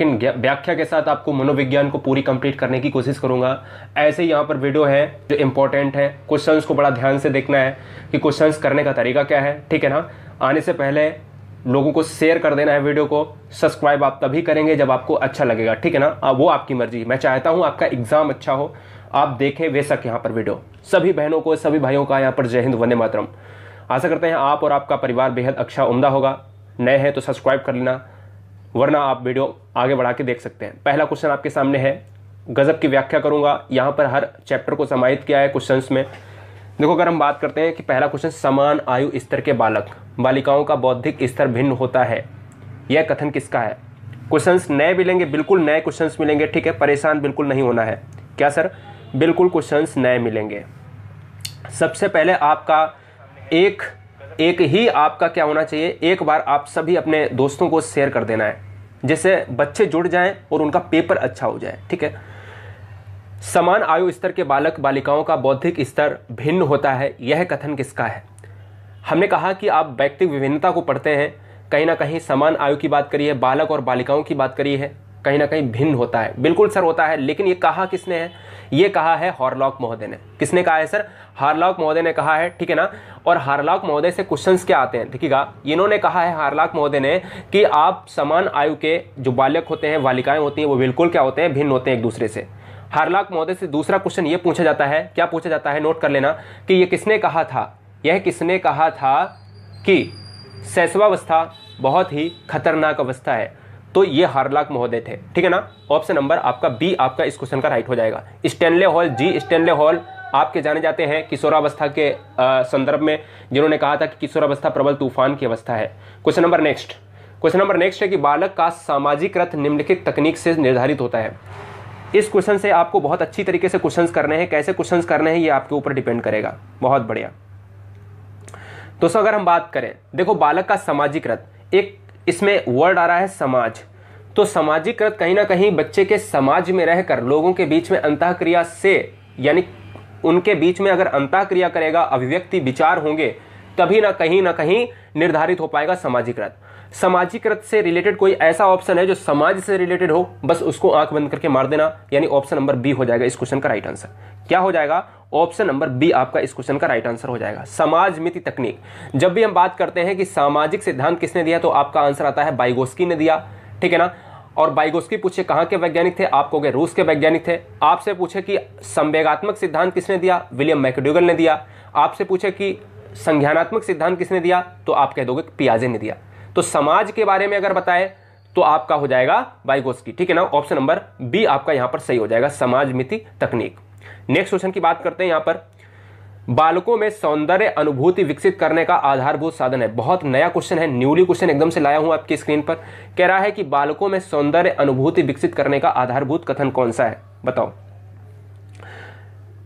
लेकिन व्याख्या के साथ आपको मनोविज्ञान को पूरी कंप्लीट करने की कोशिश करूंगा ऐसे यहाँ पर वीडियो है जो इंपॉर्टेंट है क्वेश्चंस को बड़ा ध्यान से देखना है कि क्वेश्चंस करने का तरीका क्या है ठीक है ना आने से पहले लोगों को शेयर कर देना है वीडियो को सब्सक्राइब आप तभी करेंगे जब आपको अच्छा लगेगा ठीक है ना आ, वो आपकी मर्जी मैं चाहता हूँ आपका एग्जाम अच्छा हो आप देखें बेशक यहाँ पर वीडियो सभी बहनों को सभी भाइयों का यहाँ पर जय हिंद वंदे मातरम आशा करते हैं आप और आपका परिवार बेहद अच्छा उमदा होगा नए हैं तो सब्सक्राइब कर लेना वरना आप वीडियो आगे बढ़ा के देख सकते हैं पहला क्वेश्चन आपके सामने है गज़ब की व्याख्या करूंगा यहाँ पर हर चैप्टर को समाहित किया है क्वेश्चन में देखो अगर हम बात करते हैं कि पहला क्वेश्चन समान आयु स्तर के बालक बालिकाओं का बौद्धिक स्तर भिन्न होता है यह कथन किसका है क्वेश्चंस नए मिलेंगे बिल्कुल नए क्वेश्चंस मिलेंगे ठीक है परेशान बिल्कुल नहीं होना है क्या सर बिल्कुल क्वेश्चंस नए मिलेंगे सबसे पहले आपका एक एक ही आपका क्या होना चाहिए एक बार आप सभी अपने दोस्तों को शेयर कर देना है जिससे बच्चे जुड़ जाएं और उनका पेपर अच्छा हो जाए ठीक है समान आयु स्तर के बालक बालिकाओं का बौद्धिक स्तर भिन्न होता है यह कथन किसका है हमने कहा कि आप व्यक्तिक विभिन्नता को पढ़ते हैं कहीं ना कहीं समान आयु की बात करी है बालक और बालिकाओं की बात करी है कहीं ना कहीं भिन्न होता है बिल्कुल सर होता है लेकिन ये कहा किसने है ये कहा है हॉरलॉक महोदय ने किसने कहा है सर हारलॉक महोदय ने कहा है ठीक है ना और हारलॉक महोदय से क्वेश्चन क्या आते हैं देखिएगा इन्होंने कहा है हारलॉक महोदय ने कि आप समान आयु के जो बालक होते हैं बालिकाएं होती हैं वो बिल्कुल क्या होते हैं भिन्न होते हैं एक दूसरे से हारलॉक महोदय से दूसरा क्वेश्चन ये पूछा जाता है क्या पूछा जाता है नोट कर लेना कि ये किसने कहा था यह किसने कहा था कि शैशवावस्था बहुत ही खतरनाक अवस्था है तो ये हार्लाक महोदय थे ठीक है ना ऑप्शन नंबर आपका बी आपका इस क्वेश्चन का राइट हो जाएगा Stanley Hall ji Stanley Hall आपके जाने जाते हैं किशोरावस्था के संदर्भ में जिन्होंने कहा था कि किशोरावस्था प्रबल तूफान की अवस्था है question number next question number next है कि बालक का सामाजिक रथ निम्नलिखित तकनीक से निर्धारित होता है इस क्वेश्चन से आपको बहुत अच्छी तरीके से क्वेश्चंस करने हैं कैसे क्वेश्चंस करने हैं ये आपके ऊपर डिपेंड करेगा बहुत बढ़िया दोस्तों अगर हम बात करें देखो बालक का सामाजिक रथ एक इसमें वर्ड आ रहा है समाज तो सामाजिककृत कहीं ना कहीं बच्चे के समाज में रहकर लोगों के बीच में अंतःक्रिया क्रिया से यानी उनके बीच में अगर अंतःक्रिया क्रिया करेगा अभिव्यक्ति विचार होंगे तभी ना कहीं ना कहीं निर्धारित हो पाएगा सामाजिककृत सामाजिकरत से रिलेटेड कोई ऐसा ऑप्शन है जो समाज से रिलेटेड हो बस उसको आंख बंद करके मार देना यानी ऑप्शन नंबर बी हो जाएगा इस क्वेश्चन का राइट आंसर क्या हो जाएगा ऑप्शन नंबर बी आपका इस क्वेश्चन का राइट आंसर हो जाएगा समाज मिति तकनीक जब भी हम बात करते हैं कि सामाजिक सिद्धांत किसने दिया तो आपका आंसर आता है बाइगोस्की ने दिया ठीक है ना और बाइगोस्की पूछे कहाँ के वैज्ञानिक थे आप कहोगे रूस के वैज्ञानिक थे आपसे पूछे कि संवेगात्मक सिद्धांत किसने दिया विलियम मैकड्यूगल ने दिया आपसे पूछे कि संज्ञानात्मक सिद्धांत किसने दिया तो आप कह दोगे पियाजे ने दिया तो समाज के बारे में अगर बताएं तो आपका हो जाएगा बाइगोस्की ठीक है ना ऑप्शन नंबर बी आपका यहां पर सही हो जाएगा समाज मिति तकनीक नेक्स्ट क्वेश्चन की बात करते हैं यहां पर बालकों में सौंदर्य अनुभूति विकसित करने का आधारभूत साधन है बहुत नया क्वेश्चन है न्यूली क्वेश्चन एकदम से लाया हूं आपकी स्क्रीन पर कह रहा है कि बालकों में सौंदर्य अनुभूति विकसित करने का आधारभूत कथन कौन सा है बताओ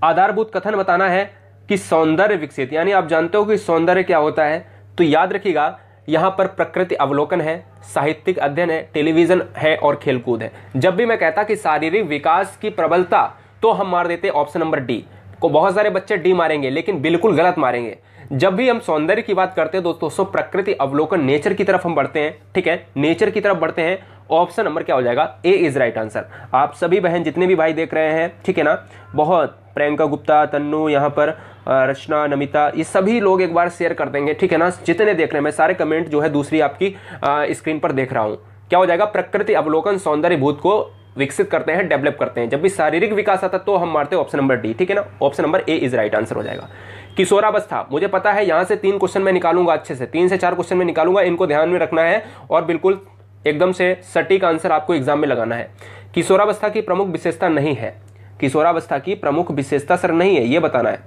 आधारभूत कथन बताना है कि सौंदर्य विकसित यानी आप जानते हो कि सौंदर्य क्या होता है तो याद रखिएगा यहाँ पर प्रकृति अवलोकन है साहित्यिक अध्ययन है टेलीविज़न है और खेलकूद है जब भी मैं कहता कि शारीरिक विकास की प्रबलता तो हम मार देते ऑप्शन नंबर डी को बहुत सारे बच्चे डी मारेंगे लेकिन बिल्कुल गलत मारेंगे जब भी हम सौंदर्य की बात करते हैं दोस्तों प्रकृति अवलोकन नेचर की तरफ हम बढ़ते हैं ठीक है नेचर की तरफ बढ़ते हैं ऑप्शन नंबर क्या हो जाएगा ए इज राइट आंसर आप सभी बहन जितने भी भाई देख रहे हैं ठीक है ना बहुत प्रियंका गुप्ता तन्नू यहाँ पर रचना नमिता ये सभी लोग एक बार शेयर कर देंगे ठीक है ना जितने देख रहे हैं मैं सारे कमेंट जो है दूसरी आपकी स्क्रीन पर देख रहा हूँ क्या हो जाएगा प्रकृति अवलोकन सौंदर्य भूत को विकसित करते हैं डेवलप करते हैं जब भी शारीरिक विकास आता तो हम मारते हैं ऑप्शन नंबर डी ठीक है ना option number A is right answer हो जाएगा किशोरावस्था मुझे पता है यहां से तीन क्वेश्चन मैं निकालूंगा अच्छे से तीन से चार क्वेश्चन में निकालूंगा इनको ध्यान में रखना है और बिल्कुल एकदम से सटीक आंसर आपको एग्जाम में लगाना है किशोरावस्था की प्रमुख विशेषता नहीं है किशोरावस्था की प्रमुख विशेषता सर नहीं है यह बताना है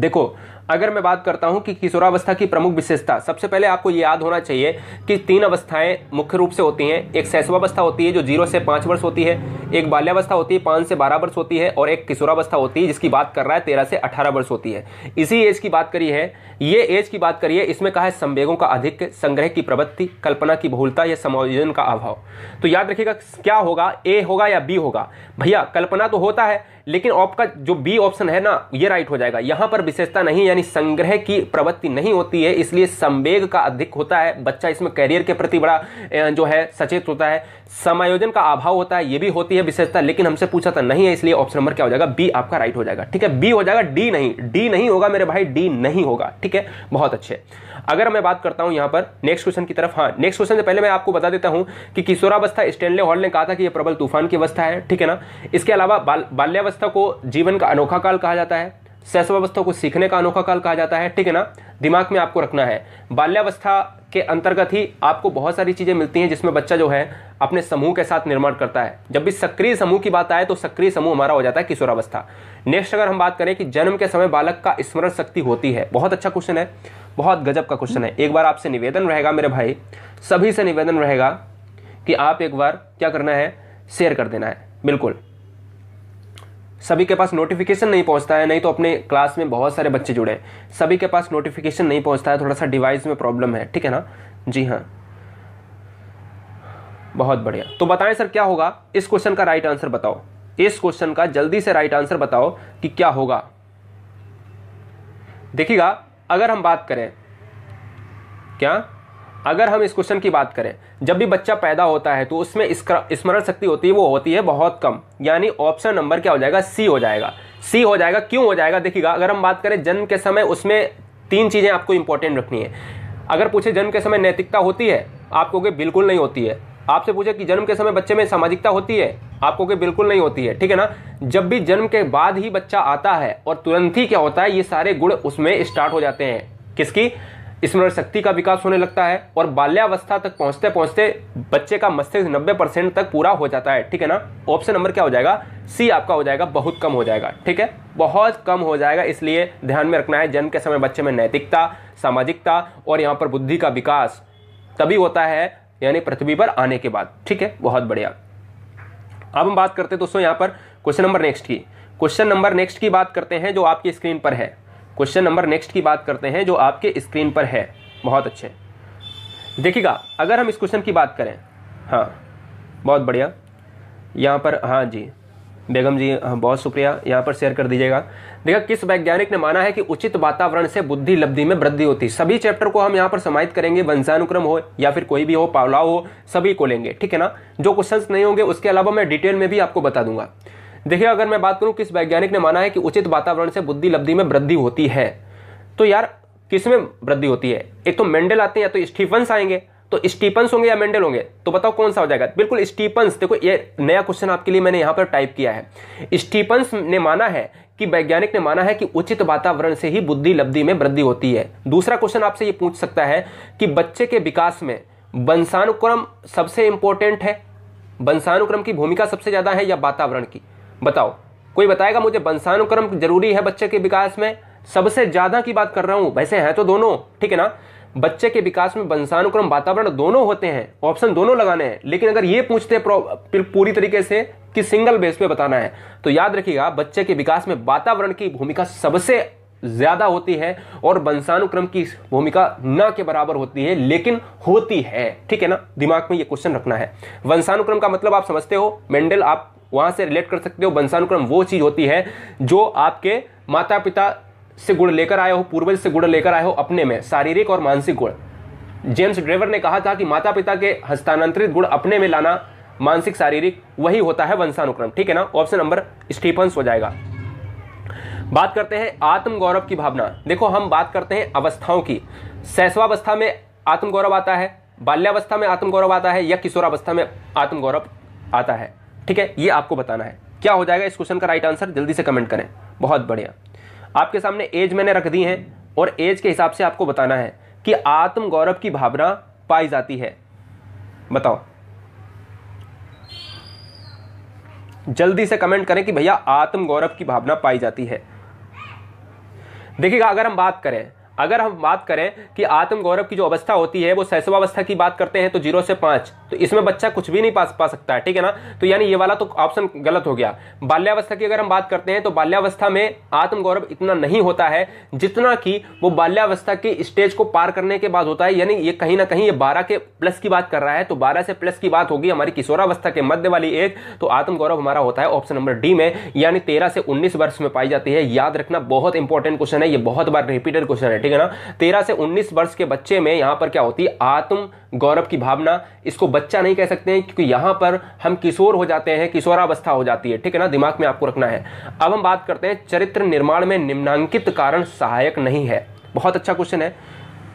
देखो अगर मैं बात करता हूं कि किशोरावस्था की प्रमुख विशेषता सबसे पहले आपको याद होना चाहिए कि तीन अवस्थाएं मुख्य रूप से होती हैं एक शैशवावस्था होती है जो जीरो से पांच वर्ष होती है एक बाल्यावस्था होती है पांच से बारह वर्ष होती है और एक किशोरावस्था होती है जिसकी बात कर रहा है तेरह से अठारह वर्ष होती है इसी एज की बात करी है ये एज की बात करिए इसमें कहा है संवेगों का अधिक संग्रह की प्रवृत्ति कल्पना की बहुलता या समायोजन का अभाव तो याद रखिएगा क्या होगा ए होगा या बी होगा भैया कल्पना तो होता है लेकिन आपका जो बी ऑप्शन है ना ये राइट हो जाएगा यहां पर विशेषता नहीं यानी संग्रह की प्रवृत्ति नहीं होती है इसलिए संवेग का अधिक होता है बच्चा इसमें कैरियर के प्रति बड़ा जो है सचेत होता है समायोजन का अभाव होता है ये भी होती है विशेषता लेकिन हमसे पूछा था नहीं है इसलिए ऑप्शन नंबर क्या हो जाएगा बी आपका राइट हो जाएगा ठीक है बी हो जाएगा डी नहीं डी नहीं होगा मेरे भाई डी नहीं होगा ठीक है बहुत अच्छे अगर मैं बात करता हूं यहां पर नेक्स्ट क्वेश्चन की तरफ हाँ नेक्स्ट क्वेश्चन से पहले मैं आपको बता देता हूं कि किशोरावस्था स्टेनले हॉल ने कहा था कि यह प्रबल तूफान की अवस्था है ठीक है ना इसके अलावा बाल, बाल्यावस्था अवस्था को जीवन का अनोखा काल कहा जाता है शैशवावस्था को सीखने का अनोखा काल कहा जाता है ठीक है ना दिमाग में आपको रखना है बाल्यावस्था के अंतर्गत ही आपको बहुत सारी चीज़ें मिलती हैं जिसमें बच्चा जो है अपने समूह के साथ निर्माण करता है जब भी सक्रिय समूह की बात आए तो सक्रिय समूह हमारा हो जाता है किशोरावस्था नेक्स्ट अगर हम बात करें कि जन्म के समय बालक का स्मरण शक्ति होती है बहुत अच्छा क्वेश्चन है बहुत गजब का क्वेश्चन है एक बार आपसे निवेदन रहेगा मेरे भाई सभी से निवेदन रहेगा कि आप एक बार क्या करना है शेयर कर देना है बिल्कुल सभी के पास नोटिफिकेशन नहीं पहुंचता है नहीं तो अपने क्लास में बहुत सारे बच्चे जुड़े हैं सभी के पास नोटिफिकेशन नहीं पहुंचता है थोड़ा सा डिवाइस में प्रॉब्लम है ठीक है ना जी हाँ बहुत बढ़िया तो बताएं सर क्या होगा इस क्वेश्चन का राइट आंसर बताओ इस क्वेश्चन का जल्दी से राइट आंसर बताओ कि क्या होगा देखिएगा अगर हम बात करें क्या अगर हम इस क्वेश्चन की बात करें जब भी बच्चा पैदा होता है तो उसमें स्मरण शक्ति होती है वो होती है बहुत कम यानी ऑप्शन नंबर क्या हो जाएगा सी हो जाएगा सी हो जाएगा क्यों हो जाएगा देखिएगा अगर हम बात करें जन्म के समय उसमें तीन चीज़ें आपको इंपॉर्टेंट रखनी है अगर पूछे जन्म के समय नैतिकता होती है आप कहोगे बिल्कुल नहीं होती है आपसे पूछे कि जन्म के समय बच्चे में सामाजिकता होती है आप कहोगे बिल्कुल नहीं होती है ठीक है ना जब भी जन्म के बाद ही बच्चा आता है और तुरंत ही क्या होता है ये सारे गुण उसमें स्टार्ट हो जाते हैं किसकी स्मरण शक्ति का विकास होने लगता है और बाल्यावस्था तक पहुंचते पहुंचते बच्चे का मस्तिष्क नब्बे परसेंट तक पूरा हो जाता है ठीक है ना ऑप्शन नंबर क्या हो जाएगा सी आपका हो जाएगा बहुत कम हो जाएगा ठीक है बहुत कम हो जाएगा इसलिए ध्यान में रखना है जन्म के समय बच्चे में नैतिकता सामाजिकता और यहाँ पर बुद्धि का विकास तभी होता है यानी पृथ्वी पर आने के बाद ठीक है बहुत बढ़िया अब हम बात करते हैं दोस्तों यहाँ पर क्वेश्चन नंबर नेक्स्ट की क्वेश्चन नंबर नेक्स्ट की बात करते हैं जो आपकी स्क्रीन पर है क्वेश्चन नंबर नेक्स्ट की बात करते हैं जो आपके स्क्रीन पर है बहुत अच्छे देखिएगा अगर हम इस क्वेश्चन की बात करें हाँ बहुत बढ़िया यहाँ पर हाँ जी बेगम जी हाँ, बहुत शुक्रिया यहाँ पर शेयर कर दीजिएगा देखा किस वैज्ञानिक ने माना है कि उचित वातावरण से बुद्धि लब्धि में वृद्धि होती है सभी चैप्टर को हम यहाँ पर समाहित करेंगे वंशानुक्रम हो या फिर कोई भी हो पावलाव हो सभी को लेंगे ठीक है ना जो क्वेश्चंस नहीं होंगे उसके अलावा मैं डिटेल में भी आपको बता दूंगा देखिए अगर मैं बात करूं किस वैज्ञानिक ने माना है कि उचित वातावरण से बुद्धि लब्धि में वृद्धि होती है तो यार किस में वृद्धि होती है एक तो मेंडल आते हैं या तो स्टीफन्स आएंगे तो स्टीपन्स होंगे या मेंडल होंगे तो बताओ कौन सा हो जाएगा बिल्कुल स्टीपन्स देखो ये नया क्वेश्चन आपके लिए मैंने यहाँ पर टाइप किया है स्टीपन्स ने माना है कि वैज्ञानिक ने माना है कि उचित वातावरण से ही बुद्धि लब्धि में वृद्धि होती है दूसरा क्वेश्चन आपसे ये पूछ सकता है कि बच्चे के विकास में वंशानुक्रम सबसे इंपॉर्टेंट है वंशानुक्रम की भूमिका सबसे ज्यादा है या वातावरण की बताओ कोई बताएगा मुझे वंशानुक्रम जरूरी है बच्चे के विकास में सबसे ज्यादा की बात कर रहा हूं वैसे है तो दोनों ठीक है ना बच्चे के विकास में वंशानुक्रम वातावरण दोनों होते हैं ऑप्शन दोनों लगाने हैं लेकिन अगर ये पूछते हैं पूरी तरीके से कि सिंगल बेस पे बताना है तो याद रखिएगा बच्चे के विकास में वातावरण की भूमिका सबसे ज्यादा होती है और वंशानुक्रम की भूमिका न के बराबर होती है लेकिन होती है ठीक है ना दिमाग में यह क्वेश्चन रखना है वंशानुक्रम का मतलब आप समझते हो मेंडल आप वहाँ से रिलेट कर सकते हो वंशानुक्रम वो चीज़ होती है जो आपके माता पिता से गुण लेकर आए हो पूर्वज से गुण लेकर आए हो अपने में शारीरिक और मानसिक गुण जेम्स ड्रेवर ने कहा था कि माता पिता के हस्तांतरित गुण अपने में लाना मानसिक शारीरिक वही होता है वंशानुक्रम ठीक है ना ऑप्शन नंबर स्टीफन हो जाएगा बात करते हैं आत्मगौरव की भावना देखो हम बात करते हैं अवस्थाओं की सैसवावस्था में आत्मगौरव आता है बाल्यावस्था में आत्मगौरव आता है या किशोरावस्था में आत्मगौरव आता है ठीक है ये आपको बताना है क्या हो जाएगा इस क्वेश्चन का राइट आंसर जल्दी से कमेंट करें बहुत बढ़िया आपके सामने एज मैंने रख दी है और एज के हिसाब से आपको बताना है कि आत्म गौरव की भावना पाई जाती है बताओ जल्दी से कमेंट करें कि भैया आत्म गौरव की भावना पाई जाती है देखिएगा अगर हम बात करें अगर हम बात करें कि आत्म गौरव की जो अवस्था होती है वो शैशवावस्था की बात करते हैं तो जीरो से पांच तो इसमें बच्चा कुछ भी नहीं पा पा सकता है ठीक है ना तो यानी ये वाला तो ऑप्शन गलत हो गया बाल्यावस्था की अगर हम बात करते हैं तो बाल्यावस्था में आत्म गौरव इतना नहीं होता है जितना कि वो बाल्यावस्था के स्टेज को पार करने के बाद होता है यानी ये कहीं ना कहीं ये बारह के प्लस की बात कर रहा है तो बारह से प्लस की बात होगी हमारी किशोरावस्था के मध्य वाली एक तो आत्म गौरव हमारा होता है ऑप्शन नंबर डी में यानी तेरह से उन्नीस वर्ष में पाई जाती है याद रखना बहुत इंपॉर्टेंट क्वेश्चन है ये बहुत बार रिपीटेड क्वेश्चन है ठीक है ना तेरह से उन्नीस वर्ष के बच्चे में यहां पर क्या होती है आत्म गौरव की भावना इसको बच्चा नहीं कह सकते हैं क्योंकि यहां पर हम किशोर हो जाते हैं किशोरावस्था हो जाती है ठीक है ना दिमाग में आपको रखना है अब हम बात करते हैं चरित्र निर्माण में निम्नांकित कारण सहायक नहीं है बहुत अच्छा क्वेश्चन है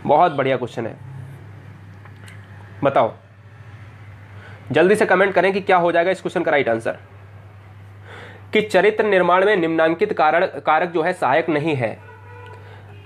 बहुत बढ़िया क्वेश्चन है बताओ जल्दी से कमेंट करें कि क्या हो जाएगा इस क्वेश्चन का राइट आंसर कि चरित्र निर्माण में निम्नांकित कारण कारक जो है सहायक नहीं है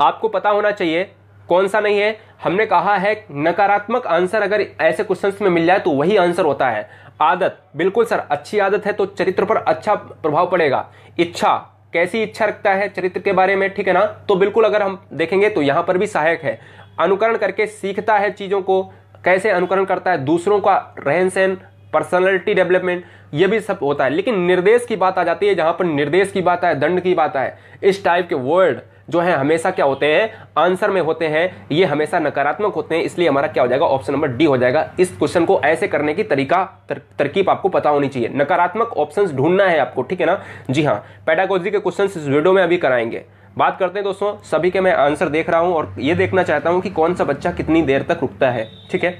आपको पता होना चाहिए कौन सा नहीं है हमने कहा है नकारात्मक आंसर अगर ऐसे क्वेश्चन में मिल जाए तो वही आंसर होता है आदत बिल्कुल सर अच्छी आदत है तो चरित्र पर अच्छा प्रभाव पड़ेगा इच्छा कैसी इच्छा रखता है चरित्र के बारे में ठीक है ना तो बिल्कुल अगर हम देखेंगे तो यहां पर भी सहायक है अनुकरण करके सीखता है चीज़ों को कैसे अनुकरण करता है दूसरों का रहन सहन पर्सनैलिटी डेवलपमेंट ये भी सब होता है लेकिन निर्देश की बात आ जाती है जहां पर निर्देश की बात आए दंड की बात आए इस टाइप के वर्ड जो है हमेशा क्या होते हैं आंसर में होते हैं ये हमेशा नकारात्मक होते हैं इसलिए हमारा क्या हो जाएगा ऑप्शन नंबर डी हो जाएगा इस क्वेश्चन को ऐसे करने की तरीका तर, तरकीब आपको पता होनी चाहिए नकारात्मक ऑप्शन ढूंढना है आपको ठीक है ना जी हाँ पैडागोजी के क्वेश्चन इस वीडियो में अभी कराएंगे बात करते हैं दोस्तों सभी के मैं आंसर देख रहा हूं और ये देखना चाहता हूं कि कौन सा बच्चा कितनी देर तक रुकता है ठीक है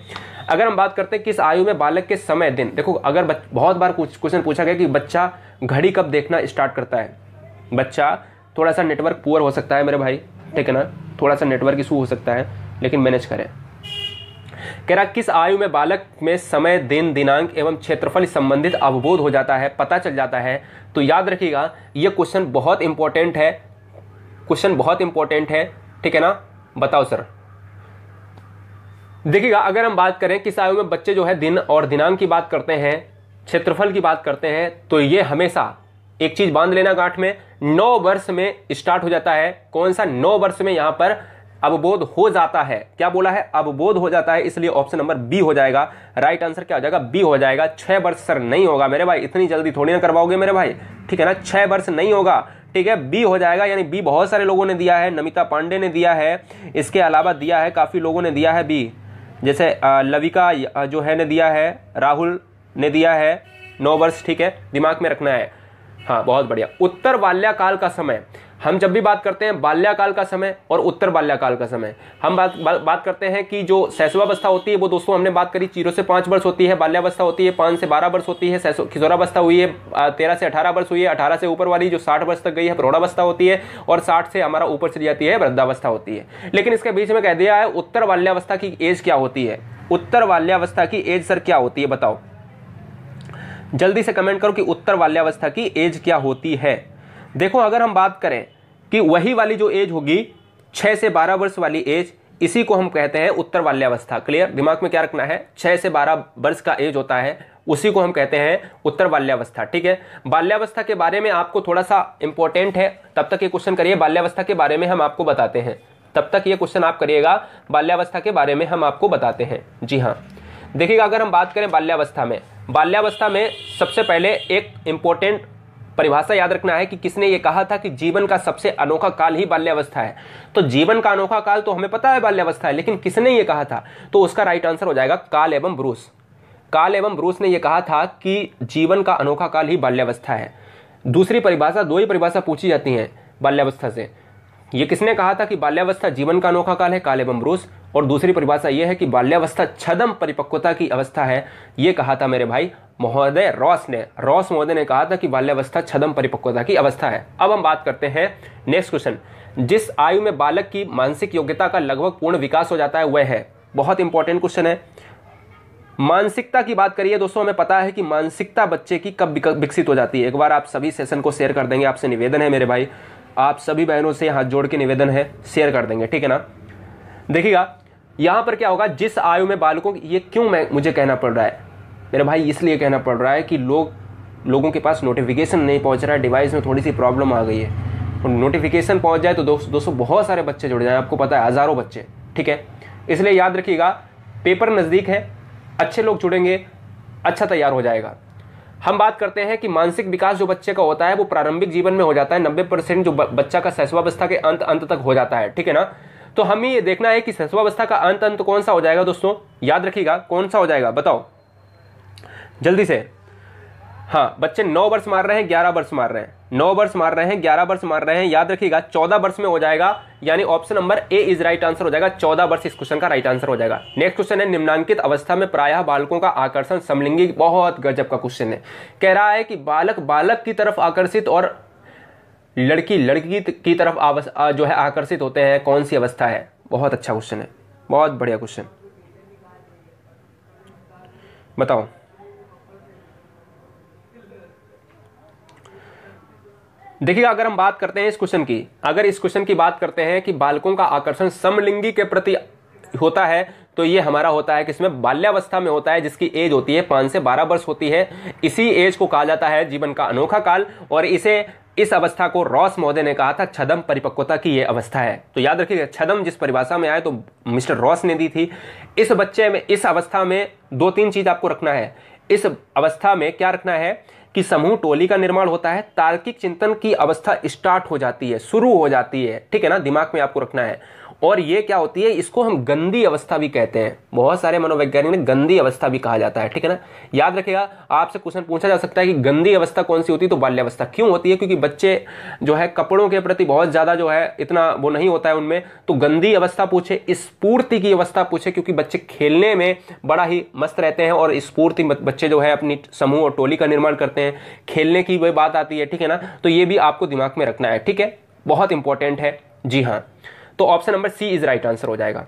अगर हम बात करते हैं किस आयु में बालक के समय दिन देखो अगर बहुत बार क्वेश्चन पूछा गया कि बच्चा घड़ी कब देखना स्टार्ट करता है बच्चा थोड़ा सा नेटवर्क पुअर हो सकता है मेरे भाई ठीक है ना थोड़ा सा नेटवर्क इशू हो सकता है लेकिन मैनेज करें कह रहा किस आयु में बालक में समय दिन दिनांक एवं क्षेत्रफल संबंधित अवबोध हो जाता है पता चल जाता है तो याद रखिएगा यह क्वेश्चन बहुत इंपॉर्टेंट है क्वेश्चन बहुत इंपॉर्टेंट है ठीक है ना बताओ सर देखिएगा अगर हम बात करें किस आयु में बच्चे जो है दिन और दिनांक की बात करते हैं क्षेत्रफल की बात करते हैं तो ये हमेशा एक चीज बांध लेना गांठ में नौ वर्ष में स्टार्ट हो जाता है कौन सा नौ वर्ष में यहां पर अवबोध हो जाता है क्या बोला है अवबोध हो जाता है इसलिए ऑप्शन नंबर बी हो जाएगा राइट आंसर क्या हो जाएगा बी हो जाएगा छह वर्ष सर नहीं होगा मेरे भाई इतनी जल्दी थोड़ी ना करवाओगे मेरे भाई ठीक है ना छह वर्ष नहीं होगा ठीक है बी हो जाएगा यानी बी बहुत सारे लोगों ने दिया है नमिता पांडे ने दिया है इसके अलावा दिया है काफी लोगों ने दिया है बी जैसे लविका जो है ने दिया है राहुल ने दिया है नौ वर्ष ठीक है दिमाग में रखना है हाँ बहुत बढ़िया उत्तर बाल्याकाल का समय हम जब भी बात करते हैं बाल्याकाल का समय और उत्तर बाल्याकाल का समय हम बात बा, बात करते हैं कि जो सैसवावस्था होती है वो दोस्तों हमने बात करी चीरो से पाँच वर्ष होती है बाल्यावस्था होती है पाँच से बारह वर्ष होती है खिजोरावस्था हुई है तेरह से अठारह वर्ष हुई है अठारह से ऊपर वाली जो साठ वर्ष तक गई है प्रौढ़ावस्था होती है और साठ से हमारा ऊपर चली जाती है वृद्धावस्था होती है लेकिन इसके बीच में कह दिया है उत्तर बाल्यावस्था की एज क्या होती है उत्तर बाल्यावस्था की एज सर क्या होती है बताओ जल्दी से कमेंट करो कि उत्तर बाल्यावस्था की एज क्या होती है देखो अगर हम बात करें कि वही वाली जो एज होगी छः से बारह वर्ष वाली एज इसी को हम कहते हैं उत्तर बाल्यावस्था क्लियर दिमाग में क्या रखना है छह से बारह वर्ष का एज होता है उसी को हम कहते हैं उत्तर बाल्यावस्था ठीक है बाल्यावस्था के बारे में आपको थोड़ा सा इंपॉर्टेंट है तब तक ये क्वेश्चन करिए बाल्यावस्था के बारे में हम आपको बताते हैं तब तक ये क्वेश्चन आप करिएगा बाल्यावस्था के बारे में हम आपको बताते हैं जी हाँ देखिएगा अगर हम बात करें बाल्यावस्था में बाल्यावस्था में सबसे पहले एक इम्पोर्टेंट परिभाषा याद रखना है कि किसने ये कहा था कि जीवन का सबसे अनोखा काल ही बाल्यावस्था है तो जीवन का अनोखा काल तो हमें पता है बाल्यावस्था है लेकिन किसने ये कहा था तो उसका राइट आंसर हो जाएगा काल एवं ब्रूस काल एवं ब्रूस ने यह कहा था कि जीवन का अनोखा काल ही बाल्यावस्था है दूसरी परिभाषा दो ही परिभाषा पूछी जाती है बाल्यावस्था से ये किसने कहा था कि बाल्यावस्था जीवन का अनोखा काल है काल एवं ब्रूस और दूसरी परिभाषा यह है कि बाल्यावस्था छदम परिपक्वता की अवस्था है यह कहा था मेरे भाई महोदय रॉस ने रॉस महोदय ने कहा था कि बाल्यावस्था छदम परिपक्वता की अवस्था है अब हम बात करते हैं नेक्स्ट क्वेश्चन जिस आयु में बालक की मानसिक योग्यता का लगभग पूर्ण विकास हो जाता है वह है बहुत इंपॉर्टेंट क्वेश्चन है मानसिकता की बात करिए दोस्तों हमें पता है कि मानसिकता बच्चे की कब विकसित हो जाती है एक बार आप सभी सेशन को शेयर कर देंगे आपसे निवेदन है मेरे भाई आप सभी बहनों से हाथ जोड़ के निवेदन है शेयर कर देंगे ठीक है ना देखिएगा यहां पर क्या होगा जिस आयु में बालकों ये क्यों मैं मुझे कहना पड़ रहा है मेरे भाई इसलिए कहना पड़ रहा है कि लोग लोगों के पास नोटिफिकेशन नहीं पहुंच रहा है डिवाइस में थोड़ी सी प्रॉब्लम आ गई है और नोटिफिकेशन पहुंच जाए तो दोस्तों दोस्तों बहुत सारे बच्चे जुड़ जाए आपको पता है हज़ारों बच्चे ठीक है इसलिए याद रखिएगा पेपर नज़दीक है अच्छे लोग जुड़ेंगे अच्छा तैयार हो जाएगा हम बात करते हैं कि मानसिक विकास जो बच्चे का होता है वो प्रारंभिक जीवन में हो जाता है नब्बे परसेंट जो बच्चा का शैशवावस्था के अंत अंत तक हो जाता है ठीक है ना तो हमें ये देखना है कि ससवावस्था का अंत अंत कौन सा हो जाएगा दोस्तों याद रखिएगा कौन सा हो जाएगा बताओ जल्दी से हाँ बच्चे नौ वर्ष मार रहे हैं ग्यारह वर्ष मार रहे हैं नौ वर्ष मार रहे हैं ग्यारह वर्ष मार रहे हैं याद रखिएगा चौदह वर्ष में हो जाएगा यानी option number A is right answer हो जाएगा चौदह वर्ष इस क्वेश्चन का राइट आंसर हो जाएगा नेक्स्ट क्वेश्चन है निम्नांकित अवस्था में प्रायः बालकों का आकर्षण समलिंगी बहुत गजब का क्वेश्चन है कह रहा है कि बालक बालक की तरफ आकर्षित और लड़की लड़की की तरफ जो है आकर्षित होते हैं कौन सी अवस्था है बहुत अच्छा क्वेश्चन है बहुत बढ़िया क्वेश्चन बताओ देखिए अगर हम बात करते हैं इस क्वेश्चन की अगर इस क्वेश्चन की बात करते हैं कि बालकों का आकर्षण समलिंगी के प्रति होता है तो ये हमारा होता है कि इसमें बाल्यावस्था में होता है जिसकी एज होती है पांच से बारह वर्ष होती है इसी एज को कहा जाता है जीवन का अनोखा काल और इसे इस अवस्था को रॉस महोदय ने कहा था छदम परिपक्वता की यह अवस्था है तो याद रखिएगा छदम जिस परिभाषा में आए तो मिस्टर रॉस ने दी थी इस बच्चे में इस अवस्था में दो तीन चीज आपको रखना है इस अवस्था में क्या रखना है कि समूह टोली का निर्माण होता है तार्किक चिंतन की अवस्था स्टार्ट हो जाती है शुरू हो जाती है ठीक है ना दिमाग में आपको रखना है और ये क्या होती है इसको हम गंदी अवस्था भी कहते हैं बहुत सारे मनोवैज्ञानिक ने गंदी अवस्था भी कहा जाता है ठीक है ना याद रखेगा आपसे क्वेश्चन पूछा जा सकता है कि गंदी अवस्था कौन सी होती है तो बाल्यावस्था क्यों होती है क्योंकि बच्चे जो है कपड़ों के प्रति बहुत ज़्यादा जो है इतना वो नहीं होता है उनमें तो गंदी अवस्था पूछे स्फूर्ति की अवस्था पूछे क्योंकि बच्चे खेलने में बड़ा ही मस्त रहते हैं और स्फूर्ति बच्चे जो है अपनी समूह और टोली का निर्माण करते हैं खेलने की वह बात आती है ठीक है ना तो ये भी आपको दिमाग में रखना है ठीक है बहुत इंपॉर्टेंट है जी हाँ तो option number C is right answer हो जाएगा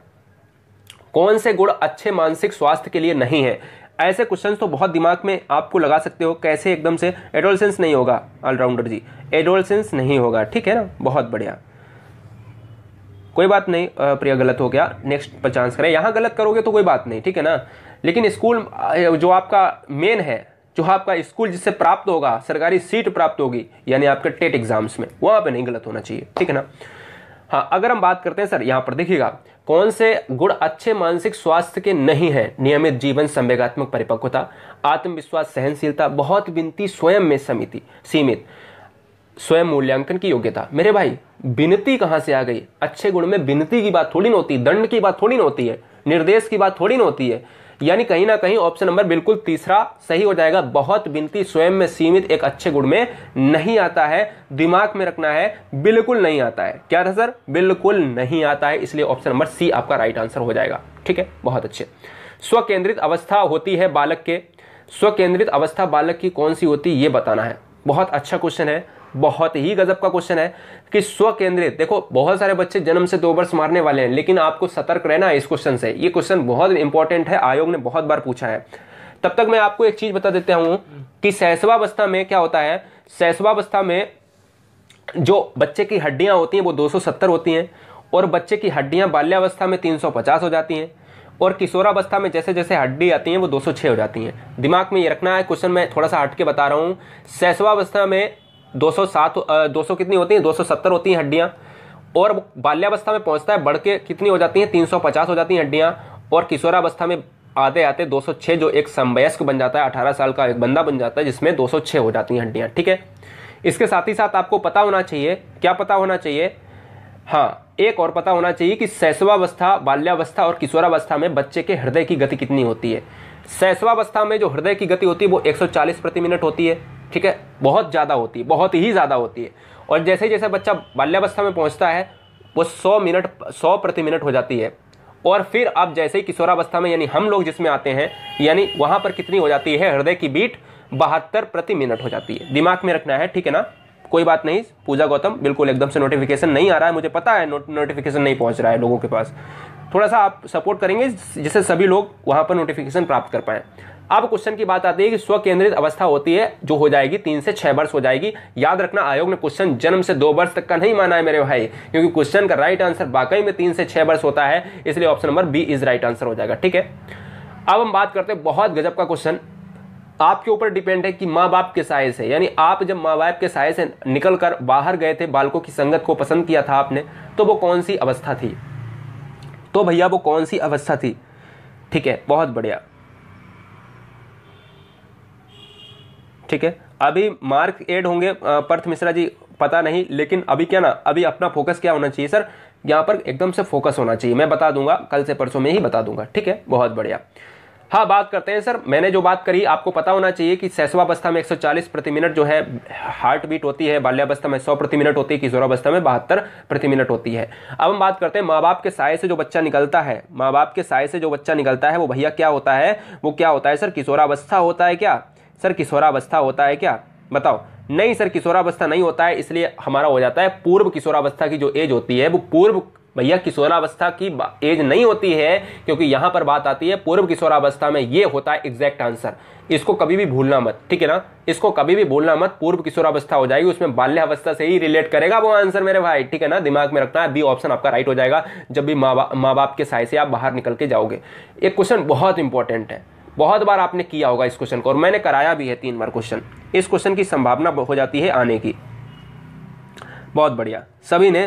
कौन से गुण अच्छे मानसिक स्वास्थ्य के लिए नहीं है ऐसे क्वेश्चन तो बहुत दिमाग में आपको लगा सकते हो कैसे एकदम से एडोलसेंस नहीं होगा ऑलराउंडर जी एडोलसेंस नहीं होगा ठीक है ना बहुत बढ़िया कोई बात नहीं प्रिया गलत हो गया नेक्स्ट पर चांस करें यहाँ गलत करोगे तो कोई बात नहीं ठीक है ना लेकिन स्कूल जो आपका मेन है जो आपका स्कूल जिससे प्राप्त होगा सरकारी सीट प्राप्त होगी यानी आपके टेट एग्जाम्स में वहाँ पे नहीं गलत होना चाहिए ठीक है ना हाँ अगर हम बात करते हैं सर यहाँ पर देखिएगा कौन से गुण अच्छे मानसिक स्वास्थ्य के नहीं है नियमित जीवन संवेगात्मक परिपक्वता आत्मविश्वास सहनशीलता बहुत विनती स्वयं में समिति सीमित स्वयं मूल्यांकन की योग्यता मेरे भाई विनती कहाँ से आ गई अच्छे गुण में विनती की बात थोड़ी ना होती दंड की बात थोड़ी ना होती है निर्देश की बात थोड़ी ना होती है यानी कहीं ना कहीं ऑप्शन नंबर बिल्कुल तीसरा सही हो जाएगा बहुत बिनती स्वयं में सीमित एक अच्छे गुण में नहीं आता है दिमाग में रखना है बिल्कुल नहीं आता है क्या था सर बिल्कुल नहीं आता है इसलिए ऑप्शन नंबर सी आपका राइट आंसर हो जाएगा ठीक है बहुत अच्छे स्व केंद्रित अवस्था होती है बालक के स्व केंद्रित अवस्था बालक की कौन सी होती है ये बताना है बहुत अच्छा क्वेश्चन है बहुत ही गजब का क्वेश्चन है कि स्व केंद्रित देखो बहुत सारे बच्चे जन्म से दो वर्ष मारने वाले हैं लेकिन आपको सतर्क रहना इस क्वेश्चन से ये क्वेश्चन बहुत इंपॉर्टेंट है आयोग ने बहुत बार पूछा है तब तक मैं आपको एक चीज बता देता हूं कि सहसवावस्था में क्या होता है सहसवावस्था में जो बच्चे की हड्डियां होती हैं वो 270 होती हैं और बच्चे की हड्डियां बाल्यावस्था में 350 हो जाती हैं और किशोरावस्था में जैसे जैसे हड्डी आती हैं वो 206 हो जाती हैं दिमाग में ये रखना है क्वेश्चन मैं थोड़ा सा हटके बता रहा हूँ शैशवावस्था में 207 200 कितनी होती हैं 270 होती हैं हड्डियाँ और बाल्यावस्था में पहुंचता है बढ़ के कितनी हो जाती हैं 350 हो जाती हैं हड्डियाँ और किशोरावस्था में आते आते 206 जो एक समवयस्क बन जाता है 18 साल का एक बंदा बन जाता है जिसमें 206 हो जाती हैं हड्डियाँ ठीक है इसके साथ ही साथ आपको पता होना चाहिए क्या पता होना चाहिए हाँ एक और पता होना चाहिए कि शैशवावस्था बाल्यावस्था और किशोरावस्था में बच्चे के हृदय की गति कितनी होती है शैशवावस्था में जो हृदय की गति होती है वो 140 प्रति मिनट होती है ठीक है बहुत ज़्यादा होती है बहुत ही ज़्यादा होती है और जैसे जैसे बच्चा बाल्यावस्था में पहुँचता है वो सौ मिनट सौ प्रति मिनट हो जाती है और फिर आप जैसे ही किशोरावस्था में यानी हम लोग जिसमें आते हैं यानी वहाँ पर कितनी हो जाती है हृदय की बीट बहत्तर प्रति मिनट हो जाती है दिमाग में रखना है ठीक है ना कोई बात नहीं पूजा गौतम बिल्कुल एकदम से नोटिफिकेशन नहीं आ रहा है मुझे पता है नोटिफिकेशन नहीं पहुंच रहा है लोगों के पास थोड़ा सा आप सपोर्ट करेंगे जिससे सभी लोग वहां पर नोटिफिकेशन प्राप्त कर पाएँ अब क्वेश्चन की बात आती है कि स्व केंद्रित अवस्था होती है जो हो जाएगी तीन से छह वर्ष हो जाएगी याद रखना आयोग ने क्वेश्चन जन्म से दो वर्ष तक का नहीं माना है मेरे भाई क्योंकि क्वेश्चन का राइट आंसर वाकई में तीन से छह वर्ष होता है इसलिए option number B is right answer हो जाएगा ठीक है अब हम बात करते हैं बहुत गजब का क्वेश्चन आपके ऊपर डिपेंड है कि माँ बाप के साय से यानी आप जब माँ बाप के साय से निकल कर बाहर गए थे बालकों की संगत को पसंद किया था आपने तो वो कौन सी अवस्था थी तो भैया वो कौन सी अवस्था थी ठीक है बहुत बढ़िया ठीक है अभी मार्क एड होंगे पर्थ मिश्रा जी पता नहीं लेकिन अभी क्या ना अभी अपना फोकस क्या होना चाहिए सर यहाँ पर एकदम से फोकस होना चाहिए मैं बता दूंगा कल से परसों में ही बता दूंगा ठीक है बहुत बढ़िया हाँ बात करते हैं सर मैंने जो बात करी आपको पता होना चाहिए कि सैसवावस्था में 140 प्रति मिनट जो है हार्ट बीट होती है बाल्यावस्था में 100 प्रति मिनट होती है किशोरावस्था में बहत्तर प्रति मिनट होती है अब हम बात करते हैं माँ बाप के साय से जो बच्चा निकलता है माँ बाप के साय से जो बच्चा निकलता है वो भैया क्या होता है वो क्या होता है सर किशोरावस्था होता है क्या सर किशोरावस्था होता है क्या बताओ नहीं सर किशोरावस्था नहीं होता है इसलिए हमारा हो जाता है पूर्व किशोरावस्था की जो एज होती है वो पूर्व भैया किशोरावस्था की एज नहीं होती है क्योंकि यहां पर बात आती है पूर्व किशोरावस्था में ये होता है एग्जैक्ट आंसर इसको कभी भी भूलना मत ठीक है ना इसको कभी भी भूलना मत पूर्व किशोरावस्था हो जाएगी उसमें बाल्यावस्था से ही रिलेट करेगा वो आंसर मेरे भाई ठीक है ना दिमाग में रखना है बी ऑप्शन आपका राइट हो जाएगा जब भी माँ बाप के साय से आप बाहर निकल के जाओगे एक क्वेश्चन बहुत इंपॉर्टेंट है बहुत बार आपने किया होगा इस क्वेश्चन को और मैंने कराया भी है तीन बार क्वेश्चन इस क्वेश्चन की संभावना हो जाती है आने की बहुत बढ़िया सभी ने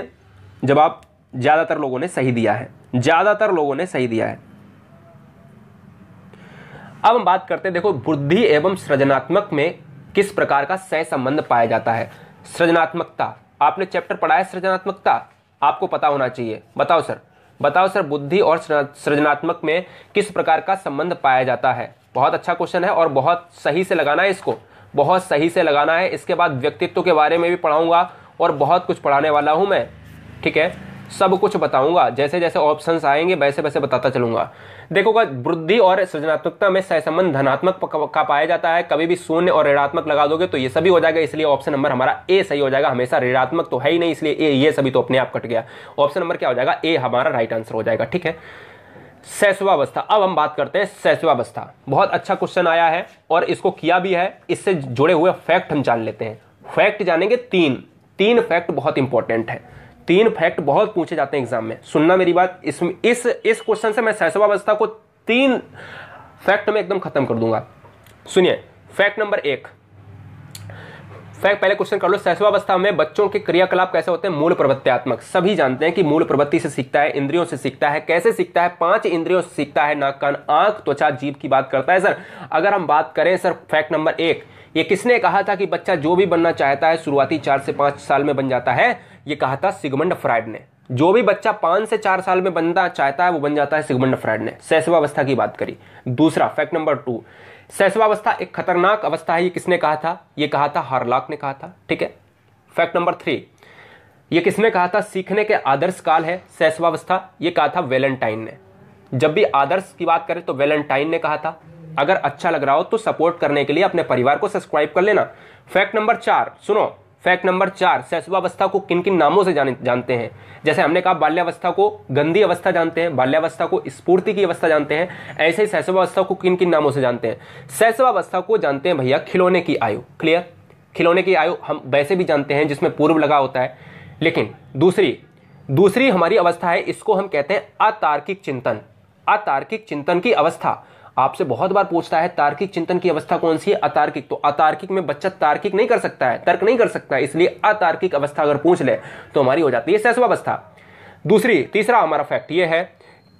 जवाब ज़्यादातर लोगों ने सही दिया है ज़्यादातर लोगों ने सही दिया है अब हम बात करते हैं देखो बुद्धि एवं सृजनात्मक में किस प्रकार का सह संबंध पाया जाता है सृजनात्मकता आपने चैप्टर पढ़ाया सृजनात्मकता आपको पता होना चाहिए बताओ सर बताओ सर बुद्धि और सृजनात्मक में किस प्रकार का संबंध पाया जाता है बहुत अच्छा क्वेश्चन है और बहुत सही से लगाना है इसको बहुत सही से लगाना है इसके बाद व्यक्तित्व के बारे में भी पढ़ाऊंगा और बहुत कुछ पढ़ाने वाला हूं मैं ठीक है सब कुछ बताऊंगा जैसे जैसे ऑप्शंस आएंगे वैसे वैसे बताता चलूंगा देखोगा वृद्धि और सृजनात्मकता में सहसंबंध धनात्मक का पाया जाता है कभी भी शून्य और ऋणात्मक लगा दोगे तो ये सभी हो जाएगा इसलिए ऑप्शन नंबर हमारा ए सही हो जाएगा हमेशा ऋणात्मक तो है ही नहीं इसलिए ए ये सभी तो अपने आप कट गया ऑप्शन नंबर क्या हो जाएगा ए हमारा राइट आंसर हो जाएगा ठीक है सैसवावस्था अब हम बात करते हैं सैसवावस्था बहुत अच्छा क्वेश्चन आया है और इसको किया भी है इससे जुड़े हुए फैक्ट हम जान लेते हैं फैक्ट जानेंगे तीन तीन फैक्ट बहुत इंपॉर्टेंट है तीन फैक्ट बहुत पूछे जाते हैं एग्जाम में सुनना मेरी बात इस इस इस क्वेश्चन से मैं शैशवावस्था को तीन फैक्ट में एकदम खत्म कर दूंगा सुनिए फैक्ट नंबर एक फैक्ट पहले क्वेश्चन कर लो शैशवावस्था में बच्चों के क्रियाकलाप कैसे होते हैं मूल प्रवृत्तियात्मक सभी जानते हैं कि मूल प्रवृत्ति से सीखता है इंद्रियों से सीखता है कैसे सीखता है पांच इंद्रियों से सीखता है नाक कान आंख त्वचा जीव की बात करता है सर अगर हम बात करें सर फैक्ट नंबर एक ये किसने कहा था कि बच्चा जो भी बनना चाहता है शुरुआती चार से पांच साल में बन जाता है ये कहा था सिगमंड फ्राइड ने जो भी बच्चा पांच से चार साल में बनना चाहता है वो बन जाता है सिगमंड फ्राइड ने शैशवावस्था की बात करी दूसरा फैक्ट नंबर टू शैशवावस्था एक खतरनाक अवस्था है ये किसने कहा था ये कहा था हार्लाक ने कहा था ठीक है फैक्ट नंबर थ्री ये किसने कहा था सीखने के आदर्श काल है शैशवावस्था ये कहा था वेलेंटाइन ने जब भी आदर्श की बात करें तो वेलेंटाइन ने कहा था अगर अच्छा लग रहा हो तो सपोर्ट करने के लिए अपने परिवार को सब्सक्राइब कर लेना फैक्ट नंबर चार सुनो फैक्ट नंबर चार शैशवावस्था को किन किन नामों से जाने जानते हैं जैसे हमने कहा बाल्यावस्था को गंदी अवस्था जानते हैं बाल्यावस्था को स्फूर्ति की अवस्था जानते हैं ऐसे ही शैशवावस्था को किन किन नामों से जानते हैं शैशवावस्था को जानते हैं भैया खिलौने की आयु क्लियर खिलौने की आयु हम वैसे भी जानते हैं जिसमें पूर्व लगा होता है लेकिन दूसरी दूसरी हमारी अवस्था है इसको हम कहते हैं अतार्किक चिंतन अतार्किक चिंतन की अवस्था आपसे बहुत बार पूछता है तार्किक चिंतन की अवस्था कौन सी है अतार्किक तो अतार्किक में बच्चा तार्किक नहीं कर सकता है तर्क नहीं कर सकता है इसलिए अतार्किक अवस्था अगर पूछ ले तो हमारी हो जाती है अवस्था दूसरी तीसरा हमारा फैक्ट यह है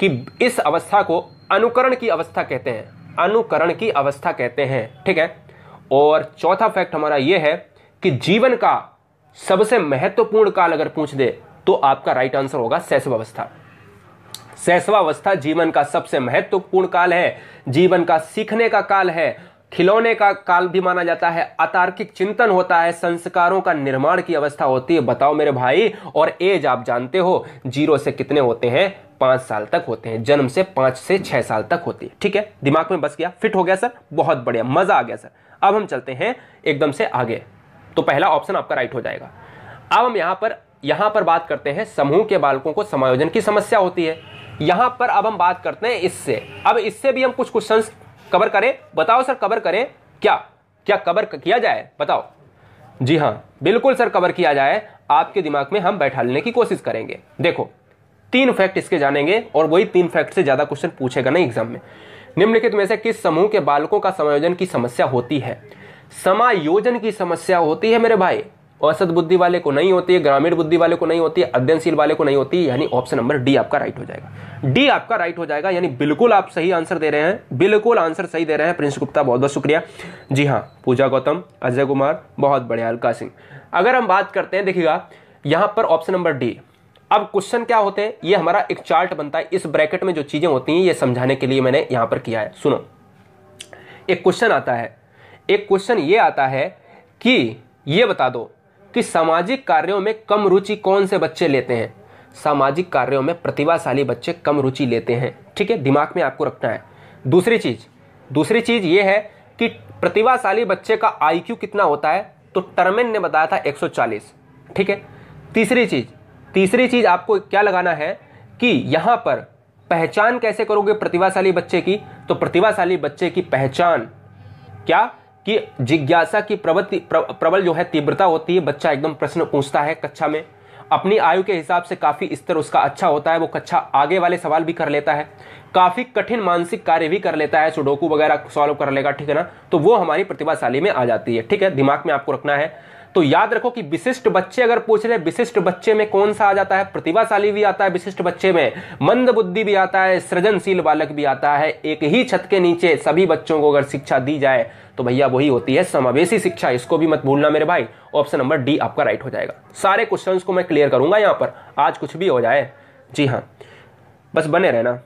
कि इस अवस्था को अनुकरण की अवस्था कहते हैं अनुकरण की अवस्था कहते हैं ठीक है और चौथा फैक्ट हमारा यह है कि जीवन का सबसे महत्वपूर्ण काल अगर पूछ दे तो आपका राइट आंसर होगा सैसवावस्था शैशवावस्था जीवन का सबसे महत्वपूर्ण काल है जीवन का सीखने का काल है खिलौने का काल भी माना जाता है अतार्किक चिंतन होता है संस्कारों का निर्माण की अवस्था होती है बताओ मेरे भाई और एज आप जानते हो जीरो से कितने होते हैं पांच साल तक होते हैं जन्म से पांच से छह साल तक होती है ठीक है दिमाग में बस गया फिट हो गया सर बहुत बढ़िया मज़ा आ गया सर अब हम चलते हैं एकदम से आगे तो पहला ऑप्शन आपका राइट हो जाएगा अब हम यहां पर यहां पर बात करते हैं समूह के बालकों को समायोजन की समस्या होती है यहाँ पर अब हम बात करते हैं इससे अब इससे भी हम कुछ क्वेश्चन कवर करें बताओ सर कवर करें क्या क्या कवर किया जाए बताओ जी हाँ बिल्कुल सर कवर किया जाए आपके दिमाग में हम बैठा लेने की कोशिश करेंगे देखो तीन फैक्ट इसके जानेंगे और वही तीन फैक्ट से ज़्यादा क्वेश्चन पूछेगा ना एग्जाम में निम्नलिखित में से किस समूह के बालकों का समायोजन की समस्या होती है समायोजन की समस्या होती है मेरे भाई औसत बुद्धि वाले को नहीं होती है ग्रामीण बुद्धि वाले को नहीं होती है अध्ययनशील वाले को नहीं होती यानी ऑप्शन नंबर डी आपका राइट हो जाएगा डी आपका राइट हो जाएगा यानी बिल्कुल आप सही आंसर दे रहे हैं बिल्कुल आंसर सही दे रहे हैं प्रिंस गुप्ता बहुत बहुत शुक्रिया जी हाँ पूजा गौतम अजय कुमार बहुत बढ़िया अलका सिंह अगर हम बात करते हैं देखिएगा यहाँ पर ऑप्शन नंबर डी अब क्वेश्चन क्या होते हैं ये हमारा एक चार्ट बनता है इस ब्रैकेट में जो चीजें होती हैं ये समझाने के लिए मैंने यहाँ पर किया है सुनो एक क्वेश्चन आता है एक क्वेश्चन ये आता है कि ये बता दो कि सामाजिक कार्यों में कम रुचि कौन से बच्चे लेते हैं सामाजिक कार्यों में प्रतिभाशाली बच्चे कम रुचि लेते हैं ठीक है दिमाग में आपको रखना है दूसरी चीज़ दूसरी चीज़ ये है कि प्रतिभाशाली बच्चे का आईक्यू कितना होता है तो टर्मेन ने बताया था 140 ठीक है तीसरी चीज़ तीसरी चीज़ आपको क्या लगाना है कि यहां पर पहचान कैसे करोगे प्रतिभाशाली बच्चे की तो प्रतिभाशाली बच्चे की पहचान क्या कि जिज्ञासा की प्रवृत्ति प्रबल जो है तीव्रता होती है बच्चा एकदम प्रश्न पूछता है कक्षा में अपनी आयु के हिसाब से काफ़ी स्तर उसका अच्छा होता है वो कक्षा आगे वाले सवाल भी कर लेता है काफ़ी कठिन मानसिक कार्य भी कर लेता है सुडोकू वगैरह सॉल्व कर लेगा ठीक है ना तो वो हमारी प्रतिभाशाली में आ जाती है ठीक है दिमाग में आपको रखना है तो याद रखो कि विशिष्ट बच्चे अगर पूछ रहे विशिष्ट बच्चे में कौन सा आ जाता है प्रतिभाशाली भी आता है विशिष्ट बच्चे में मंद बुद्धि भी आता है सृजनशील बालक भी आता है एक ही छत के नीचे सभी बच्चों को अगर शिक्षा दी जाए तो भैया वही होती है समावेशी शिक्षा इसको भी मत भूलना मेरे भाई ऑप्शन नंबर डी आपका राइट हो जाएगा सारे क्वेश्चन को मैं क्लियर करूंगा यहां पर आज कुछ भी हो जाए जी हाँ बस बने रहना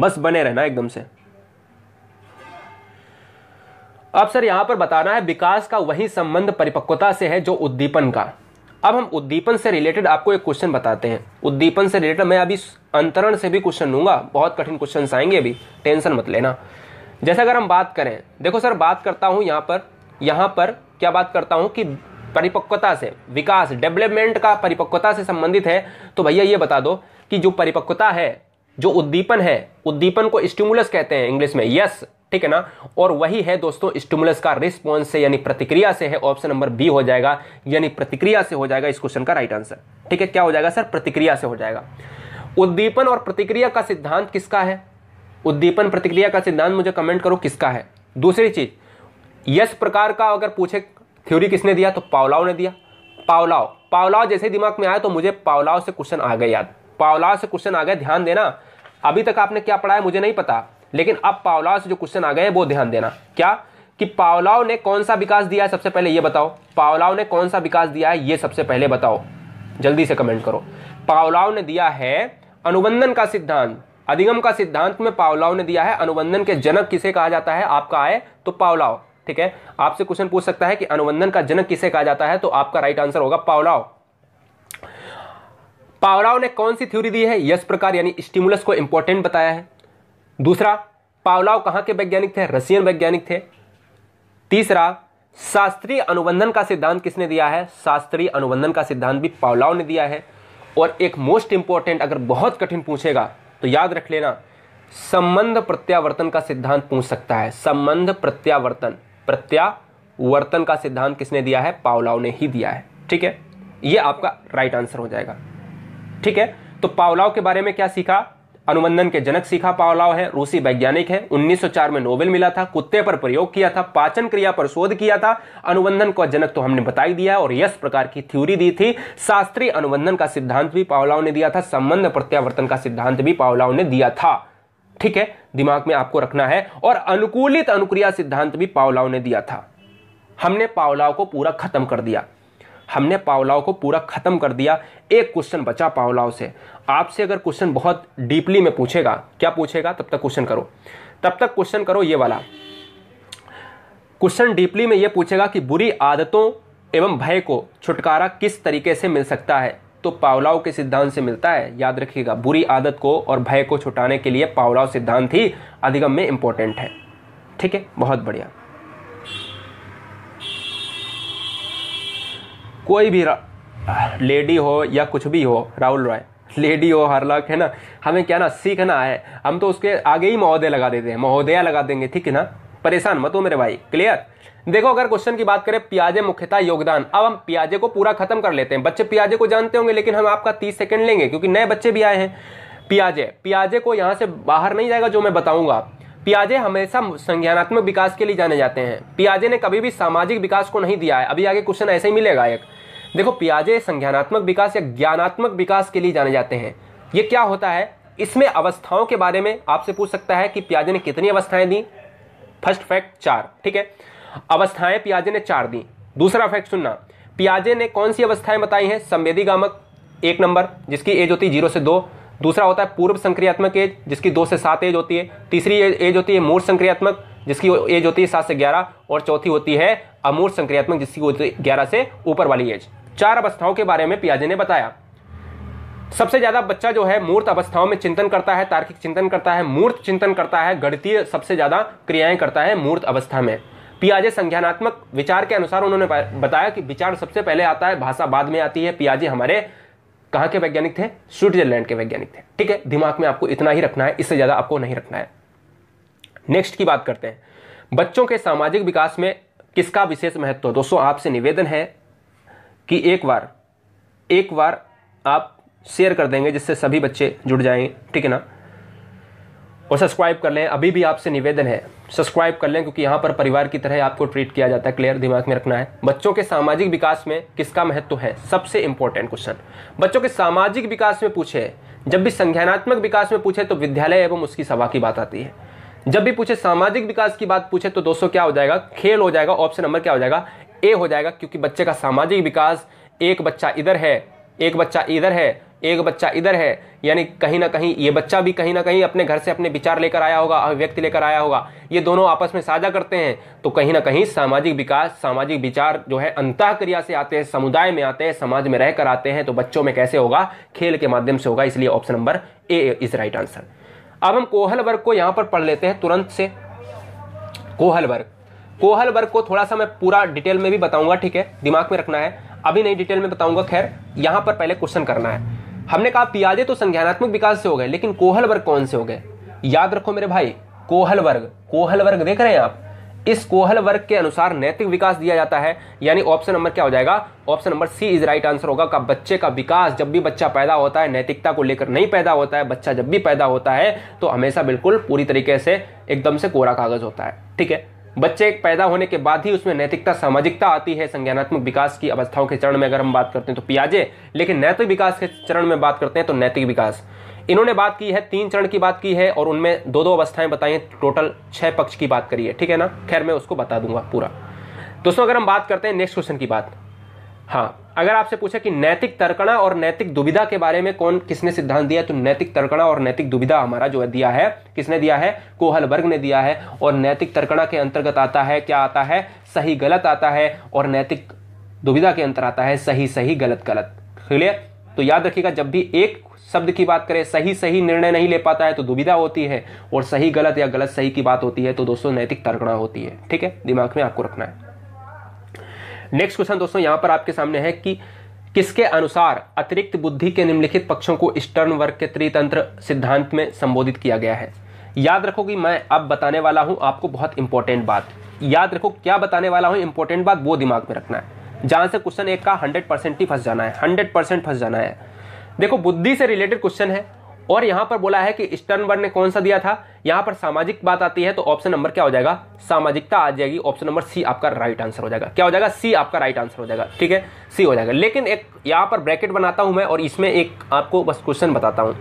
बस बने रहना एकदम से अब सर यहां पर बताना है विकास का वही संबंध परिपक्वता से है जो उद्दीपन का अब हम उद्दीपन से रिलेटेड आपको एक क्वेश्चन बताते हैं उद्दीपन से रिलेटेड मैं अभी अंतरण से भी क्वेश्चन लूंगा बहुत कठिन क्वेश्चन आएंगे अभी टेंशन मत लेना जैसे अगर हम बात करें देखो सर बात करता हूं यहां पर यहां पर क्या बात करता हूं कि परिपक्वता से विकास डेवलपमेंट का परिपक्वता से संबंधित है तो भैया ये बता दो कि जो परिपक्वता है जो उद्दीपन है उद्दीपन को स्टिमुलस कहते हैं इंग्लिश में यस ठीक है ना और वही है दोस्तों स्टिमुलस का रिस्पॉन्स से यानी प्रतिक्रिया से है ऑप्शन नंबर बी हो जाएगा यानी प्रतिक्रिया से हो जाएगा इस क्वेश्चन का राइट आंसर ठीक है क्या हो जाएगा सर प्रतिक्रिया से हो जाएगा उद्दीपन और प्रतिक्रिया का सिद्धांत किसका है उद्दीपन प्रतिक्रिया का सिद्धांत मुझे कमेंट करो किसका है दूसरी चीज यश प्रकार का अगर पूछे थ्योरी किसने दिया तो पावलाव ने दिया पावलाव पावलाव जैसे दिमाग में आया तो मुझे पावलाव से क्वेश्चन आ गया याद पावलाव से क्वेश्चन आ गया ध्यान देना अभी तक आपने क्या पढ़ा है मुझे नहीं पता लेकिन अब पावलाव से जो क्वेश्चन आ गए वो ध्यान देना क्या कि पावलाव ने कौन सा विकास दिया है सबसे पहले ये बताओ पावलाव ने कौन सा विकास दिया है ये सबसे पहले बताओ जल्दी से कमेंट करो पावलाव ने दिया है अनुबंधन का सिद्धांत अधिगम का सिद्धांत में पावलाव ने दिया है अनुबंधन के जनक किसे कहा जाता है आपका आए तो पावलाव ठीक है आपसे क्वेश्चन पूछ सकता है कि अनुबंधन का जनक किसे कहा जाता है तो आपका राइट आंसर होगा पावलाव पावलाव ने कौन सी थ्योरी दी है यश प्रकार यानी स्टिमुलस को इंपॉर्टेंट बताया है दूसरा पावलाव कहाँ के वैज्ञानिक थे रशियन वैज्ञानिक थे तीसरा शास्त्रीय अनुबंधन का सिद्धांत किसने दिया है शास्त्रीय अनुबंधन का सिद्धांत भी पावलाव ने दिया है और एक मोस्ट इंपॉर्टेंट अगर बहुत कठिन पूछेगा तो याद रख लेना संबंध प्रत्यावर्तन का सिद्धांत पूछ सकता है संबंध प्रत्यावर्तन प्रत्यावर्तन का सिद्धांत किसने दिया है पावलाव ने ही दिया है ठीक है ये आपका राइट आंसर हो जाएगा ठीक है तो पावलाव के बारे में क्या सीखा अनुबंधन के जनक सीखा पावलाव है रूसी वैज्ञानिक है 1904 में नोबेल मिला था कुत्ते पर प्रयोग किया था पाचन क्रिया पर शोध किया था अनुबंधन को जनक तो हमने बताई दिया और यस प्रकार की थ्योरी दी थी शास्त्रीय अनुबंधन का सिद्धांत भी पावलाव ने दिया था संबंध प्रत्यावर्तन का सिद्धांत भी पावलाव ने दिया था ठीक है दिमाग में आपको रखना है और अनुकूलित अनुक्रिया सिद्धांत भी पावलाव ने दिया था हमने पावलाव को पूरा खत्म कर दिया हमने पावलाव को पूरा ख़त्म कर दिया एक क्वेश्चन बचा पावलाव से आपसे अगर क्वेश्चन बहुत डीपली में पूछेगा क्या पूछेगा तब तक क्वेश्चन करो तब तक क्वेश्चन करो ये वाला क्वेश्चन डीपली में ये पूछेगा कि बुरी आदतों एवं भय को छुटकारा किस तरीके से मिल सकता है तो पावलाव के सिद्धांत से मिलता है याद रखिएगा बुरी आदत को और भय को छुटाने के लिए पावलाव सिद्धांत ही अधिगम में इंपॉर्टेंट है ठीक है बहुत बढ़िया कोई भी लेडी हो या कुछ भी हो राहुल रॉय लेडी हो हर लक है ना हमें क्या ना सीखना है हम तो उसके आगे ही महोदय लगा देते हैं महोदया लगा देंगे ठीक है ना परेशान मत हो मेरे भाई क्लियर देखो अगर क्वेश्चन की बात करें प्याजे मुख्यतः योगदान अब हम प्याजे को पूरा खत्म कर लेते हैं बच्चे प्याजे को जानते होंगे लेकिन हम आपका तीस सेकेंड लेंगे क्योंकि नए बच्चे भी आए हैं प्याजे प्याजे को यहाँ से बाहर नहीं जाएगा जो मैं बताऊंगा प्याजे हमेशा संज्ञानात्मक विकास के लिए जाने जाते हैं प्याजे ने कभी भी सामाजिक विकास को नहीं दिया है अभी आगे क्वेश्चन ऐसे ही मिलेगा एक देखो पियाजे संज्ञानात्मक विकास या ज्ञानात्मक विकास के लिए जाने जाते हैं ये क्या होता है इसमें अवस्थाओं के बारे में आपसे पूछ सकता है कि पियाजे ने कितनी अवस्थाएं दी फर्स्ट फैक्ट चार ठीक है अवस्थाएं पियाजे ने चार दी दूसरा फैक्ट सुनना पियाजे ने कौन सी अवस्थाएं बताई हैं संवेदी गामक एक नंबर जिसकी एज होती है जीरो से दो दूसरा होता है पूर्व संक्रियात्मक एज जिसकी दो से सात एज होती है तीसरी एज होती है मूर्ख संक्रियात्मक जिसकी एज होती है सात से ग्यारह और चौथी होती है अमूर्त संक्रियात्मक जिसकी होती है ग्यारह से ऊपर वाली एज चार अवस्थाओं के बारे में पियाजे ने बताया सबसे ज्यादा बच्चा जो है मूर्त अवस्थाओं में चिंतन करता है तार्किक चिंतन करता है मूर्त चिंतन करता है गणितीय सबसे ज्यादा क्रियाएं करता है मूर्त अवस्था में पियाजे संज्ञानात्मक विचार के अनुसार उन्होंने बताया कि विचार सबसे पहले आता है भाषा बाद में आती है पियाजे हमारे कहाँ के वैज्ञानिक थे स्विट्जरलैंड के वैज्ञानिक थे ठीक है दिमाग में आपको इतना ही रखना है इससे ज्यादा आपको नहीं रखना है नेक्स्ट की बात करते हैं बच्चों के सामाजिक विकास में किसका विशेष महत्व दोस्तों आपसे निवेदन है कि एक बार एक बार आप शेयर कर देंगे जिससे सभी बच्चे जुड़ जाएंगे ठीक है ना और सब्सक्राइब कर लें अभी भी आपसे निवेदन है सब्सक्राइब कर लें क्योंकि यहाँ पर परिवार की तरह आपको ट्रीट किया जाता है क्लियर दिमाग में रखना है बच्चों के सामाजिक विकास में किसका महत्व है सबसे इंपॉर्टेंट क्वेश्चन बच्चों के सामाजिक विकास में पूछे जब भी संज्ञानात्मक विकास में पूछे तो विद्यालय एवं उसकी सभा की बात आती है जब भी पूछे सामाजिक विकास की बात पूछे तो दोस्तों क्या हो जाएगा खेल हो जाएगा ऑप्शन नंबर क्या हो जाएगा ए हो जाएगा क्योंकि बच्चे का सामाजिक विकास एक बच्चा इधर है एक बच्चा इधर है एक बच्चा इधर है यानी कहीं ना कहीं ये बच्चा भी कहीं ना कहीं अपने घर से अपने विचार लेकर आया होगा अभिव्यक्ति लेकर आया होगा ये दोनों आपस में साझा करते हैं तो कहीं ना कहीं सामाजिक विकास सामाजिक विचार जो है अंत क्रिया से आते हैं समुदाय में आते हैं समाज में रहकर आते हैं तो बच्चों में कैसे होगा खेल के माध्यम से होगा इसलिए option number A is right answer अब हम कोहल वर्ग को यहां पर पढ़ लेते हैं तुरंत से कोहल वर्ग कोहल वर्ग को थोड़ा सा मैं पूरा डिटेल में भी बताऊंगा ठीक है दिमाग में रखना है अभी नहीं डिटेल में बताऊंगा खैर यहां पर पहले क्वेश्चन करना है हमने कहा पियाजे तो संज्ञानात्मक विकास से हो गए लेकिन कोहल वर्ग कौन से हो गए याद रखो मेरे भाई कोहल वर्ग कोहल वर्ग देख रहे हैं आप इस कोहल वर्ग के अनुसार नैतिक विकास दिया जाता है यानी ऑप्शन नंबर क्या हो जाएगा option number C is right answer होगा का बच्चे का विकास जब भी बच्चा पैदा होता है नैतिकता को लेकर नहीं पैदा होता है बच्चा जब भी पैदा होता है तो हमेशा बिल्कुल पूरी तरीके से एकदम से कोरा कागज होता है ठीक है बच्चे पैदा होने के बाद ही उसमें नैतिकता सामाजिकता आती है संज्ञानात्मक विकास की अवस्थाओं के चरण में अगर हम बात करते हैं तो पियाजे लेकिन नैतिक विकास के चरण में बात करते हैं तो नैतिक विकास इन्होंने बात की है तीन चरण की बात की है और उनमें दो दो अवस्थाएं बताई हैं टोटल छह पक्ष की बात करी है ठीक है ना खैर मैं उसको बता दूंगा पूरा दोस्तों अगर हम बात करते हैं नेक्स्ट क्वेश्चन की बात हाँ अगर आपसे पूछे कि नैतिक तर्कणा और नैतिक दुविधा के बारे में कौन किसने सिद्धांत दिया तो नैतिक तर्कणा और नैतिक दुविधा हमारा जो है दिया है किसने दिया है कोहल वर्ग ने दिया है और नैतिक तर्कणा के अंतर्गत आता है क्या आता है सही गलत आता है और नैतिक दुविधा के अंतर आता है सही सही गलत गलत क्लियर तो याद रखिएगा जब भी एक शब्द की बात करें सही सही निर्णय नहीं ले पाता है तो दुविधा होती है और सही गलत या गलत सही की बात होती है तो दोस्तों नैतिक तर्कणा होती है ठीक है दिमाग में आपको रखना है नेक्स्ट क्वेश्चन दोस्तों यहां पर आपके सामने है कि किसके अनुसार अतिरिक्त बुद्धि के निम्नलिखित पक्षों को स्टर्न वर्ग के त्रितंत्र सिद्धांत में संबोधित किया गया है याद रखो कि मैं अब बताने वाला हूं आपको बहुत इंपॉर्टेंट बात याद रखो क्या बताने वाला हूं इंपॉर्टेंट बात वो दिमाग में रखना है जहां से क्वेश्चन एक का हंड्रेड परसेंट ही फंस जाना है हंड्रेड परसेंट फंस जाना है देखो बुद्धि से रिलेटेड क्वेश्चन है और यहां पर बोला है कि स्टर्नबर्ग ने कौन सा दिया था यहां पर सामाजिक बात आती है तो ऑप्शन नंबर क्या हो जाएगा सामाजिकता आ जाएगी ऑप्शन नंबर सी आपका राइट आंसर हो जाएगा क्या हो जाएगा सी आपका राइट आंसर हो जाएगा ठीक है सी हो जाएगा लेकिन एक यहां पर ब्रैकेट बनाता हूं मैं और इसमें एक आपको बस क्वेश्चन बताता हूं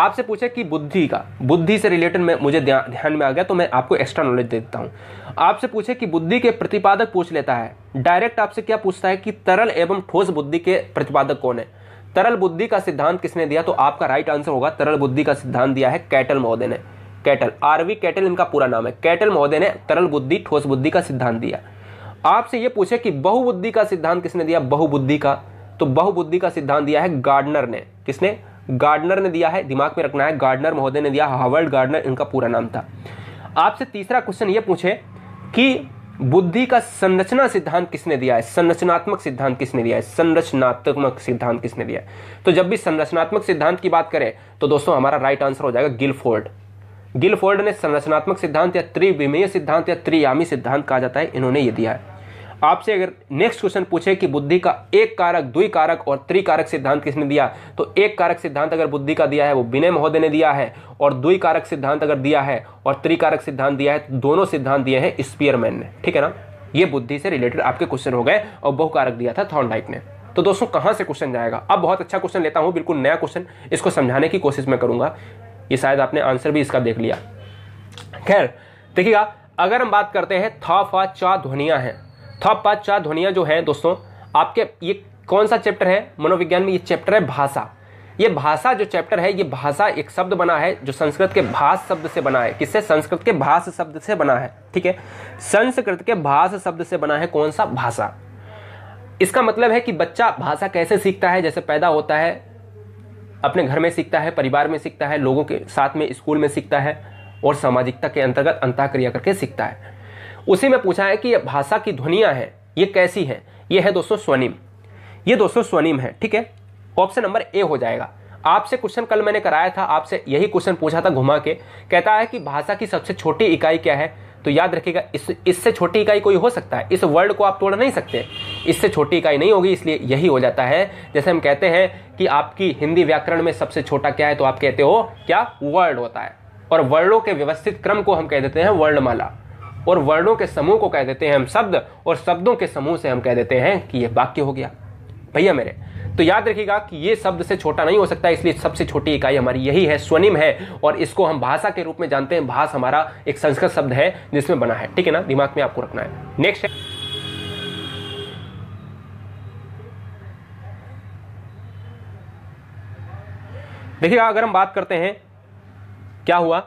आपसे पूछे कि बुद्धि का बुद्धि से रिलेटेड में मुझे ध्यान में आ गया तो मैं आपको एक्स्ट्रा नॉलेज दे देता हूँ आपसे पूछे कि बुद्धि के प्रतिपादक पूछ लेता है डायरेक्ट आपसे क्या पूछता है कि तरल एवं ठोस बुद्धि के प्रतिपादक कौन है तरल बुद्धि का सिद्धांत किसने दिया तो आपका राइट आंसर होगा तरल बुद्धि का सिद्धांत दिया है कैटल महोदय ने कैटल आरवी कैटल इनका पूरा नाम है कैटल महोदय ने तरल बुद्धि ठोस बुद्धि का सिद्धांत दिया आपसे यह पूछे कि बहुबुद्धि का सिद्धांत किसने दिया बहुबुद्धि का तो बहुबुद्धि का सिद्धांत दिया है गार्डनर ने किसने गार्डनर ने दिया है दिमाग में रखना है गार्डनर महोदय ने दिया हार्वर्ड गार्डनर इनका पूरा नाम था आपसे तीसरा क्वेश्चन ये पूछे कि बुद्धि का संरचना सिद्धांत किसने दिया है संरचनात्मक सिद्धांत किसने दिया है संरचनात्मक सिद्धांत किसने दिया है तो जब भी संरचनात्मक सिद्धांत की बात करें तो दोस्तों हमारा राइट आंसर हो जाएगा गिलफोर्ड गिलफोर्ड ने संरचनात्मक सिद्धांत या त्रिविमेय सिद्धांत या त्रियामी सिद्धांत कहा जाता है इन्होंने ये दिया है आपसे अगर नेक्स्ट क्वेश्चन पूछे कि बुद्धि का एक कारक द्वि कारक और त्रिकारक सिद्धांत किसने दिया तो एक कारक सिद्धांत अगर बुद्धि का दिया है वो विनय महोदय ने दिया है और द्वि कारक सिद्धांत अगर दिया है और त्रिकारक सिद्धांत दिया है तो दोनों सिद्धांत दिए हैं स्पीयरमैन ने ठीक है ना ये बुद्धि से रिलेटेड आपके क्वेश्चन हो गए और बहुकारक दिया था थॉर्नडाइक ने तो दोस्तों कहाँ से क्वेश्चन जाएगा अब बहुत अच्छा क्वेश्चन लेता हूँ बिल्कुल नया क्वेश्चन इसको समझाने की कोशिश मैं करूँगा ये शायद आपने आंसर भी इसका देख लिया खैर देखिएगा अगर हम बात करते हैं था फा चा ध्वनिया है थप पाँच चार ध्वनियाँ जो हैं दोस्तों आपके ये कौन सा चैप्टर है मनोविज्ञान में ये चैप्टर है भाषा ये भाषा जो चैप्टर है ये भाषा एक शब्द बना है जो संस्कृत के भाष शब्द से बना है किससे संस्कृत के भाष शब्द से बना है ठीक है संस्कृत के भाष शब्द से बना है कौन सा भाषा इसका मतलब है कि बच्चा भाषा कैसे सीखता है जैसे पैदा होता है अपने घर में सीखता है परिवार में सीखता है लोगों के साथ में स्कूल में सीखता है और सामाजिकता के अंतर्गत क्रिया करके सीखता है उसी में पूछा है कि भाषा की ध्वनिया हैं ये कैसी हैं ये है दोस्तों स्वनिम ये दोस्तों स्वनिम है ठीक है ऑप्शन नंबर ए हो जाएगा आपसे क्वेश्चन कल मैंने कराया था आपसे यही क्वेश्चन पूछा था घुमा के कहता है कि भाषा की सबसे छोटी इकाई क्या है तो याद रखिएगा इस इससे छोटी इकाई कोई हो सकता है इस वर्ड को आप तोड़ नहीं सकते इससे छोटी इकाई नहीं होगी इसलिए यही हो जाता है जैसे हम कहते हैं कि आपकी हिंदी व्याकरण में सबसे छोटा क्या है तो आप कहते हो क्या वर्ड होता है और वर्णों के व्यवस्थित क्रम को हम कह देते हैं वर्णमाला और वर्णों के समूह को कह देते हैं हम शब्द और शब्दों के समूह से हम कह देते हैं कि यह वाक्य हो गया भैया मेरे तो याद रखिएगा कि ये शब्द से छोटा नहीं हो सकता इसलिए सबसे छोटी इकाई हमारी यही है स्वनिम है और इसको हम भाषा के रूप में जानते हैं भाषा हमारा एक संस्कृत शब्द है जिसमें बना है ठीक है ना दिमाग में आपको रखना है नेक्स्ट है देखिएगा अगर हम बात करते हैं क्या हुआ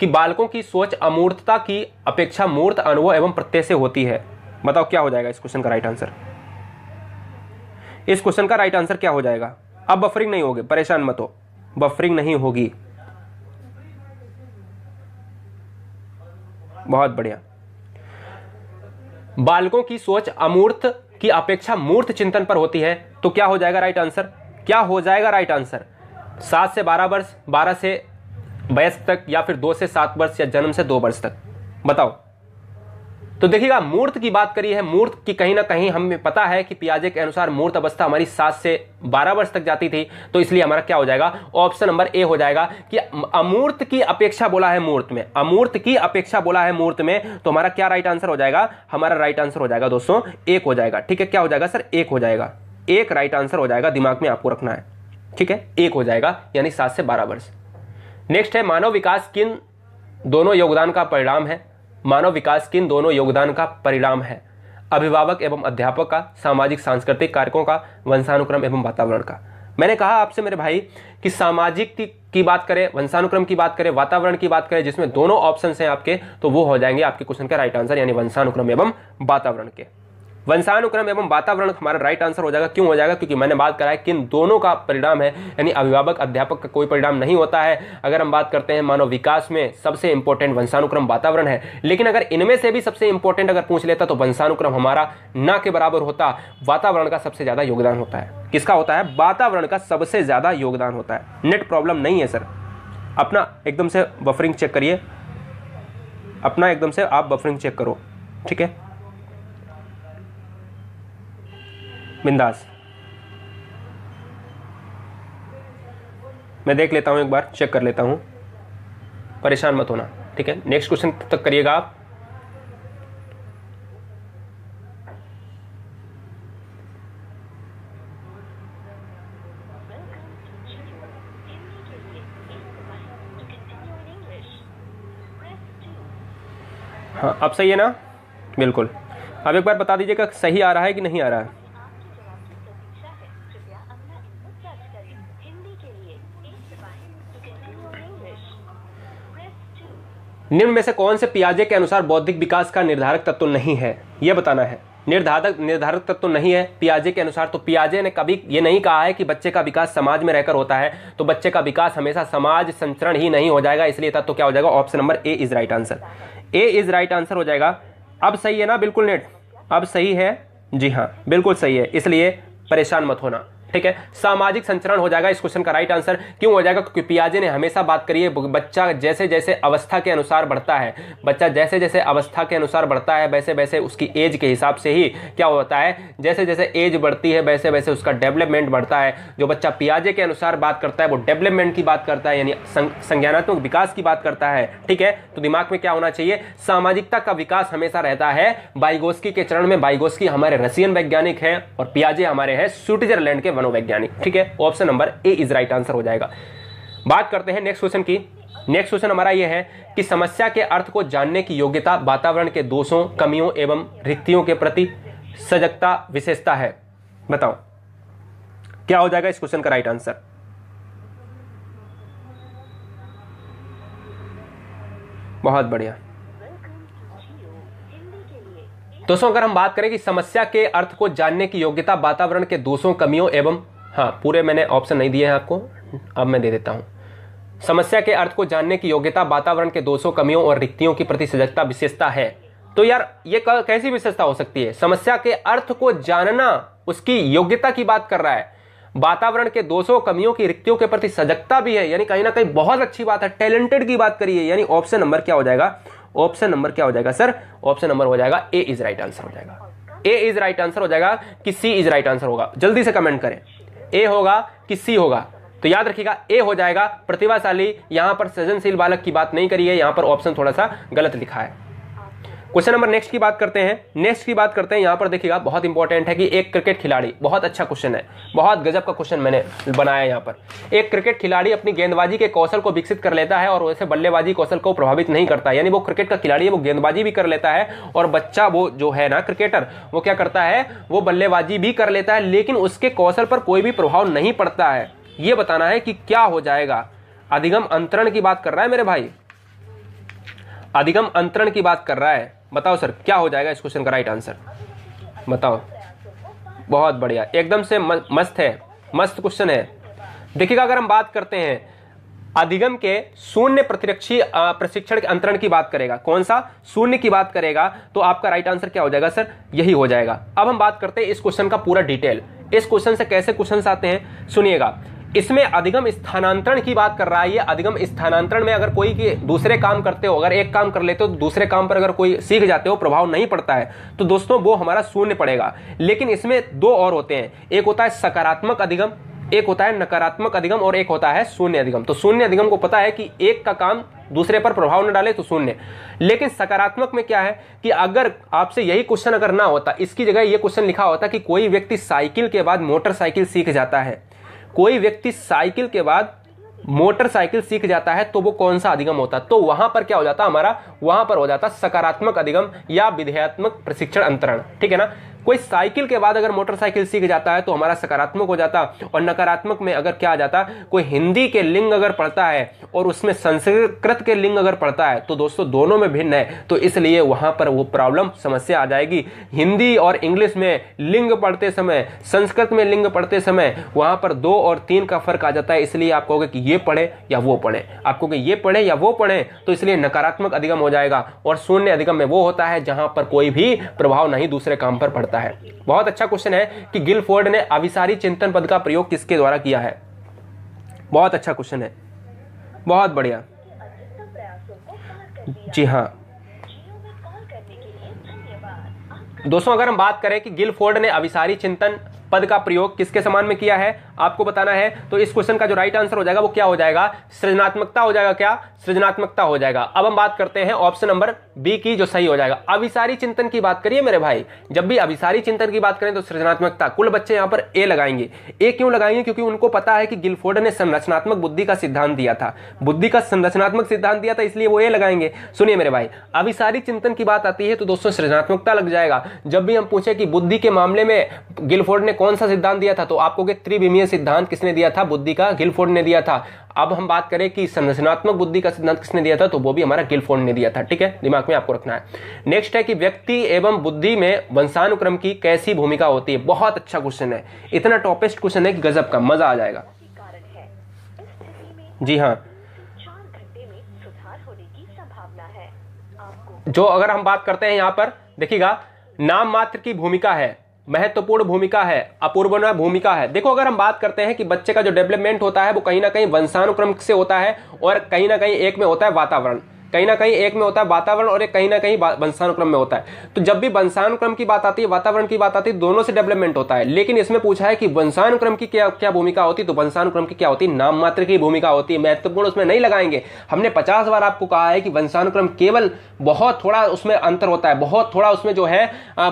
कि बालकों की सोच अमूर्तता की अपेक्षा मूर्त अनुभव एवं प्रत्यय से होती है बताओ क्या हो जाएगा इस क्वेश्चन का राइट आंसर इस क्वेश्चन का राइट आंसर क्या हो जाएगा अब बफरिंग नहीं होगी परेशान मत हो बफरिंग नहीं होगी बहुत बढ़िया बालकों की सोच अमूर्त की अपेक्षा मूर्त चिंतन पर होती है तो क्या हो जाएगा राइट आंसर क्या हो जाएगा राइट आंसर सात से बारह वर्ष बारह से वयस्क तक या फिर दो से सात वर्ष या जन्म से दो वर्ष तक बताओ तो देखिएगा मूर्त की बात करी है मूर्त की कहीं ना कहीं हमें पता है कि पियाजे के अनुसार मूर्त अवस्था हमारी सात से बारह वर्ष तक जाती थी तो इसलिए हमारा क्या हो जाएगा ऑप्शन नंबर ए हो जाएगा कि अमूर्त की अपेक्षा बोला है मूर्त में अमूर्त की अपेक्षा बोला है मूर्त में तो हमारा क्या राइट आंसर हो जाएगा हमारा राइट आंसर हो जाएगा दोस्तों एक हो जाएगा ठीक है क्या हो जाएगा सर एक हो जाएगा एक राइट आंसर हो जाएगा दिमाग में आपको रखना है ठीक है एक हो जाएगा यानी सात से बारह वर्ष नेक्स्ट है मानव विकास किन दोनों योगदान का परिणाम है मानव विकास किन दोनों योगदान का परिणाम है अभिभावक एवं अध्यापक का सामाजिक सांस्कृतिक कारकों का वंशानुक्रम एवं वातावरण का मैंने कहा आपसे मेरे भाई कि सामाजिक की बात करें वंशानुक्रम की बात करें वातावरण की बात करें जिसमें दोनों ऑप्शन हैं आपके तो वो हो जाएंगे आपके क्वेश्चन का राइट आंसर यानी वंशानुक्रम एवं वातावरण के वंशानुक्रम एवं वातावरण हमारा राइट आंसर हो जाएगा क्यों हो जाएगा क्योंकि मैंने बात करा है कि इन दोनों का परिणाम है यानी अभिभावक अध्यापक का कोई परिणाम नहीं होता है अगर हम बात करते हैं मानव विकास में सबसे इंपॉर्टेंट वंशानुक्रम वातावरण है लेकिन अगर इनमें से भी सबसे इंपॉर्टेंट अगर पूछ लेता तो वंशानुक्रम हमारा ना के बराबर होता वातावरण का सबसे ज़्यादा योगदान होता है किसका होता है वातावरण का सबसे ज़्यादा योगदान होता है नेट प्रॉब्लम नहीं है सर अपना एकदम से बफरिंग चेक करिए अपना एकदम से आप बफरिंग चेक करो ठीक है बिंदास मैं देख लेता हूँ एक बार चेक कर लेता हूँ परेशान मत होना ठीक है नेक्स्ट क्वेश्चन तब तक करिएगा आप हाँ अब सही है ना बिल्कुल अब एक बार बता दीजिएगा सही आ रहा है कि नहीं आ रहा है निम्न में से कौन से पियाजे के अनुसार बौद्धिक विकास का निर्धारक तत्व तो नहीं है यह बताना है निर्धारक निर्धारक तत्व तो नहीं है पियाजे के अनुसार तो पियाजे ने कभी ये नहीं कहा है कि बच्चे का विकास समाज में रहकर होता है तो बच्चे का विकास हमेशा समाज संचरण ही नहीं हो जाएगा इसलिए तत्व तो क्या हो जाएगा option number A is right answer A is right answer हो जाएगा अब सही है ना बिल्कुल नेट अब सही है जी हाँ बिल्कुल सही है इसलिए परेशान मत होना ठीक है सामाजिक संचरण हो जाएगा इस क्वेश्चन का राइट आंसर क्यों हो जाएगा क्योंकि पियाजे ने हमेशा बात करी है बच्चा जैसे जैसे अवस्था के अनुसार बढ़ता है बच्चा जैसे जैसे अवस्था के अनुसार बढ़ता है वैसे वैसे उसकी एज के हिसाब से ही क्या होता है जैसे जैसे एज बढ़ती है वैसे वैसे उसका डेवलपमेंट बढ़ता है जो बच्चा पियाजे के अनुसार बात करता है वो डेवलपमेंट की बात करता है यानी संज्ञानात्मक विकास की बात करता है ठीक है तो दिमाग में क्या होना चाहिए सामाजिकता का विकास हमेशा रहता है बाइगोस्की के चरण में बाइगोस्की हमारे रशियन वैज्ञानिक है और पियाजे हमारे हैं स्विट्जरलैंड के वन मनोवैज्ञानिक ठीक है option number A is right answer हो जाएगा बात करते हैं नेक्स्ट क्वेश्चन की नेक्स्ट क्वेश्चन हमारा यह है कि समस्या के अर्थ को जानने की योग्यता वातावरण के दोषों कमियों एवं रिक्तियों के प्रति सजगता विशेषता है बताओ क्या हो जाएगा इस क्वेश्चन का राइट आंसर बहुत बढ़िया दोस्तों अगर हम बात करें कि समस्या के अर्थ को जानने की योग्यता वातावरण के दोषों कमियों एवं हाँ पूरे मैंने ऑप्शन नहीं दिए हैं आपको अब मैं दे देता हूँ समस्या के अर्थ को जानने की योग्यता वातावरण के दोषों कमियों और रिक्तियों की प्रति सजगता विशेषता है तो यार ये कैसी विशेषता हो सकती है समस्या के अर्थ को जानना उसकी योग्यता की बात कर रहा है वातावरण के दोषों कमियों की रिक्तियों के प्रति सजगता भी है यानी कहीं ना कहीं बहुत अच्छी बात है टैलेंटेड की बात करिए यानी ऑप्शन नंबर क्या हो जाएगा ऑप्शन नंबर क्या हो जाएगा सर ऑप्शन नंबर हो जाएगा ए इज राइट आंसर हो जाएगा ए इज राइट आंसर हो जाएगा कि सी इज राइट आंसर होगा जल्दी से कमेंट करें ए होगा कि सी होगा तो याद रखिएगा ए हो जाएगा प्रतिभाशाली यहां पर सृजनशील बालक की बात नहीं करी है यहां पर ऑप्शन थोड़ा सा गलत लिखा है क्वेश्चन नंबर नेक्स्ट की बात करते हैं नेक्स्ट की बात करते हैं यहाँ पर देखिएगा बहुत इंपॉर्टेंट है कि एक क्रिकेट खिलाड़ी बहुत अच्छा क्वेश्चन है बहुत गजब का क्वेश्चन मैंने बनाया यहाँ पर एक क्रिकेट खिलाड़ी अपनी गेंदबाजी के कौशल को विकसित कर लेता है और वैसे बल्लेबाजी कौशल को प्रभावित नहीं करता यानी वो क्रिकेट का खिलाड़ी है वो गेंदबाजी भी कर लेता है और बच्चा वो जो है ना क्रिकेटर वो क्या करता है वो बल्लेबाजी भी कर लेता है लेकिन उसके कौशल पर कोई भी प्रभाव नहीं पड़ता है ये बताना है कि क्या हो जाएगा अधिगम अंतरण की बात कर रहा है मेरे भाई अधिगम अंतरण की बात कर रहा है बताओ सर क्या हो जाएगा इस क्वेश्चन का राइट आंसर बताओ बहुत बढ़िया एकदम से मस्त है मस्त क्वेश्चन है देखिएगा अगर हम बात करते हैं अधिगम के शून्य प्रतिरक्षी प्रशिक्षण के अंतरण की बात करेगा कौन सा शून्य की बात करेगा तो आपका राइट आंसर क्या हो जाएगा सर यही हो जाएगा अब हम बात करते हैं इस क्वेश्चन का पूरा डिटेल इस क्वेश्चन से कैसे क्वेश्चन आते हैं सुनिएगा इसमें अधिगम स्थानांतरण की बात कर रहा है ये अधिगम स्थानांतरण में अगर कोई दूसरे काम करते हो अगर एक काम कर लेते हो तो दूसरे काम पर अगर कोई सीख जाते हो प्रभाव नहीं पड़ता है तो दोस्तों वो हमारा शून्य पड़ेगा लेकिन इसमें दो और होते हैं एक होता है सकारात्मक अधिगम एक होता है नकारात्मक अधिगम और एक होता है शून्य अधिगम तो शून्य अधिगम को पता है कि एक का काम दूसरे पर प्रभाव न डाले तो शून्य लेकिन सकारात्मक में क्या है कि अगर आपसे यही क्वेश्चन अगर ना होता इसकी जगह ये क्वेश्चन लिखा होता कि कोई व्यक्ति साइकिल के बाद मोटरसाइकिल सीख जाता है कोई व्यक्ति साइकिल के बाद मोटरसाइकिल सीख जाता है तो वो कौन सा अधिगम होता है तो वहां पर क्या हो जाता हमारा वहां पर हो जाता सकारात्मक अधिगम या विधेयात्मक प्रशिक्षण अंतरण ठीक है ना कोई साइकिल के बाद अगर मोटरसाइकिल सीख जाता है तो हमारा सकारात्मक हो जाता और नकारात्मक में अगर क्या आ जाता कोई हिंदी के लिंग अगर पढ़ता है और उसमें संस्कृत के लिंग अगर पढ़ता है तो दोस्तों दोनों में भिन्न है तो इसलिए वहां पर वो प्रॉब्लम समस्या आ जाएगी हिंदी और इंग्लिश में लिंग पढ़ते समय संस्कृत में लिंग पढ़ते समय वहां पर दो और तीन का फर्क आ जाता है इसलिए आप कहोगे कि ये पढ़े या वो पढ़े आप कहोगे ये पढ़े या वो पढ़े तो इसलिए नकारात्मक अधिगम हो जाएगा और शून्य अधिगम में वो होता है जहां पर कोई भी प्रभाव नहीं दूसरे काम पर पड़ता जाता है बहुत अच्छा क्वेश्चन है कि गिलफोर्ड ने अविसारी चिंतन पद का प्रयोग किसके द्वारा किया है बहुत अच्छा क्वेश्चन है बहुत बढ़िया जी हाँ दोस्तों अगर हम बात करें कि गिलफोर्ड ने अविसारी चिंतन पद का प्रयोग किसके समान में किया है आपको बताना है तो इस क्वेश्चन का जो राइट आंसर हो जाएगा वो क्या हो जाएगा सृजनात्मकता हो जाएगा क्या सृजनात्मकता हो जाएगा अब हम बात करते हैं ऑप्शन नंबर बी की जो सही हो जाएगा अभिसारी चिंतन की बात करिए मेरे भाई जब भी अभिसारी चिंतन की बात करें तो सृजनात्मकता कुल बच्चे यहां पर ए लगाएंगे ए क्यों लगाएंगे क्योंकि उनको पता है कि गिलफोर्ड ने संरचनात्मक बुद्धि का सिद्धांत दिया था बुद्धि का संरचनात्मक सिद्धांत दिया था इसलिए वो ए लगाएंगे सुनिए मेरे भाई अभिसारी चिंतन की बात आती है तो दोस्तों सृजनात्मकता लग जाएगा जब भी हम पूछे कि बुद्धि के मामले में गिलफोर्ड ने कौन सा सिद्धांत दिया था तो आपको कि त्रिविमीय सिद्धांत किसने दिया था बुद्धि का गिलफोर्ड ने दिया था अब हम बात करें कि संरचनात्मक बुद्धि का सिद्धांत किसने दिया था तो वो भी हमारा गिलफोर्ड ने दिया था ठीक है दिमाग में आपको रखना है नेक्स्ट है कि व्यक्ति एवं बुद्धि में वंशानुक्रम की कैसी भूमिका होती है बहुत अच्छा क्वेश्चन है इतना टॉपेस्ट क्वेश्चन है कि गजब का मजा आ जाएगा जी हाँ जो अगर हम बात करते हैं यहाँ पर देखिएगा नाम मात्र की भूमिका है महत्वपूर्ण भूमिका है अपूर्वनीय भूमिका है देखो अगर हम बात करते हैं कि बच्चे का जो डेवलपमेंट होता है वो कहीं ना कहीं वंशानुक्रम से होता है और कहीं ना कहीं एक में होता है वातावरण कहीं ना कहीं एक में होता है वातावरण और एक कहीं ना कहीं वंशानुक्रम में होता है तो जब भी वंशानुक्रम की बात आती है वातावरण की बात आती है दोनों से डेवलपमेंट होता है लेकिन इसमें पूछा है कि वंशानुक्रम की क्या क्या भूमिका होती है तो वंशानुक्रम की क्या होती है नाम मात्र की भूमिका होती है महत्वपूर्ण उसमें नहीं लगाएंगे हमने पचास बार आपको कहा है कि वंशानुक्रम केवल बहुत थोड़ा उसमें अंतर होता है बहुत थोड़ा उसमें जो है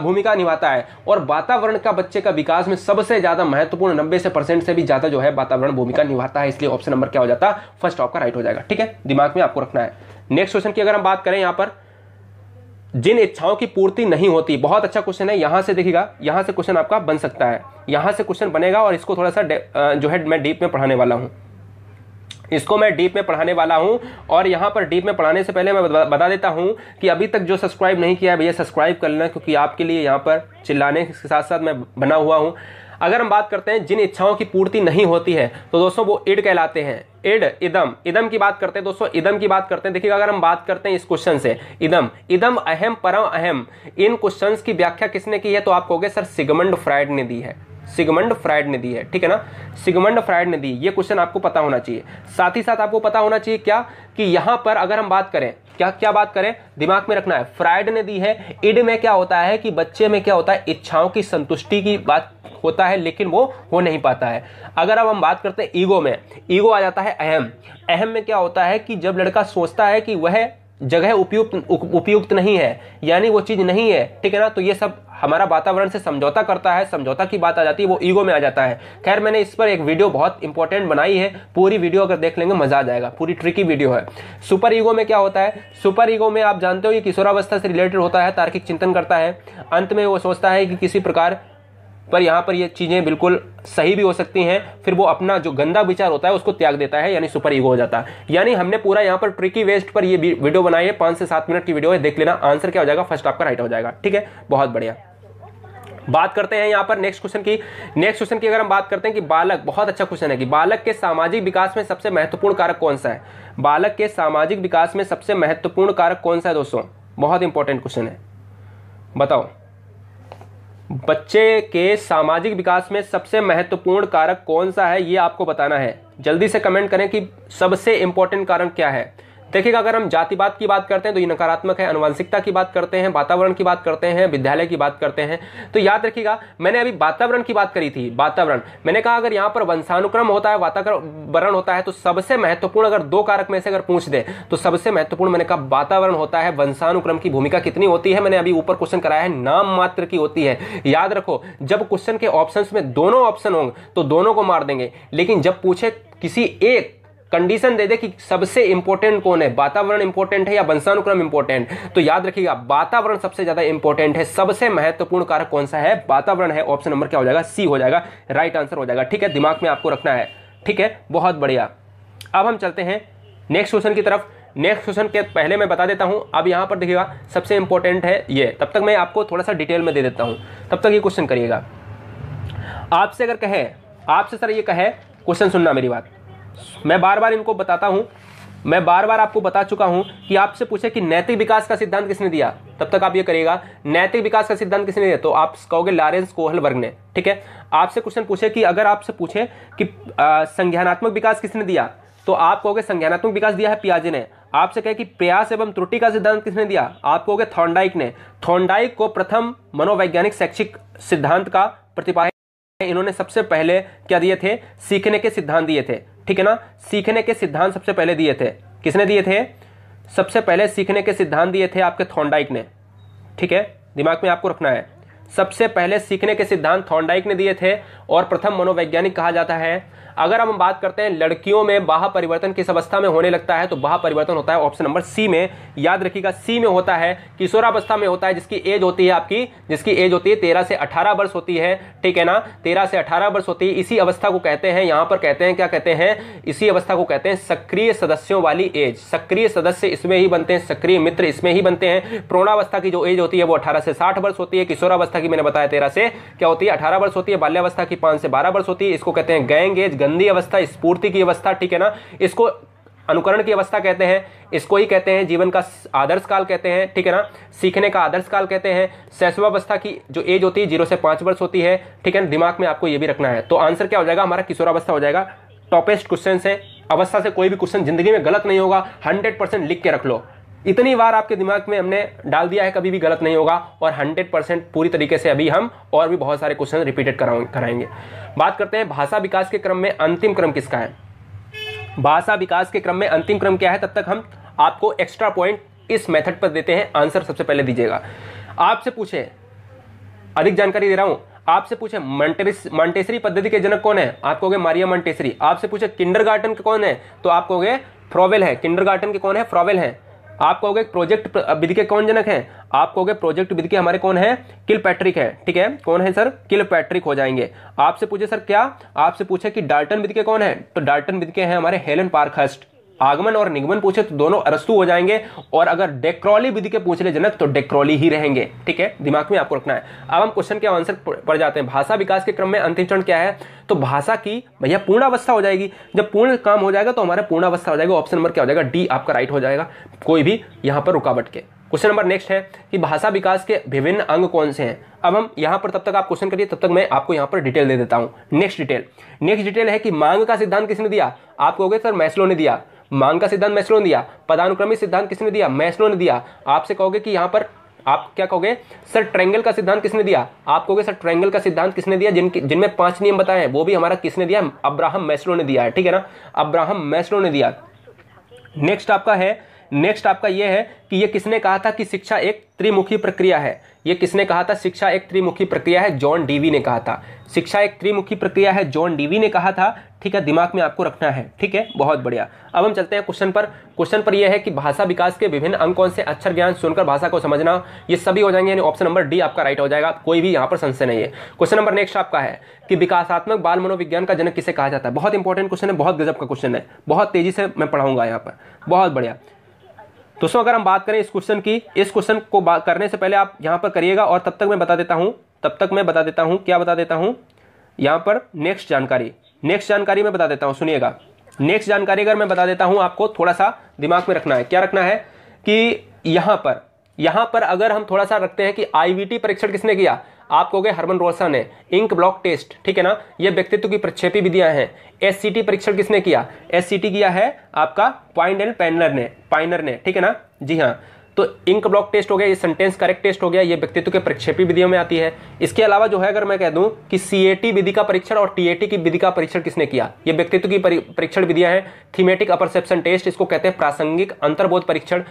भूमिका निभाता है और वातावरण का बच्चे का विकास में सबसे ज्यादा महत्वपूर्ण नब्बे से परसेंट से भी ज्यादा जो है वातावरण भूमिका निभाता है इसलिए ऑप्शन नंबर क्या हो जाता है फर्स्ट का राइट हो जाएगा ठीक है दिमाग में आपको रखना है नेक्स्ट क्वेश्चन की अगर हम बात करें यहां पर जिन इच्छाओं की पूर्ति नहीं होती बहुत अच्छा क्वेश्चन है यहां से देखिएगा यहां से क्वेश्चन आपका बन सकता है यहां से क्वेश्चन बनेगा और इसको थोड़ा सा जो है मैं डीप में पढ़ाने वाला हूं इसको मैं डीप में पढ़ाने वाला हूं और यहां पर डीप में पढ़ाने से पहले मैं बता देता हूं कि अभी तक जो सब्सक्राइब नहीं किया है भैया सब्सक्राइब कर लेना क्योंकि आपके लिए यहां पर चिल्लाने के साथ साथ मैं बना हुआ हूं अगर हम बात करते हैं जिन इच्छाओं की पूर्ति नहीं होती है तो दोस्तों वो इड कहलाते हैं इड इदम इदम की बात करते हैं दोस्तों इदम की बात करते हैं देखिए अगर हम बात करते हैं इस क्वेश्चन से इदम इदम अहम परम अहम इन क्वेश्चन की व्याख्या किसने की है तो आप कहोगे सर सिगमंड फ्राइड ने दी है सिगमंड फ्राइड ने दी है ठीक है ना सिगमंड फ्राइड ने दी ये क्वेश्चन आपको पता होना चाहिए साथ ही साथ आपको पता होना चाहिए क्या कि यहां पर अगर हम बात करें क्या क्या बात करें दिमाग में रखना है फ्राइड ने दी है इड में क्या होता है कि बच्चे में क्या होता है इच्छाओं की संतुष्टि की बात होता है लेकिन वो हो नहीं पाता है अगर अब हम बात करते हैं ईगो में ईगो आ जाता है अहम अहम में क्या होता है कि जब लड़का सोचता है कि वह जगह उपयुक्त उपयुक्त नहीं है यानी वो चीज़ नहीं है ठीक है ना तो ये सब हमारा वातावरण से समझौता करता है समझौता की बात आ जाती है वो ईगो में आ जाता है खैर मैंने इस पर एक वीडियो बहुत इंपॉर्टेंट बनाई है पूरी वीडियो अगर देख लेंगे मजा आ जाएगा पूरी ट्रिकी वीडियो है सुपर ईगो में क्या होता है सुपर ईगो में आप जानते हो ये किशोरावस्था से रिलेटेड होता है तार्किक चिंतन करता है अंत में वो सोचता है कि किसी प्रकार पर यहाँ पर ये चीज़ें बिल्कुल सही भी हो सकती हैं फिर वो अपना जो गंदा विचार होता है उसको त्याग देता है यानी सुपर ईगो हो जाता है यानी हमने पूरा यहाँ पर ट्रिकी वेस्ट पर ये वीडियो बनाई है पाँच से सात मिनट की वीडियो है देख लेना आंसर क्या हो जाएगा फर्स्ट आपका राइट हो जाएगा ठीक है बहुत बढ़िया बात करते हैं यहाँ पर नेक्स्ट क्वेश्चन की नेक्स्ट क्वेश्चन की अगर हम बात करते हैं कि बालक बहुत अच्छा क्वेश्चन है कि बालक के सामाजिक विकास में सबसे महत्वपूर्ण कारक कौन सा है बालक के सामाजिक विकास में सबसे महत्वपूर्ण कारक कौन सा है दोस्तों बहुत इंपॉर्टेंट क्वेश्चन है बताओ बच्चे के सामाजिक विकास में सबसे महत्वपूर्ण कारक कौन सा है ये आपको बताना है जल्दी से कमेंट करें कि सबसे इंपॉर्टेंट कारण क्या है देखिएगा अगर हम जातिवाद की बात करते हैं तो ये नकारात्मक है अनुवांशिकता की बात करते हैं वातावरण की बात करते हैं विद्यालय की बात करते हैं तो याद रखिएगा मैंने अभी वातावरण की बात करी थी वातावरण मैंने कहा अगर यहाँ पर वंशानुक्रम होता है वातावरण होता है तो सबसे महत्वपूर्ण अगर दो कारक में से अगर पूछ दे तो सबसे महत्वपूर्ण मैंने कहा वातावरण होता है वंशानुक्रम की भूमिका कितनी होती है मैंने अभी ऊपर क्वेश्चन कराया है नाम मात्र की होती है याद रखो जब क्वेश्चन के ऑप्शन में दोनों ऑप्शन होंगे तो दोनों को मार देंगे लेकिन जब पूछे किसी एक कंडीशन दे दे कि सबसे इंपॉर्टेंट कौन है वातावरण इंपॉर्टेंट है या वंशानुक्रम इंपॉर्टेंट तो याद रखिएगा वातावरण सबसे ज्यादा इंपॉर्टेंट है सबसे महत्वपूर्ण कारक कौन सा है वातावरण है ऑप्शन नंबर क्या हो जाएगा सी हो जाएगा राइट आंसर हो जाएगा ठीक है दिमाग में आपको रखना है ठीक है बहुत बढ़िया अब हम चलते हैं नेक्स्ट क्वेश्चन की तरफ नेक्स्ट क्वेश्चन के पहले मैं बता देता हूं अब यहां पर देखिएगा सबसे इंपॉर्टेंट है ये तब तक मैं आपको थोड़ा सा डिटेल में दे देता हूं तब तक ये क्वेश्चन करिएगा आपसे अगर कहे आपसे सर ये कहे क्वेश्चन सुनना मेरी बात मैं बार बार इनको बताता हूं मैं बार बार आपको बता चुका हूं कि आपसे पूछे कि नैतिक विकास का सिद्धांत किसने दिया तब तक आप ये करिएगा नैतिक विकास का सिद्धांत किसने दिया तो आप कहोगे लारेंस कोहल वर्ग ने ठीक है आपसे क्वेश्चन पूछे कि अगर आपसे पूछे कि संज्ञानात्मक विकास किसने दिया तो आप कहोगे संज्ञानात्मक विकास दिया है पियाजे ने आपसे कहे कि प्रयास एवं त्रुटि का सिद्धांत किसने दिया आप कहोगे थॉन्डाइक ने थॉन्डाइक को प्रथम मनोवैज्ञानिक शैक्षिक सिद्धांत का प्रतिपादन इन्होंने सबसे पहले क्या दिए थे सीखने के सिद्धांत दिए थे ठीक है ना सीखने के सिद्धांत सबसे पहले दिए थे किसने दिए थे सबसे पहले सीखने के सिद्धांत दिए थे आपके थॉन्डाइक ने ठीक है दिमाग में आपको रखना है सबसे पहले सीखने के सिद्धांत थॉन्डाइक ने दिए थे और प्रथम मनोवैज्ञानिक कहा जाता है अगर हम बात करते हैं लड़कियों में बाह परिवर्तन किस अवस्था में होने लगता है तो बाह परिवर्तन होता है ऑप्शन नंबर सी में याद रखिएगा सी में होता है किशोरावस्था में होता है जिसकी एज होती है आपकी जिसकी एज होती है तेरह से अठारह वर्ष होती है ठीक है ना तेरह से अठारह वर्ष होती है इसी अवस्था को कहते हैं यहां पर कहते हैं क्या कहते हैं इसी अवस्था को कहते हैं सक्रिय सदस्यों वाली एज सक्रिय सदस्य इसमें ही बनते हैं सक्रिय मित्र इसमें ही बनते हैं प्रोणावस्था की जो एज होती है वो अठारह से साठ वर्ष होती है किशोरावस्था की मैंने बताया तेरह से क्या होती है अठारह वर्ष होती है बाल्यावस्था की पांच से बारह वर्ष होती है इसको कहते हैं गैंग एज गंदी अवस्था स्फूर्ति की अवस्था ठीक है ना इसको अनुकरण की अवस्था कहते हैं इसको ही कहते हैं जीवन का आदर्श काल कहते हैं ठीक है ना सीखने का आदर्श काल कहते हैं शैशवावस्था की जो एज होती है जीरो से पांच वर्ष होती है ठीक है ना दिमाग में आपको यह भी रखना है तो आंसर क्या हो जाएगा हमारा किशोरावस्था हो जाएगा टॉपेस्ट क्वेश्चन है अवस्था से कोई भी क्वेश्चन जिंदगी में गलत नहीं होगा हंड्रेड लिख के रख लो इतनी बार आपके दिमाग में हमने डाल दिया है कभी भी गलत नहीं होगा और 100 परसेंट पूरी तरीके से अभी हम और भी बहुत सारे क्वेश्चन रिपीटेड कराएंगे बात करते हैं भाषा विकास के क्रम में अंतिम क्रम किसका है भाषा विकास के क्रम में अंतिम क्रम क्या है तब तक हम आपको एक्स्ट्रा पॉइंट इस मेथड पर देते हैं आंसर सबसे पहले दीजिएगा आपसे पूछे अधिक जानकारी दे रहा हूं आपसे पूछे मंटेसरी पद्धति के जनक कौन है आप कहोगे मारिया मंटेसरी आपसे पूछे किंडर के कौन है तो आप कहोगे फ्रॉवेल है किंडर गार्टन के कौन है फ्रॉवेल है आप कहोगे प्रोजेक्ट विधि के कौन जनक है आप कहोगे प्रोजेक्ट विधि के हमारे कौन है किल पैट्रिक है ठीक है कौन है सर किल पैट्रिक हो जाएंगे आपसे पूछे सर क्या आपसे पूछे कि डाल्टन विधि के कौन है तो डाल्टन विधि के हैं हमारे हेलन पार्कहस्ट आगमन और निगमन पूछे तो दोनों अरस्तु हो जाएंगे और अगर डेक्रोली विधि के पूछ ले जनक तो डेक्रोली ही रहेंगे ठीक है दिमाग में आपको रखना है अब हम क्वेश्चन के आंसर पर जाते हैं भाषा विकास के क्रम में अंतिम चरण क्या है तो भाषा की भैया पूर्णावस्था हो जाएगी जब पूर्ण काम हो जाएगा तो हमारा पूर्णावस्था हो जाएगा ऑप्शन नंबर क्या हो जाएगा डी आपका राइट हो जाएगा कोई भी यहां पर रुकावट के क्वेश्चन नंबर नेक्स्ट है कि भाषा विकास के विभिन्न अंग कौन से हैं अब हम यहां पर तब तक आप क्वेश्चन करिए तब तक मैं आपको यहां पर डिटेल दे देता हूं नेक्स्ट डिटेल नेक्स्ट डिटेल है कि मांग का सिद्धांत किसने दिया आप कहोगे सर मैस्लो ने दिया मांग का सिद्धांत मैस्लो ने दिया पदानुक्रमित सिद्धांत किसने दिया मैस्लो ने दिया आपसे कहोगे कि यहाँ पर आप क्या कहोगे सर ट्रेंगल का सिद्धांत किसने दिया आप कहोगे सर ट्रेंगल का सिद्धांत किसने दिया जिनकी जिनमें पांच नियम बताए हैं वो भी हमारा किसने दिया अब्राहम मैस्लो ने दिया है ठीक है ना अब्राहम मैस्लो ने दिया नेक्स्ट आपका है नेक्स्ट आपका यह है कि यह किसने कहा था कि शिक्षा एक त्रिमुखी प्रक्रिया है यह किसने कहा था शिक्षा एक त्रिमुखी प्रक्रिया है जॉन डीवी ने कहा था शिक्षा एक त्रिमुखी प्रक्रिया है जॉन डीवी ने कहा था ठीक है दिमाग में आपको रखना है ठीक है बहुत बढ़िया अब हम चलते हैं क्वेश्चन पर क्वेश्चन पर यह है कि भाषा विकास के विभिन्न अंग कौन से अक्षर ज्ञान सुनकर भाषा को समझना ये सभी हो जाएंगे यानी ऑप्शन नंबर डी आपका राइट हो जाएगा कोई भी यहाँ पर संशय नहीं है क्वेश्चन नंबर नेक्स्ट आपका है कि विकासात्मक बाल मनोविज्ञान का जनक किसे कहा जाता है बहुत इंपॉर्टेंट क्वेश्चन है बहुत गजब का क्वेश्चन है बहुत तेजी से मैं पढ़ाऊंगा यहाँ पर बहुत बढ़िया दोस्तों अगर हम बात करें इस क्वेश्चन की इस क्वेश्चन को करने से पहले आप यहाँ पर करिएगा और तब तक मैं बता देता हूँ तब तक मैं बता देता हूँ क्या बता देता हूँ यहाँ पर नेक्स्ट जानकारी नेक्स्ट जानकारी मैं बता देता हूँ सुनिएगा नेक्स्ट जानकारी अगर मैं बता देता हूँ आपको थोड़ा सा दिमाग में रखना है क्या रखना है कि यहाँ पर यहाँ पर अगर हम थोड़ा सा रखते हैं कि आईवीटी परीक्षण किसने किया आप कहोगे हरमन रोसा ने इंक ब्लॉक टेस्ट ठीक है ना ये व्यक्तित्व की प्रक्षेपी विधियां हैं एस परीक्षण किसने किया एस किया है आपका पॉइंट एंड पैनर ने पाइनर ने ठीक है ना जी हाँ तो इंक ब्लॉक टेस्ट हो गया ये सेंटेंस करेक्ट टेस्ट हो गया ये व्यक्तित्व के प्रक्षेपी विधियों में आती है इसके अलावा जो है अगर मैं कह दूं कि सीएटी विधि का परीक्षण और टीएटी की विधि का परीक्षण किसने किया ये व्यक्तित्व की परीक्षण विधियां हैं थीमेटिक अपरसेप्शन टेस्ट इसको कहते हैं प्रासंगिक अंतर्बोध परीक्षण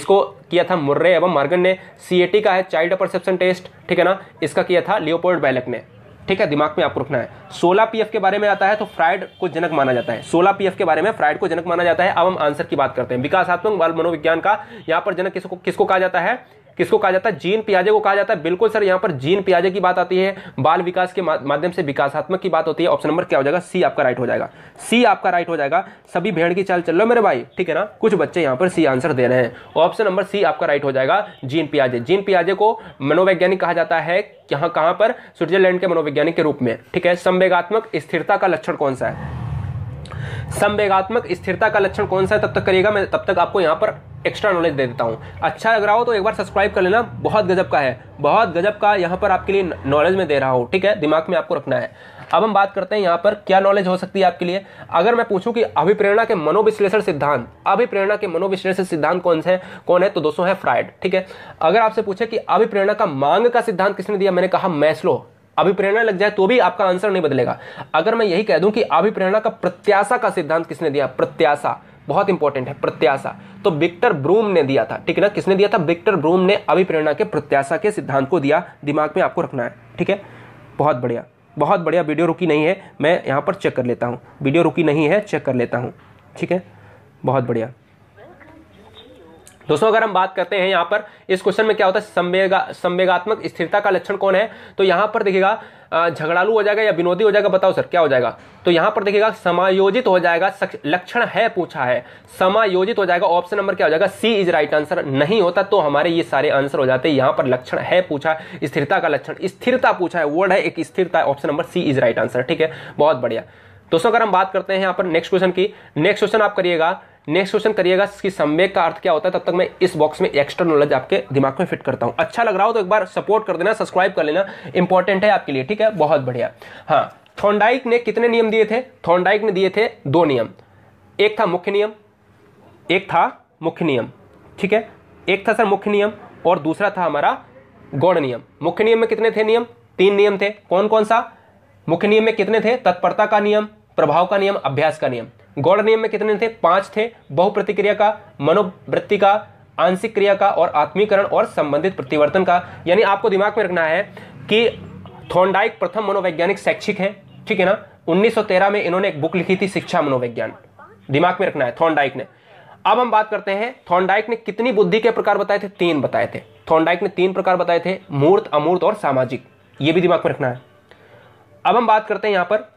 इसको किया था मुर्रे एवं मार्गन ने सीएटी का है चाइल्ड अपरसेप्शन टेस्ट ठीक है ना इसका किया था लियोपोल्ड बैलक ने ठीक है दिमाग में आपको रखना है सोलह पी के बारे में आता है तो फ्राइड को जनक माना जाता है सोलह पी के बारे में फ्राइड को जनक माना जाता है अब हम आंसर की बात करते हैं विकासात्मक बाल मनोविज्ञान का यहाँ पर जनक किसको किसको कहा जाता है किसको कहा जाता है जीन पियाजे को कहा जाता है बिल्कुल सर यहाँ पर जीन पियाजे की बात आती है बाल विकास के माध्यम से विकासात्मक की बात होती है ऑप्शन नंबर क्या हो जाएगा सी आपका राइट हो जाएगा सी आपका राइट हो जाएगा सभी भेड़ की चाल चल रहा मेरे भाई ठीक है ना कुछ बच्चे यहाँ पर सी आंसर दे रहे हैं ऑप्शन नंबर सी आपका राइट हो जाएगा जीन पियाजे जीन पियाजे को मनोवैज्ञानिक कहा जाता है यहाँ कहाँ पर स्विट्जरलैंड के मनोवैज्ञानिक के रूप में ठीक है संवेगात्मक स्थिरता का लक्षण कौन सा है संवेगात्मक स्थिरता का लक्षण कौन सा है तब तक करिएगा मैं तब तक आपको यहाँ पर एक्स्ट्रा नॉलेज दे देता हूँ अच्छा लग रहा हो तो एक बार सब्सक्राइब कर लेना बहुत गजब का है बहुत गजब का यहाँ पर आपके लिए नॉलेज में दे रहा हूँ ठीक है दिमाग में आपको रखना है अब हम बात करते हैं यहाँ पर क्या नॉलेज हो सकती है आपके लिए अगर मैं पूछूं कि अभिप्रेरणा के मनोविश्लेषण सिद्धांत अभिप्रेरणा के मनोविश्लेषण सिद्धांत कौन से कौन है तो दोस्तों है फ्राइड ठीक है अगर आपसे पूछे कि अभिप्रेरणा का मांग का सिद्धांत किसने दिया मैंने कहा मैस्लो अभिप्रेरणा लग जाए तो भी आपका आंसर नहीं बदलेगा अगर मैं यही कह दूं कि अभिप्रेरणा का प्रत्याशा का सिद्धांत किसने दिया प्रत्याशा बहुत इंपॉर्टेंट है प्रत्याशा तो विक्टर ब्रूम ने दिया था ठीक है ना किसने दिया था विक्टर ब्रूम ने अभिप्रेरणा के प्रत्याशा के सिद्धांत को दिया दिमाग में आपको रखना है ठीक है बहुत बढ़िया बहुत बढ़िया वीडियो रुकी नहीं है मैं यहाँ पर चेक कर लेता हूँ वीडियो रुकी नहीं है चेक कर लेता हूँ ठीक है बहुत बढ़िया दोस्तों अगर हम बात करते हैं यहाँ पर इस क्वेश्चन में क्या होता है संवेगा संवेगात्मक स्थिरता का लक्षण कौन है तो यहाँ पर देखिएगा झगड़ालू हो जाएगा या विनोदी हो जाएगा बताओ सर क्या हो जाएगा तो यहाँ पर देखिएगा समायोजित हो जाएगा लक्षण है पूछा है समायोजित हो जाएगा ऑप्शन नंबर क्या हो जाएगा सी इज राइट आंसर नहीं होता तो हमारे ये सारे आंसर हो जाते हैं यहाँ पर लक्षण है पूछा स्थिरता का लक्षण स्थिरता पूछा है वर्ड है एक स्थिरता option number C is right answer ठीक है बहुत बढ़िया दोस्तों अगर हम बात करते हैं यहाँ पर नेक्स्ट क्वेश्चन की नेक्स्ट क्वेश्चन आप करिएगा नेक्स्ट क्वेश्चन करिएगा कि संवेक का अर्थ क्या होता है तब तक मैं इस बॉक्स में एक्स्ट्रा नॉलेज आपके दिमाग में फिट करता हूं अच्छा लग रहा हो तो एक बार सपोर्ट कर देना सब्सक्राइब कर लेना इंपॉर्टेंट है आपके लिए ठीक है बहुत बढ़िया हाँ थोंडाइक ने कितने नियम दिए थे थोंडाइक ने दिए थे दो नियम एक था मुख्य नियम एक था मुख्य नियम ठीक है एक था सर मुख्य नियम और दूसरा था हमारा गौण नियम मुख्य नियम में कितने थे नियम तीन नियम थे कौन कौन सा मुख्य नियम में कितने थे तत्परता का नियम प्रभाव का नियम अभ्यास का नियम गौड़ नियम में कितने थे पांच थे बहुप्रतिक्रिया का मनोवृत्ति का आंशिक क्रिया का और आत्मीकरण और संबंधित प्रतिवर्तन का यानी आपको दिमाग में रखना है कि थोंडाइक प्रथम मनोवैज्ञानिक शैक्षिक है ठीक है ना 1913 में इन्होंने एक बुक लिखी थी शिक्षा मनोविज्ञान दिमाग में रखना है थोंडाइक ने अब हम बात करते हैं थोंडाइक ने कितनी बुद्धि के प्रकार बताए थे तीन बताए थे थोंडाइक ने तीन प्रकार बताए थे मूर्त अमूर्त और सामाजिक ये भी दिमाग में रखना है अब हम बात करते हैं यहां पर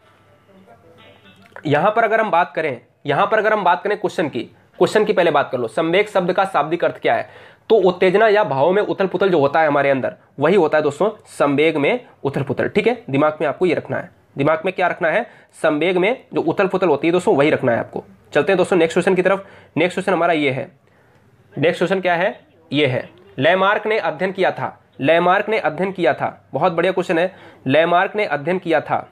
यहां पर अगर हम बात करें यहां पर अगर हम बात करें क्वेश्चन की क्वेश्चन की पहले बात कर लो संवेक शब्द का शाब्दिक अर्थ क्या है तो उत्तेजना या भाव में उथल पुथल जो होता है हमारे अंदर वही होता है दोस्तों संवेग में उथल पुथल ठीक है दिमाग में आपको ये रखना है दिमाग में क्या रखना है संवेग में जो उथल पुथल होती है दोस्तों वही रखना है आपको चलते हैं दोस्तों नेक्स्ट क्वेश्चन की तरफ नेक्स्ट क्वेश्चन हमारा ये है नेक्स्ट क्वेश्चन क्या है ये है लयमार्क ने अध्ययन किया था लयमार्क ने अध्ययन किया था बहुत बढ़िया क्वेश्चन है लयमार्क ने अध्ययन किया था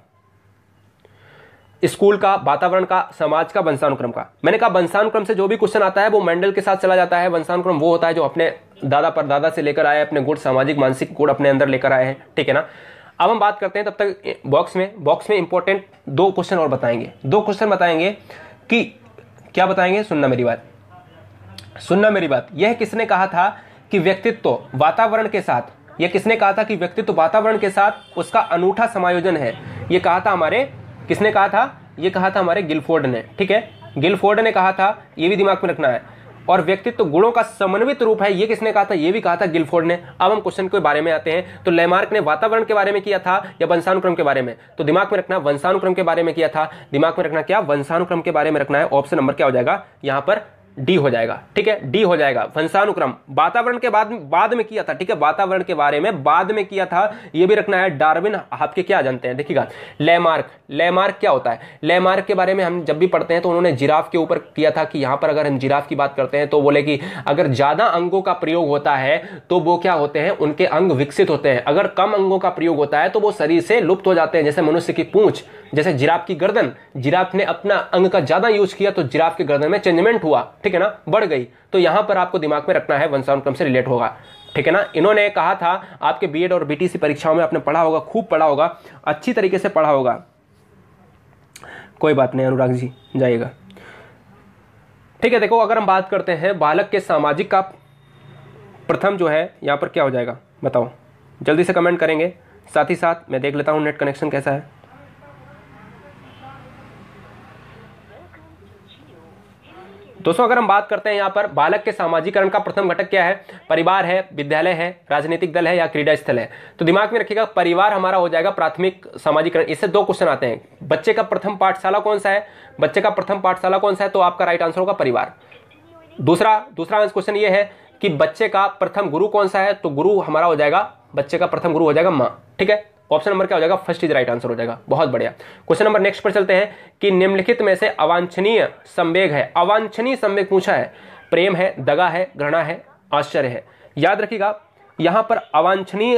स्कूल का वातावरण का समाज का वंशानुक्रम का मैंने कहा वंशानुक्रम से जो भी क्वेश्चन आता है वो मेंडल के साथ चला जाता है वंशानुक्रम वो होता है जो अपने दादा परदादा से लेकर आए अपने गुण सामाजिक मानसिक गुण अपने अंदर लेकर आए हैं ठीक है ना अब हम बात करते हैं तब तक बॉक्स में बॉक्स में इंपॉर्टेंट दो क्वेश्चन और बताएंगे दो क्वेश्चन बताएंगे कि क्या बताएंगे सुनना मेरी बात सुनना मेरी बात यह किसने कहा था कि व्यक्तित्व वातावरण के साथ यह किसने कहा था कि व्यक्तित्व वातावरण के साथ उसका अनूठा समायोजन है ये कहा था हमारे किसने कहा था ये कहा था हमारे गिलफोर्ड ने ठीक है गिलफोर्ड ने कहा था ये भी दिमाग में रखना है और व्यक्तित्व गुणों का समन्वित रूप है ये किसने कहा था ये भी कहा था गिलफोर्ड ने अब हम क्वेश्चन के बारे में आते हैं तो लेमार्क ने वातावरण के बारे में किया था या वंशानुक्रम के बारे में तो दिमाग में रखना वंशानुक्रम के बारे में किया था दिमाग में रखना क्या वंशानुक्रम के बारे में रखना है ऑप्शन नंबर क्या हो जाएगा यहां पर डी हो जाएगा ठीक है डी हो जाएगा वंशानुक्रम वातावरण के बाद बाद में किया था ठीक है वातावरण के बारे में बाद में किया था ये भी रखना है डार्विन आपके क्या जानते हैं देखिएगा लेमार्क लेमार्क क्या होता है लेमार्क के बारे में हम जब भी पढ़ते हैं तो उन्होंने जिराफ के ऊपर किया था कि यहां पर अगर हम जिराफ की बात करते हैं तो बोले कि अगर ज्यादा अंगों का प्रयोग होता है तो वो क्या होते हैं उनके अंग विकसित होते हैं अगर कम अंगों का प्रयोग होता है तो वो शरीर से लुप्त हो जाते हैं जैसे मनुष्य की पूंछ जैसे जिराफ की गर्दन जिराफ ने अपना अंग का ज्यादा यूज किया तो जिराफ के गर्दन में चेंजमेंट हुआ ठीक है ना बढ़ गई तो यहां पर आपको दिमाग में रखना है वन साउंड क्रम से रिलेट होगा ठीक है ना इन्होंने कहा था आपके बीएड और बीटीसी परीक्षाओं में आपने पढ़ा होगा खूब पढ़ा होगा अच्छी तरीके से पढ़ा होगा कोई बात नहीं अनुराग जी जाइएगा ठीक है देखो अगर हम बात करते हैं बालक के सामाजिक का प्रथम जो है यहां पर क्या हो जाएगा बताओ जल्दी से कमेंट करेंगे साथ ही साथ मैं देख लेता हूँ नेट कनेक्शन कैसा है दोस्तों अगर हम बात करते हैं यहाँ पर बालक के सामाजिकरण का प्रथम घटक क्या है परिवार है विद्यालय है राजनीतिक दल है या क्रीडा स्थल है तो दिमाग में रखिएगा परिवार हमारा हो जाएगा प्राथमिक सामाजिकरण इससे दो क्वेश्चन आते हैं बच्चे का प्रथम पाठशाला कौन सा है बच्चे का प्रथम पाठशाला कौन सा है तो आपका राइट आंसर होगा परिवार दूसरा दूसरा क्वेश्चन ये है कि बच्चे का प्रथम गुरु कौन सा है तो गुरु हमारा हो जाएगा बच्चे का प्रथम गुरु हो जाएगा माँ ठीक है ऑप्शन नंबर क्या हो जाएगा फर्स्ट इज राइट आंसर हो जाएगा बहुत बढ़िया क्वेश्चन नंबर नेक्स्ट पर चलते हैं कि निम्नलिखित में से अवांछनीय संवेग है अवांछनीय संवेग पूछा है प्रेम है दगा है घृणा है आश्चर्य है याद रखिएगा यहां पर अवांछनीय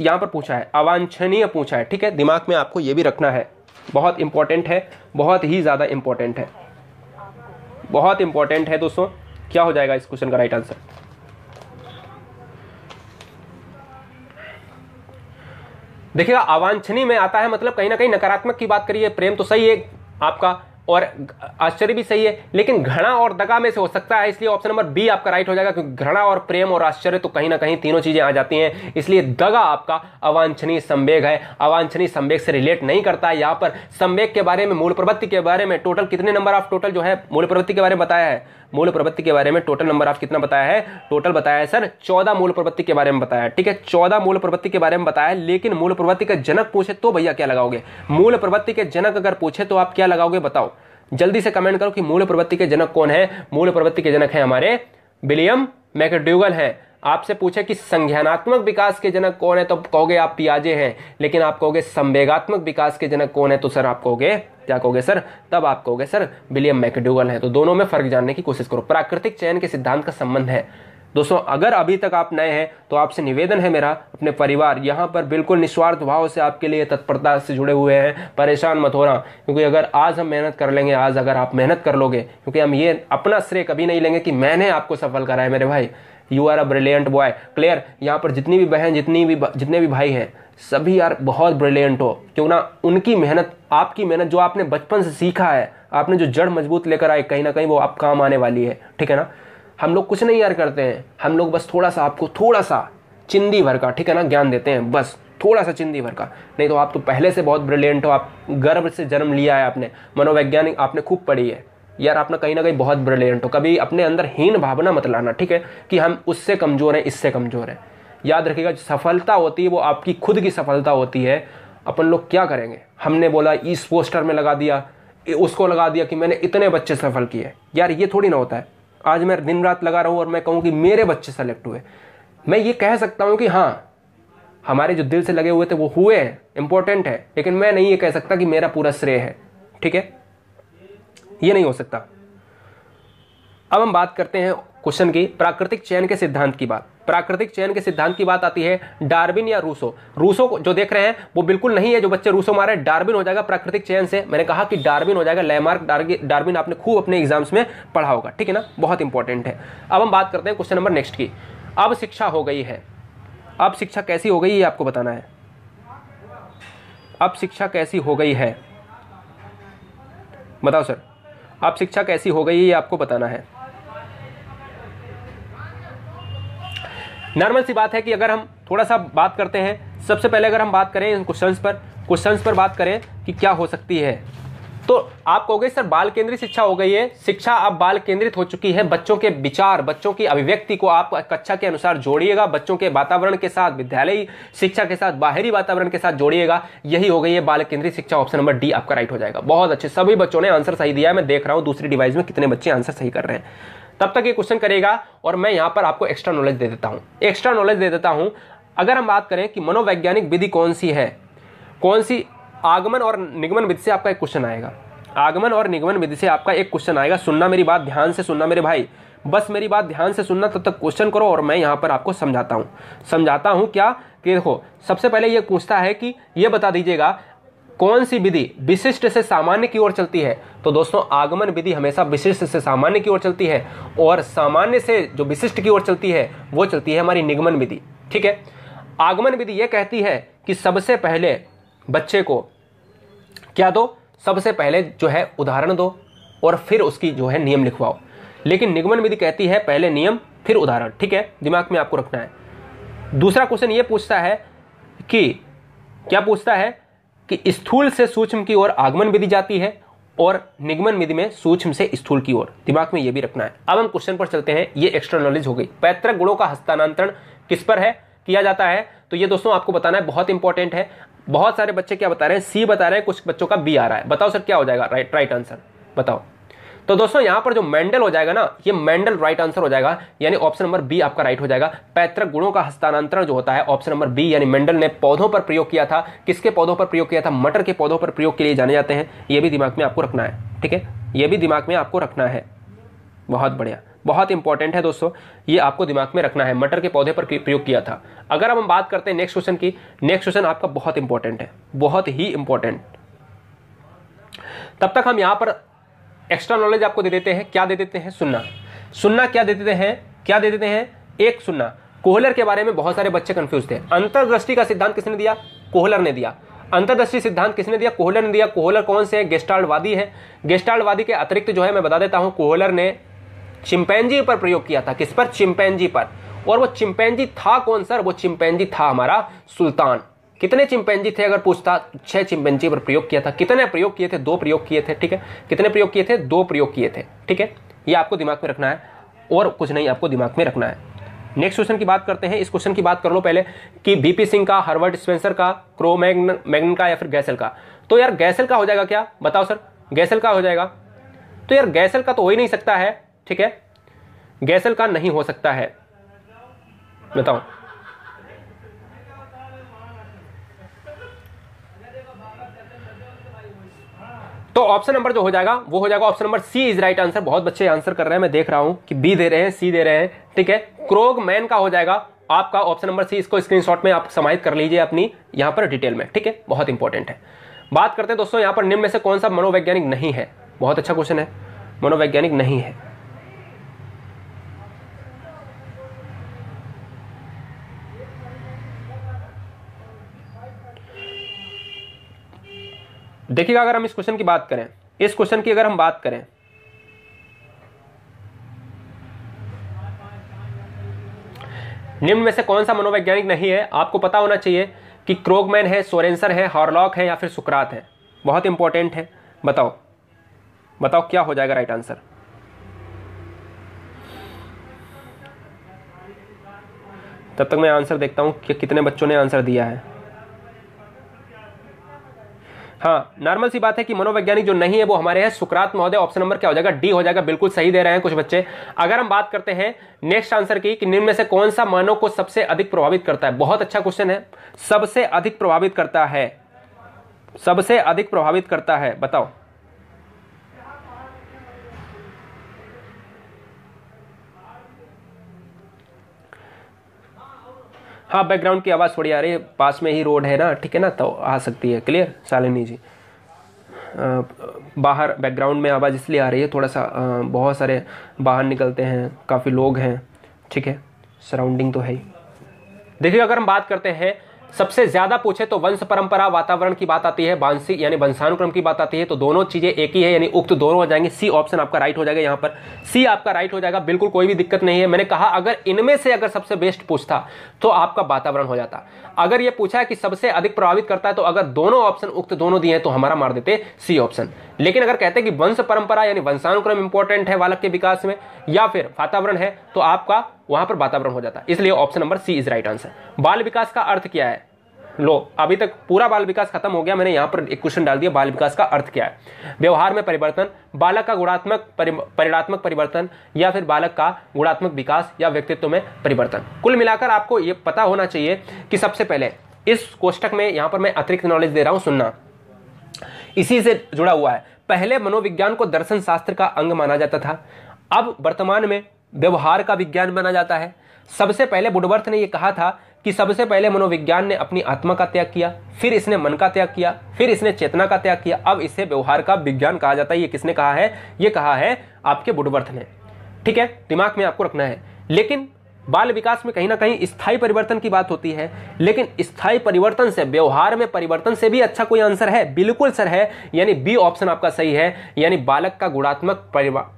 यहां पर पूछा है अवांछनीय पूछा है ठीक है दिमाग में आपको यह भी रखना है बहुत इंपॉर्टेंट है बहुत ही ज़्यादा इंपॉर्टेंट है बहुत इंपॉर्टेंट है दोस्तों क्या हो जाएगा इस क्वेश्चन का राइट आंसर देखिएगा अवांछनी में आता है मतलब कहीं ना कहीं नकारात्मक की बात करिए प्रेम तो सही है आपका और आश्चर्य भी सही है लेकिन घृणा और दगा में से हो सकता है इसलिए ऑप्शन नंबर बी आपका राइट हो जाएगा क्योंकि घृणा और प्रेम और आश्चर्य तो कहीं ना कहीं तीनों चीजें आ जाती हैं इसलिए दगा आपका अवांछनीय संवेग है अवांछनीय संवेग से रिलेट नहीं करता है यहां पर संवेग के बारे में मूल प्रवृत्ति के बारे में टोटल कितने नंबर ऑफ टोटल जो है मूल प्रवृत्ति के बारे में बताया है मूल प्रवृत्ति के बारे में टोटल नंबर ऑफ कितना बताया है टोटल बताया है सर चौदह मूल प्रवृत्ति के बारे में बताया ठीक है चौदह मूल प्रवृत्ति के बारे में बताया लेकिन मूल प्रवृत्ति का जनक पूछे तो भैया क्या लगाओगे मूल प्रवृत्ति के जनक अगर पूछे तो आप क्या लगाओगे बताओ जल्दी से कमेंट करो कि मूल प्रवृत्ति के जनक कौन है मूल प्रवृत्ति के जनक है हमारे विलियम मैकड्यूगल है आपसे पूछे कि संज्ञानात्मक विकास के जनक कौन है तो कहोगे आप पियाजे हैं लेकिन आप कहोगे संवेगात्मक विकास के जनक कौन है तो सर आप कहोगे क्या कहोगे सर तब आप कहोगे सर विलियम मैकडूगल है तो दोनों में फर्क जानने की कोशिश करो प्राकृतिक चयन के सिद्धांत का संबंध है दोस्तों अगर अभी तक आप नए हैं तो आपसे निवेदन है मेरा अपने परिवार यहाँ पर बिल्कुल निस्वार्थ भाव से आपके लिए तत्परता से जुड़े हुए हैं परेशान मत होना क्योंकि अगर आज हम मेहनत कर लेंगे आज अगर आप मेहनत कर लोगे क्योंकि हम ये अपना श्रेय कभी नहीं लेंगे कि मैंने आपको सफल करा है मेरे भाई you are a brilliant boy clear यहाँ पर जितनी भी बहन जितनी भी जितने भी भाई हैं सभी यार बहुत ब्रिलियंट हो क्यों ना उनकी मेहनत आपकी मेहनत जो आपने बचपन से सीखा है आपने जो जड़ मजबूत लेकर आए कहीं ना कहीं वो आप काम आने वाली है ठीक है ना हम लोग कुछ नहीं यार करते हैं हम लोग बस थोड़ा सा आपको थोड़ा सा चिंदी भर का ठीक है ना ज्ञान देते हैं बस थोड़ा सा चिंदी भर का नहीं तो आप तो पहले से बहुत ब्रिलियंट हो आप गर्व से जन्म लिया है आपने मनोवैज्ञानिक आपने खूब पढ़ी है यार आप कहीं ना कहीं बहुत ब्रिलियंट हो कभी अपने अंदर हीन भावना मत लाना ठीक है कि हम उससे कमज़ोर हैं इससे कमज़ोर हैं याद रखिएगा जो सफलता होती है वो आपकी खुद की सफलता होती है अपन लोग क्या करेंगे हमने बोला इस पोस्टर में लगा दिया उसको लगा दिया कि मैंने इतने बच्चे सफल किए यार ये थोड़ी ना होता है आज मैं दिन रात लगा रहा हूँ और मैं कहूँ कि मेरे बच्चे सेलेक्ट हुए मैं ये कह सकता हूँ कि हाँ हमारे जो दिल से लगे हुए थे वो हुए हैं इंपॉर्टेंट है लेकिन मैं नहीं ये कह सकता कि मेरा पूरा श्रेय है ठीक है ये नहीं हो सकता अब हम बात करते हैं क्वेश्चन की प्राकृतिक चयन के सिद्धांत की बात प्राकृतिक चयन के सिद्धांत की बात आती है डार्विन या रूसो रूसो को जो देख रहे हैं वो बिल्कुल नहीं है जो बच्चे रूसो मारे डार्विन हो जाएगा प्राकृतिक चयन से मैंने कहा कि डार्विन हो जाएगा लैमार्क डार्विन आपने खूब अपने एग्जाम्स में पढ़ा होगा ठीक है ना बहुत इंपॉर्टेंट है अब हम बात करते हैं क्वेश्चन नंबर नेक्स्ट की अब शिक्षा हो गई है अब शिक्षा कैसी हो गई ये आपको बताना है अब शिक्षा कैसी हो गई है बताओ सर आप शिक्षा कैसी हो गई ये आपको बताना है नॉर्मल सी बात है कि अगर हम थोड़ा सा बात करते हैं सबसे पहले अगर हम बात करें क्वेश्चंस पर क्वेश्चंस पर बात करें कि क्या हो सकती है तो आप कहोगे सर बाल केंद्रित शिक्षा हो गई है शिक्षा अब बाल केंद्रित हो चुकी है बच्चों के विचार बच्चों की अभिव्यक्ति को आप कक्षा के अनुसार जोड़िएगा बच्चों के वातावरण के साथ विद्यालय शिक्षा के साथ बाहरी वातावरण के साथ जोड़िएगा यही हो गई है बाल केंद्रित शिक्षा ऑप्शन नंबर डी आपका राइट हो जाएगा बहुत अच्छे सभी बच्चों ने आंसर सही दिया मैं देख रहा हूँ दूसरी डिवाइस में कितने बच्चे आंसर सही कर रहे हैं तब तक ये क्वेश्चन करेगा और मैं यहाँ पर आपको एक्स्ट्रा नॉलेज दे देता हूँ एक्स्ट्रा नॉलेज दे देता हूँ अगर हम बात करें कि मनोवैज्ञानिक विधि कौन सी है कौन सी आगमन और निगमन विधि से आपका एक क्वेश्चन आएगा आगमन और निगमन विधि से आपका एक क्वेश्चन आएगा सुनना मेरी बात ध्यान से सुनना मेरे भाई बस मेरी बात ध्यान से सुनना तब तक क्वेश्चन करो और मैं यहाँ पर आपको समझाता हूँ समझाता हूँ क्या कि देखो सबसे पहले ये पूछता है कि ये बता दीजिएगा कौन सी विधि विशिष्ट से सामान्य की ओर चलती है तो दोस्तों आगमन विधि हमेशा विशिष्ट से सामान्य की ओर चलती है और सामान्य से जो विशिष्ट की ओर चलती है वो चलती है हमारी निगमन विधि ठीक है आगमन विधि यह कहती है कि सबसे पहले बच्चे को क्या दो सबसे पहले जो है उदाहरण दो और फिर उसकी जो है नियम लिखवाओ लेकिन निगमन विधि कहती है पहले नियम फिर उदाहरण ठीक है दिमाग में आपको रखना है दूसरा क्वेश्चन ये पूछता है कि क्या पूछता है कि स्थूल से सूक्ष्म की ओर आगमन विधि जाती है और निगमन विधि में सूक्ष्म से स्थूल की ओर दिमाग में यह भी रखना है अब हम क्वेश्चन पर चलते हैं ये एक्स्ट्रा नॉलेज हो गई पैतृक गुणों का हस्तांतरण किस पर है किया जाता है तो ये दोस्तों आपको बताना है बहुत इंपॉर्टेंट है बहुत सारे बच्चे क्या बता रहे हैं सी बता रहे हैं कुछ बच्चों का बी आ रहा है बताओ सर क्या हो जाएगा राइट राइट आंसर बताओ तो दोस्तों यहां पर जो मेंडल हो जाएगा ना ये मेंडल राइट आंसर हो जाएगा यानी ऑप्शन नंबर बी आपका राइट हो जाएगा पैतृक गुणों का हस्तांतरण जो होता है ऑप्शन नंबर बी यानी मेंडल ने पौधों पर प्रयोग किया था किसके पौधों पर प्रयोग किया था मटर के पौधों पर प्रयोग के लिए जाने जाते हैं यह भी दिमाग में आपको रखना है ठीक है यह भी दिमाग में आपको रखना है बहुत बढ़िया बहुत इंपॉर्टेंट है दोस्तों ये आपको दिमाग में रखना है मटर के पौधे पर प्रयोग किया था अगर हम बात करते हैं नेक्स्ट क्वेश्चन की नेक्स्ट क्वेश्चन आपका बहुत इंपॉर्टेंट है बहुत ही इंपॉर्टेंट तब तक हम यहां पर एक्स्ट्रा नॉलेज आपको दे देते हैं क्या दे देते हैं सुनना सुनना क्या दे देते हैं क्या दे देते हैं एक सुनना कोहलर के बारे में बहुत सारे बच्चे कंफ्यूज थे अंतर्दृष्टि का सिद्धांत किसने दिया कोहलर ने दिया अंतर्दृष्टि सिद्धांत किसने दिया कोहलर ने दिया कोहलर कौन से हैं गेस्टाल्डवादी हैं गेस्टाल्डवादी के अतिरिक्त जो है मैं बता देता हूं कोहलर ने चिंपैनजी पर प्रयोग किया था किस पर चिंपैनजी पर और वो चिंपैनजी था कौन सर वो चिंपैनजी था हमारा सुल्तान कितने चिंपैनजी थे अगर पूछता छह चिंपैनजी पर प्रयोग किया था कितने प्रयोग किए थे दो प्रयोग किए थे ठीक है कितने प्रयोग किए थे दो प्रयोग किए थे ठीक है ये आपको दिमाग में रखना है और कुछ नहीं आपको दिमाग में रखना है नेक्स्ट क्वेश्चन की बात करते हैं इस क्वेश्चन की बात कर लो पहले कि बीपी सिंह का हार्वर्ड स्पेंसर का क्रो मैगन मैगन का या फिर गैसल का तो यार गैसल का हो जाएगा क्या बताओ सर गैसल का हो जाएगा तो यार गैसल का तो हो ही नहीं सकता है ठीक है गैसल का नहीं हो सकता है बताओ तो ऑप्शन नंबर जो हो जाएगा वो हो जाएगा option number C is right answer बहुत बच्चे आंसर कर रहे हैं मैं देख रहा हूं कि बी दे रहे हैं सी दे रहे हैं ठीक है क्रोग मैन का हो जाएगा आपका ऑप्शन नंबर सी इसको स्क्रीनशॉट में आप समाहित कर लीजिए अपनी यहां पर डिटेल में ठीक है बहुत इंपॉर्टेंट है बात करते हैं दोस्तों यहां पर निम्न में से कौन सा मनोवैज्ञानिक नहीं है बहुत अच्छा क्वेश्चन है मनोवैज्ञानिक नहीं है देखिएगा अगर हम इस क्वेश्चन की बात करें इस क्वेश्चन की अगर हम बात करें निम्न में से कौन सा मनोवैज्ञानिक नहीं है आपको पता होना चाहिए कि क्रोगमैन है सोरेंसर है हॉर्लॉक है या फिर सुकरात है बहुत इंपॉर्टेंट है बताओ बताओ क्या हो जाएगा राइट आंसर तब तक मैं आंसर देखता हूं कि कितने बच्चों ने आंसर दिया है हाँ नॉर्मल सी बात है कि मनोवैज्ञानिक जो नहीं है वो हमारे हैं सुकरात महोदय ऑप्शन नंबर क्या हो जाएगा डी हो जाएगा बिल्कुल सही दे रहे हैं कुछ बच्चे अगर हम बात करते हैं नेक्स्ट आंसर की कि निम्न में से कौन सा मानव को सबसे अधिक प्रभावित करता है बहुत अच्छा क्वेश्चन है सबसे अधिक प्रभावित करता है सबसे अधिक प्रभावित करता है बताओ हाँ बैकग्राउंड की आवाज़ थोड़ी आ रही है पास में ही रोड है ना ठीक है ना तो आ सकती है क्लियर शालिनी जी आ, बाहर बैकग्राउंड में आवाज़ इसलिए आ रही है थोड़ा सा आ, बहुत सारे बाहर निकलते हैं काफ़ी लोग हैं ठीक है सराउंडिंग तो है ही देखिए अगर हम बात करते हैं सबसे ज्यादा पूछे तो वंश परंपरा वातावरण की बात आती है बांसी यानी वंशानुक्रम की बात आती है तो दोनों चीजें एक ही है यानी उक्त दोनों हो जाएंगे सी ऑप्शन आपका राइट हो जाएगा यहां पर सी आपका राइट हो जाएगा बिल्कुल कोई भी दिक्कत नहीं है मैंने कहा अगर इनमें से अगर सबसे बेस्ट पूछता तो आपका वातावरण हो जाता अगर ये पूछा है कि सबसे अधिक प्रभावित करता है तो अगर दोनों ऑप्शन उक्त दोनों दिए हैं तो हमारा मार देते सी ऑप्शन लेकिन अगर कहते हैं कि वंश परंपरा यानी वंशानुक्रम इंपॉर्टेंट है बालक के विकास में या फिर वातावरण है तो आपका वहां पर वातावरण हो जाता है इसलिए option number C is right answer बाल विकास का अर्थ क्या है लो अभी तक पूरा बाल विकास खत्म हो गया मैंने यहां पर एक क्वेश्चन डाल दिया बाल विकास का अर्थ क्या है व्यवहार में परिवर्तन बालक का गुणात्मक परिणात्मक परिवर्तन या फिर बालक का गुणात्मक विकास या व्यक्तित्व में परिवर्तन कुल मिलाकर आपको यह पता होना चाहिए कि सबसे पहले इस कोष्टक में यहां पर मैं अतिरिक्त नॉलेज दे रहा हूं सुनना इसी से जुड़ा हुआ है पहले मनोविज्ञान को दर्शन शास्त्र का अंग माना जाता था अब वर्तमान में व्यवहार का विज्ञान माना जाता है सबसे पहले बुडवर्थ ने यह कहा था कि सबसे पहले मनोविज्ञान ने अपनी आत्मा का त्याग किया फिर इसने मन का त्याग किया फिर इसने चेतना का त्याग किया अब इसे व्यवहार का विज्ञान कहा जाता है ये किसने कहा है ये कहा है आपके बुडवर्थ ने ठीक है दिमाग में आपको रखना है लेकिन बाल विकास में कहीं ना कहीं स्थायी परिवर्तन की बात होती है लेकिन स्थायी परिवर्तन से व्यवहार में परिवर्तन से भी अच्छा कोई आंसर है बिल्कुल सर है यानी बी ऑप्शन आपका सही है यानी बालक का गुणात्मक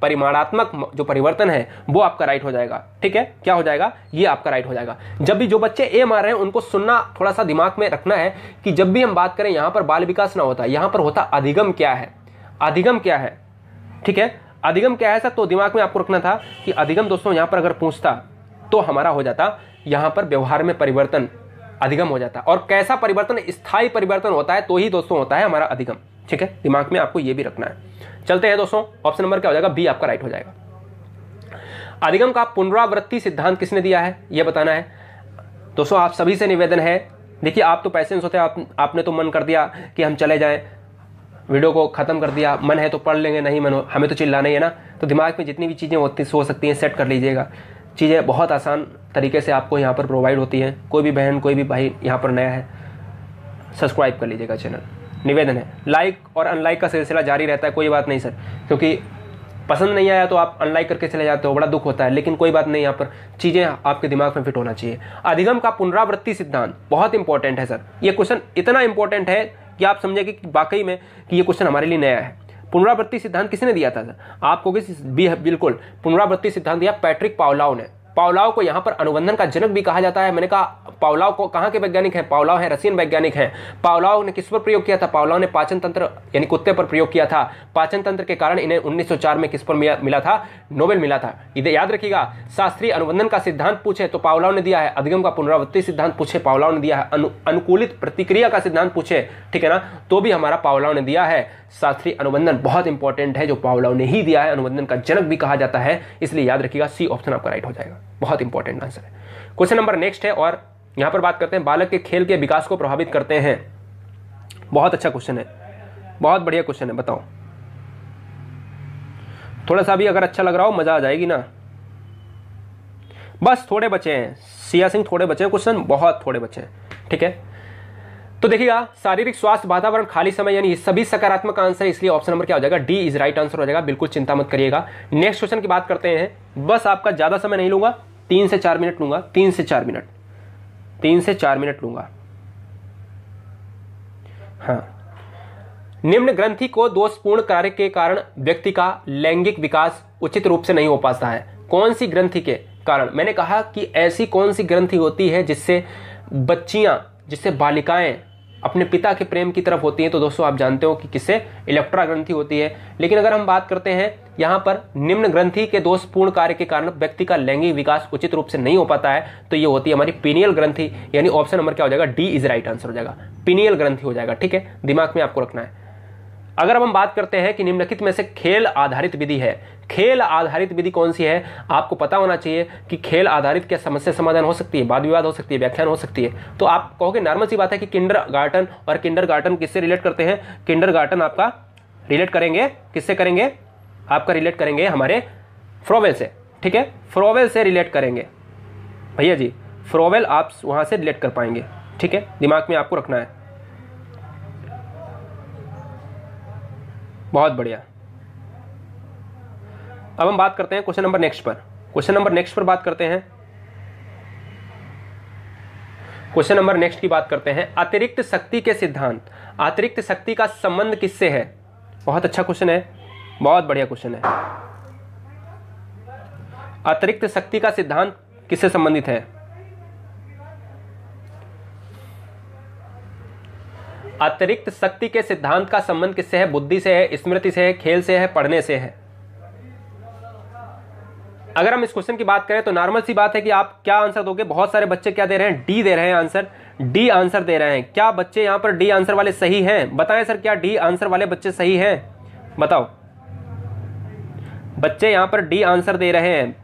परिमाणात्मक जो परिवर्तन है वो आपका राइट हो जाएगा ठीक है क्या हो जाएगा ये आपका राइट हो जाएगा जब भी जो बच्चे ए मार रहे हैं उनको सुनना थोड़ा सा दिमाग में रखना है कि जब भी हम बात करें यहाँ पर बाल विकास ना होता यहाँ पर होता अधिगम क्या है अधिगम क्या है ठीक है अधिगम क्या है सर तो दिमाग में आपको रखना था कि अधिगम दोस्तों यहाँ पर अगर पूछता तो हमारा हो जाता यहाँ पर व्यवहार में परिवर्तन अधिगम हो जाता और कैसा परिवर्तन स्थायी परिवर्तन होता है तो ही दोस्तों होता है हमारा अधिगम ठीक है दिमाग में आपको ये भी रखना है चलते हैं दोस्तों ऑप्शन नंबर क्या हो जाएगा बी आपका राइट हो जाएगा अधिगम का पुनरावृत्ति सिद्धांत किसने दिया है यह बताना है दोस्तों आप सभी से निवेदन है देखिए आप तो पैसेंस होते आप आपने तो मन कर दिया कि हम चले जाएं वीडियो को ख़त्म कर दिया मन है तो पढ़ लेंगे नहीं मन हमें तो चिल्लाना ही है ना तो दिमाग में जितनी भी चीज़ें होती सोच सकती हैं सेट कर लीजिएगा चीज़ें बहुत आसान तरीके से आपको यहाँ पर प्रोवाइड होती हैं कोई भी बहन कोई भी भाई यहाँ पर नया है सब्सक्राइब कर लीजिएगा चैनल निवेदन है लाइक और अनलाइक का सिलसिला जारी रहता है कोई बात नहीं सर क्योंकि पसंद नहीं आया तो आप अनलाइक करके चले जाते हो बड़ा दुख होता है लेकिन कोई बात नहीं यहाँ पर चीज़ें आपके दिमाग में फिट होना चाहिए अधिगम का पुनरावृत्ति सिद्धांत बहुत इंपॉर्टेंट है सर ये क्वेश्चन इतना इंपॉर्टेंट है कि आप समझेंगे कि वाकई में कि ये क्वेश्चन हमारे लिए नया है पुनरावृत्ति सिद्धांत किसने दिया था आपको किस बिल्कुल पुनरावृत्ति सिद्धांत दिया पैट्रिक पावलाओ ने पावलाव को यहां पर अनुबंधन का जनक भी कहा जाता है मैंने कहा पावलाव को कहां के वैज्ञानिक है पावलाव है रसियन वैज्ञानिक है पावलाव ने किस पर प्रयोग किया था पावलाव ने पाचन तंत्र यानी कुत्ते पर प्रयोग किया था पाचन तंत्र के कारण इन्हें उन्नीस में किस पर मिला था नोबेल मिला था इधर याद रखिएगा शास्त्रीय अनुबंधन का सिद्धांत पूछे तो पावलाव ने दिया है अधिगम का पुनरावृत्ति सिद्धांत पूछे पावलाव ने दिया है अनु, अनुकूलित प्रतिक्रिया का सिद्धांत पूछे ठीक है ना तो भी हमारा पावलाव ने दिया है शास्त्रीय अनुबंधन बहुत इंपॉर्टेंट है जो पावलाव ने ही दिया है अनुबंधन का जनक भी कहा जाता है इसलिए याद रखिएगा सी ऑप्शन आपका राइट हो जाएगा बहुत इंपॉर्टेंट आंसर है क्वेश्चन नंबर नेक्स्ट है और यहां पर बात करते हैं बालक के खेल के विकास को प्रभावित करते हैं बहुत अच्छा क्वेश्चन है बहुत बढ़िया क्वेश्चन है बताओ थोड़ा सा भी अगर अच्छा लग रहा हो मज़ा आ जाएगी ना बस थोड़े बचे हैं सिया सिंह थोड़े बचे हैं क्वेश्चन बहुत थोड़े बचे हैं ठीक है तो देखिएगा शारीरिक स्वास्थ्य वातावरण खाली समय यानी सभी सकारात्मक आंसर है इसलिए ऑप्शन नंबर क्या हो जाएगा डी इज राइट आंसर हो जाएगा बिल्कुल चिंता मत करिएगा नेक्स्ट क्वेश्चन की बात करते हैं बस आपका ज़्यादा समय नहीं लूंगा तीन से चार मिनट लूंगा तीन से चार मिनट तीन से चार मिनट लूंगा हाँ निम्न ग्रंथि को दोषपूर्ण कार्य के कारण व्यक्ति का लैंगिक विकास उचित रूप से नहीं हो पाता है कौन सी ग्रंथि के कारण मैंने कहा कि ऐसी कौन सी ग्रंथि होती है जिससे बच्चियां जिससे बालिकाएं अपने पिता के प्रेम की तरफ होती हैं तो दोस्तों आप जानते हो कि किससे इलेक्ट्रा ग्रंथि होती है लेकिन अगर हम बात करते हैं यहाँ पर निम्न ग्रंथि के दोषपूर्ण कार्य के कारण व्यक्ति का लैंगिक विकास उचित रूप से नहीं हो पाता है तो ये होती है हमारी पीनियल ग्रंथी यानी ऑप्शन नंबर क्या हो जाएगा डी इज राइट आंसर हो जाएगा पीनियल ग्रंथी हो जाएगा ठीक है दिमाग में आपको रखना है अगर अब हम बात करते हैं कि निम्नलिखित में से खेल आधारित विधि है खेल आधारित विधि कौन सी है आपको पता होना चाहिए कि खेल आधारित क्या समस्या समाधान हो सकती है वाद विवाद हो सकती है व्याख्यान हो सकती है तो आप कहोगे नॉर्मल सी बात है कि किंडर गार्टन और किंडर गार्टन किससे रिलेट करते हैं किंडर गार्टन आपका रिलेट करेंगे किससे करेंगे आपका रिलेट करेंगे हमारे फ्रोवेल से ठीक है फ्रोवेल से रिलेट करेंगे भैया जी फ्रोवेल आप वहाँ से रिलेट कर पाएंगे ठीक है दिमाग में आपको रखना है बहुत बढ़िया अब हम बात करते हैं क्वेश्चन नंबर नेक्स्ट पर क्वेश्चन नंबर नेक्स्ट पर बात करते हैं क्वेश्चन नंबर नेक्स्ट की बात करते हैं अतिरिक्त शक्ति के सिद्धांत अतिरिक्त शक्ति का संबंध किससे है बहुत अच्छा क्वेश्चन है बहुत बढ़िया क्वेश्चन है अतिरिक्त शक्ति का सिद्धांत किससे संबंधित है अतिरिक्त शक्ति के सिद्धांत का संबंध किससे है बुद्धि से है स्मृति से है खेल से है पढ़ने से है अगर हम इस क्वेश्चन की बात करें तो नॉर्मल सी बात है कि आप क्या आंसर दोगे बहुत सारे बच्चे क्या दे रहे हैं डी दे रहे हैं आंसर डी आंसर दे रहे हैं क्या बच्चे यहां पर डी आंसर वाले सही हैं बताएं सर क्या डी आंसर वाले बच्चे सही हैं बताओ बच्चे यहां पर डी आंसर दे रहे हैं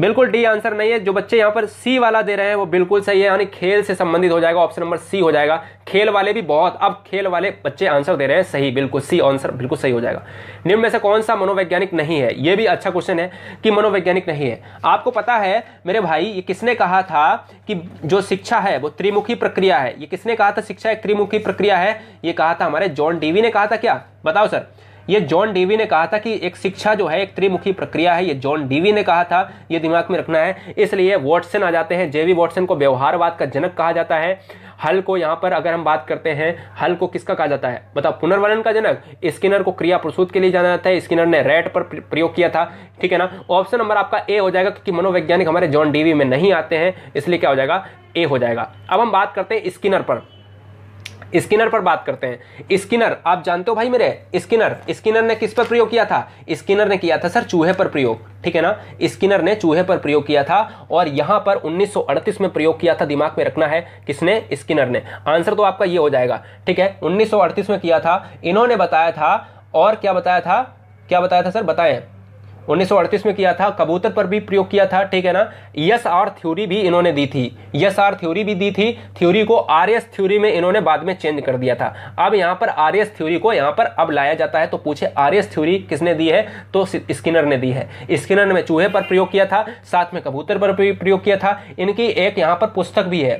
बिल्कुल डी आंसर नहीं है जो बच्चे यहाँ पर सी वाला दे रहे हैं वो बिल्कुल सही है यानी खेल से संबंधित हो जाएगा ऑप्शन नंबर सी हो जाएगा खेल वाले भी बहुत अब खेल वाले बच्चे आंसर दे रहे हैं सही बिल्कुल सी आंसर बिल्कुल सही हो जाएगा निम्न में से कौन सा मनोवैज्ञानिक नहीं है ये भी अच्छा क्वेश्चन है कि मनोवैज्ञानिक नहीं है आपको पता है मेरे भाई ये किसने कहा था कि जो शिक्षा है वो त्रिमुखी प्रक्रिया है ये किसने कहा था शिक्षा एक त्रिमुखी प्रक्रिया है ये कहा था हमारे जॉन डीवी ने कहा था क्या बताओ सर ये जॉन डीवी ने कहा था कि एक शिक्षा जो है एक त्रिमुखी प्रक्रिया है ये जॉन डीवी ने कहा था ये दिमाग में रखना है इसलिए वॉटसन आ जाते हैं जेवी वॉटसन को व्यवहारवाद का जनक कहा जाता है हल को यहाँ पर अगर हम बात करते हैं हल को किसका कहा जाता है बताओ पुनर्वलन का जनक स्किनर को क्रिया प्रसूत के लिए जाना जाता है स्किनर ने रेट पर प्रयोग किया था ठीक है ना ऑप्शन नंबर आपका ए हो जाएगा क्योंकि मनोवैज्ञानिक हमारे जॉन डीवी में नहीं आते हैं इसलिए क्या हो जाएगा ए हो जाएगा अब हम बात करते हैं स्किनर पर स्किनर पर बात करते हैं स्किनर आप जानते हो भाई मेरे स्किनर स्किनर ने किस पर प्रयोग किया था स्किनर ने किया था सर चूहे पर प्रयोग ठीक है ना स्किनर ने चूहे पर प्रयोग किया था और यहां पर 1938 में प्रयोग किया था दिमाग में रखना है किसने स्किनर ने आंसर तो आपका यह हो जाएगा ठीक है उन्नीस में किया था इन्होंने बताया था और क्या बताया था क्या बताया था सर बताएं 1938 में किया था कबूतर पर भी प्रयोग किया था ठीक है ना यस आर थ्योरी भी इन्होंने दी थी यस आर थ्योरी भी दी थी थ्योरी को आर एस थ्योरी में इन्होंने बाद में चेंज कर दिया था अब यहाँ पर आर एस थ्योरी को यहाँ पर अब लाया जाता है तो पूछे आर एस थ्योरी किसने दी है तो स्किनर ने दी है स्किनर ने चूहे पर प्रयोग किया था साथ में कबूतर पर प्रयोग किया था इनकी एक यहां पर पुस्तक भी है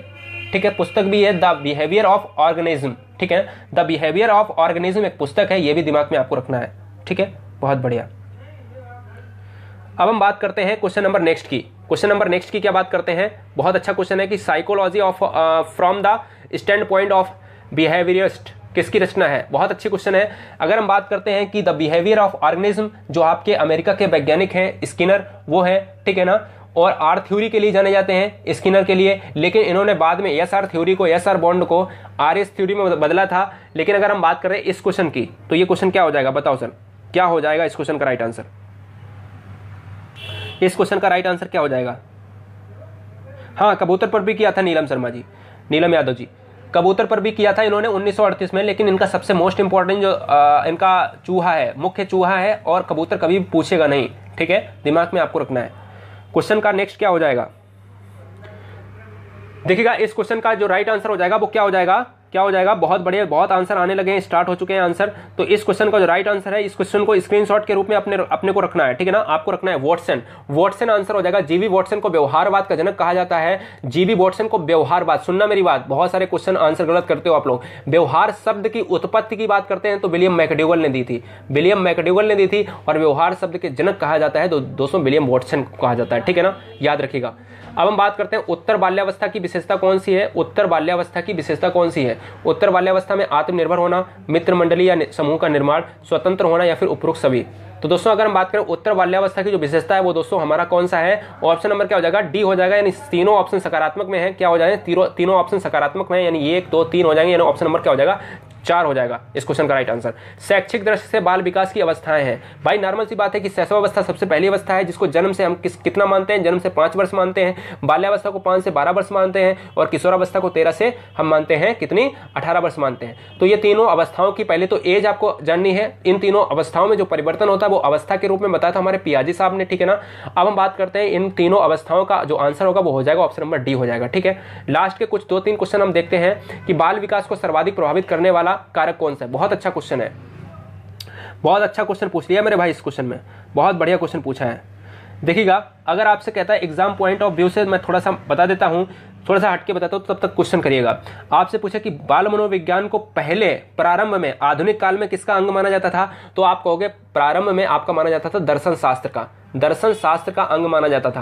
ठीक है पुस्तक भी है द बिहेवियर ऑफ ऑर्गेनिज्म ठीक है द बिहेवियर ऑफ ऑर्गेनिज्म एक पुस्तक है यह भी दिमाग में आपको रखना है ठीक है बहुत बढ़िया अब हम बात करते हैं क्वेश्चन नंबर नेक्स्ट की क्वेश्चन नंबर नेक्स्ट की क्या बात करते हैं बहुत अच्छा क्वेश्चन है कि psychology of from the standpoint of behaviourist किसकी रचना है बहुत अच्छी क्वेश्चन है अगर हम बात करते हैं कि द बिहेवियर ऑफ ऑर्गेनिज्म जो आपके अमेरिका के वैज्ञानिक हैं स्किनर वो है ठीक है ना और आर थ्योरी के लिए जाने जाते हैं स्किनर के लिए लेकिन इन्होंने बाद में एस आर थ्योरी को एस आर बॉन्ड को आर एस थ्योरी में बदला था लेकिन अगर हम बात करें इस क्वेश्चन की तो ये क्वेश्चन क्या हो जाएगा बताओ सर क्या हो जाएगा इस क्वेश्चन का राइट आंसर इस क्वेश्चन का राइट आंसर क्या हो जाएगा हाँ कबूतर पर भी किया था नीलम शर्मा जी नीलम यादव जी कबूतर पर भी किया था इन्होंने 1938 में लेकिन इनका सबसे मोस्ट इंपॉर्टेंट जो आ, इनका चूहा है मुख्य चूहा है और कबूतर कभी पूछेगा नहीं ठीक है दिमाग में आपको रखना है क्वेश्चन का नेक्स्ट क्या हो जाएगा देखिएगा इस क्वेश्चन का जो राइट आंसर हो जाएगा वो क्या हो जाएगा क्या हो जाएगा बहुत बढ़िया बहुत आंसर आने लगे हैं स्टार्ट हो चुके हैं आंसर तो इस क्वेश्चन का जो राइट आंसर है इस क्वेश्चन को स्क्रीनशॉट के रूप में अपने अपने को रखना है ठीक है ना आपको रखना है वॉटसन वॉटसन आंसर हो जाएगा जीवी वॉटसन को व्यवहारवाद का जनक कहा जाता है जीवी वॉटसन को व्यवहारवाद सुनना मेरी बात बहुत सारे क्वेश्चन आंसर गलत करते हो आप लोग व्यवहार शब्द की उत्पत्ति की बात करते हैं तो विलियम मैकड्यूगल ने दी थी विलियम मैकड्यूगल ने दी थी और व्यवहार शब्द के जनक कहा जाता है तो दोस्तों विलियम वॉटसन को कहा जाता है ठीक है ना याद रखिएगा अब हम बात करते हैं उत्तर बाल्यावस्था की विशेषता कौन सी है उत्तर बाल्यावस्था की विशेषता कौन सी है उत्तर बाल्यावस्था में आत्मनिर्भर होना मित्र मंडली या समूह का निर्माण स्वतंत्र होना या फिर उपरोक्त सभी तो दोस्तों अगर हम बात करें उत्तर बाल्यावस्था की जो विशेषता है वो दोस्तों हमारा कौन सा है ऑप्शन नंबर क्या हो जाएगा डी हो जाएगा यानी तीनों ऑप्शन सकारात्मक में है क्या हो जाएंगे तीनों ऑप्शन सकारात्मक में यानी एक दो तीन हो जाएंगे यानी ऑप्शन नंबर क्या हो जाएगा चार हो जाएगा इस क्वेश्चन का राइट आंसर शैक्षिक दृष्टि से बाल विकास की अवस्थाएं हैं भाई नॉर्मल सी बात है कि अवस्था सबसे पहली अवस्था है जिसको जन्म से हम किस कितना मानते हैं जन्म से पांच वर्ष मानते हैं बाल्यावस्था को पांच से बारह वर्ष मानते हैं और किशोरावस्था को तेरह से हम मानते हैं कितनी अठारह वर्ष मानते हैं तो ये तीनों अवस्थाओं की पहले तो एज आपको जाननी है इन तीनों अवस्थाओं में जो परिवर्तन होता है वो अवस्था के रूप में बताया था हमारे पियाजी साहब ने ठीक है ना अब हम बात करते हैं इन तीनों अवस्थाओं का जो आंसर होगा वो हो जाएगा ऑप्शन नंबर डी हो जाएगा ठीक है लास्ट के कुछ दो तीन क्वेश्चन हम देखते हैं कि बाल विकास को सर्वाधिक प्रभावित करने वाला कारक कौन सा है बहुत अच्छा क्वेश्चन है बहुत अच्छा क्वेश्चन पूछ लिया मेरे भाई इस क्वेश्चन में बहुत बढ़िया क्वेश्चन पूछा है देखिएगा अगर आपसे कहता है एग्जाम पॉइंट ऑफ व्यू से मैं थोड़ा सा बता देता हूँ थोड़ा सा हटके बताता हूँ तब तक क्वेश्चन करिएगा आपसे पूछा कि बाल मनोविज्ञान को पहले प्रारंभ में आधुनिक काल में किसका अंग माना जाता था तो आप कहोगे प्रारंभ में आपका माना जाता था दर्शन शास्त्र का दर्शन शास्त्र का अंग माना जाता था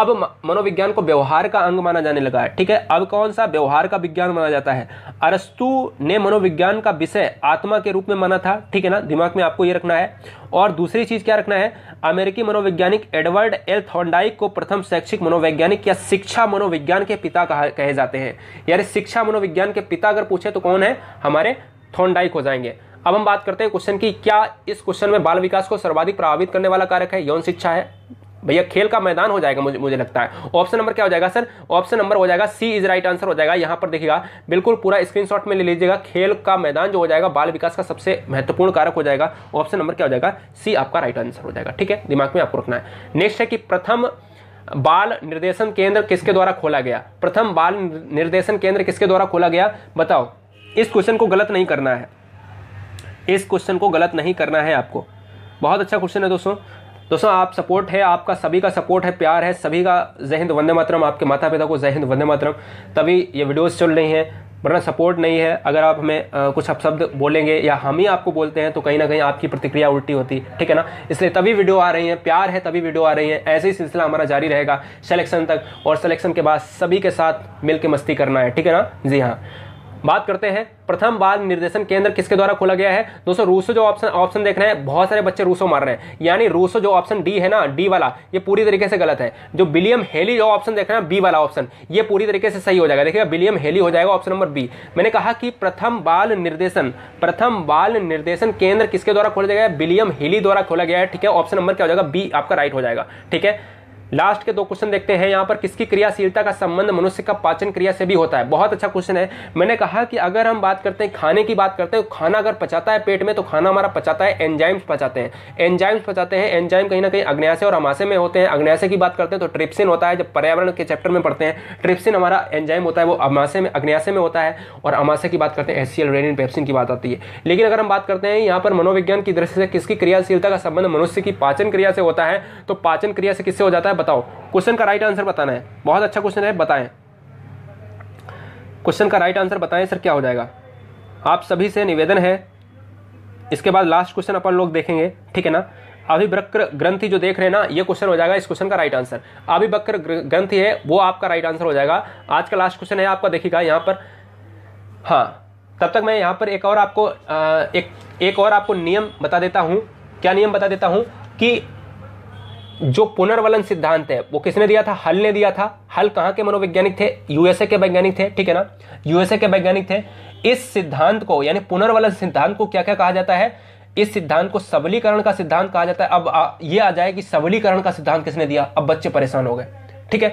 अब मनोविज्ञान को व्यवहार का अंग माना जाने लगा है ठीक है अब कौन सा व्यवहार का विज्ञान माना जाता है अरस्तु ने मनोविज्ञान का विषय आत्मा के रूप में माना था ठीक है ना दिमाग में आपको ये रखना है और दूसरी चीज क्या रखना है अमेरिकी मनोवैज्ञानिक एडवर्ड एल थॉन्डाइक को प्रथम शैक्षिक मनोवैज्ञानिक या शिक्षा मनोविज्ञान के पिता कहे जाते हैं यानी शिक्षा मनोविज्ञान के पिता अगर पूछे तो कौन है हमारे थॉन्डाइक हो जाएंगे अब हम बात करते हैं क्वेश्चन की क्या इस क्वेश्चन में बाल विकास को सर्वाधिक प्रभावित करने वाला कारक है यौन शिक्षा है भैया खेल का मैदान हो जाएगा मुझे मुझे लगता है ऑप्शन नंबर क्या हो जाएगा सर ऑप्शन नंबर हो जाएगा सी इज राइट आंसर हो जाएगा यहाँ पर देखिएगा बिल्कुल पूरा स्क्रीनशॉट में ले लीजिएगा खेल का मैदान जो हो जाएगा बाल विकास का सबसे महत्वपूर्ण कारक हो जाएगा ऑप्शन नंबर क्या हो जाएगा सी आपका राइट आंसर हो जाएगा ठीक है दिमाग में आपको रखना है नेक्स्ट है कि प्रथम बाल निर्देशन केंद्र किसके द्वारा खोला गया प्रथम बाल निर्देशन केंद्र किसके द्वारा खोला गया बताओ इस क्वेश्चन को गलत नहीं करना है इस क्वेश्चन को गलत नहीं करना है आपको बहुत अच्छा क्वेश्चन है दोस्तों दोस्तों आप सपोर्ट है आपका सभी का सपोर्ट है प्यार है सभी का जहिंद वंदे मातरम आपके माता पिता को जहिंद वंदे मातरम तभी ये वीडियोस चल रही हैं वरना सपोर्ट नहीं है अगर आप हमें आ, कुछ अपशब्द बोलेंगे या हम ही आपको बोलते हैं तो कहीं ना कहीं आपकी प्रतिक्रिया उल्टी होती है ठीक है ना इसलिए तभी वीडियो आ रही है प्यार है तभी वीडियो आ रही है ऐसे ही सिलसिला हमारा जारी रहेगा सेलेक्शन तक और सेलेक्शन के बाद सभी के साथ मिलकर मस्ती करना है ठीक है ना जी हाँ बात करते हैं प्रथम बाल निर्देशन केंद्र किसके द्वारा खोला गया है दोस्तों रूसो जो ऑप्शन ऑप्शन देख रहे हैं बहुत सारे बच्चे रूसो मार रहे हैं यानी रूसो जो ऑप्शन डी है ना डी वाला ये पूरी तरीके से गलत है जो विलियम हेली जो ऑप्शन देख रहे हैं बी वाला ऑप्शन ये पूरी तरीके से सही हो जाएगा देखिएगा विलियम हेली हो जाएगा ऑप्शन नंबर बी मैंने कहा कि प्रथम बाल निर्देशन प्रथम बाल निर्देशन केंद्र किसके द्वारा खोला गया है विलियम हेली द्वारा खोला गया है ठीक है ऑप्शन नंबर क्या हो जाएगा बी आपका राइट हो जाएगा ठीक है लास्ट के दो क्वेश्चन देखते हैं यहाँ पर किसकी क्रियाशीलता का संबंध मनुष्य का पाचन क्रिया से भी होता है बहुत अच्छा क्वेश्चन है मैंने कहा कि अगर हम बात करते हैं खाने की बात करते हैं तो खाना अगर पचाता है पेट में तो खाना हमारा पचाता है एंजाइम्स पचाते हैं एंजाइम्स पचाते हैं एंजाइम कहीं ना कहीं अग्नयासे और अमाशय में होते हैं अग्नयासे की बात करते हैं तो ट्रिप्सिन होता है जब पर्यावरण के चैप्टर में पढ़ते हैं ट्रिप्सिन हमारा एंजाइम होता है वो अमाशय में अग्नयासे में होता है और अमाशय की बात करते हैं एसियल रेनिन पेप्सिन की बात आती है लेकिन अगर हम बात करते हैं यहाँ पर मनोविज्ञान की दृष्टि से किसकी क्रियाशीलता का संबंध मनुष्य की पाचन क्रिया से होता है तो पाचन क्रिया से किससे हो जाता है बताओ क्वेश्चन का राइट आंसर बताना है बहुत अच्छा क्वेश्चन है बताएं क्वेश्चन का राइट आंसर बताएं सर क्या हो जाएगा आप सभी से निवेदन है इसके बाद लास्ट क्वेश्चन अपन लोग देखेंगे ठीक है ना अभिवक्र ग्रंथि जो देख रहे हैं ना ये क्वेश्चन हो जाएगा इस क्वेश्चन का राइट आंसर अभिवक्र ग्रंथि है वो आपका राइट आंसर हो जाएगा आज का लास्ट क्वेश्चन है आपका देखिएगा यहाँ पर हाँ तब तक मैं यहाँ पर एक और आपको आ, एक एक और आपको नियम बता देता हूँ क्या नियम बता देता हूँ कि जो पुनर्वलन सिद्धांत है वो किसने दिया था हल ने दिया था हल कहां के मनोवैज्ञानिक थे यूएसए के वैज्ञानिक थे ठीक है ना यूएसए के वैज्ञानिक थे इस सिद्धांत को यानी पुनर्वलन सिद्धांत को क्या क्या कहा जाता है इस सिद्धांत को सबलीकरण का सिद्धांत कहा जाता है अब आ, ये आ जाए कि सबलीकरण का सिद्धांत किसने दिया अब बच्चे परेशान हो गए ठीक है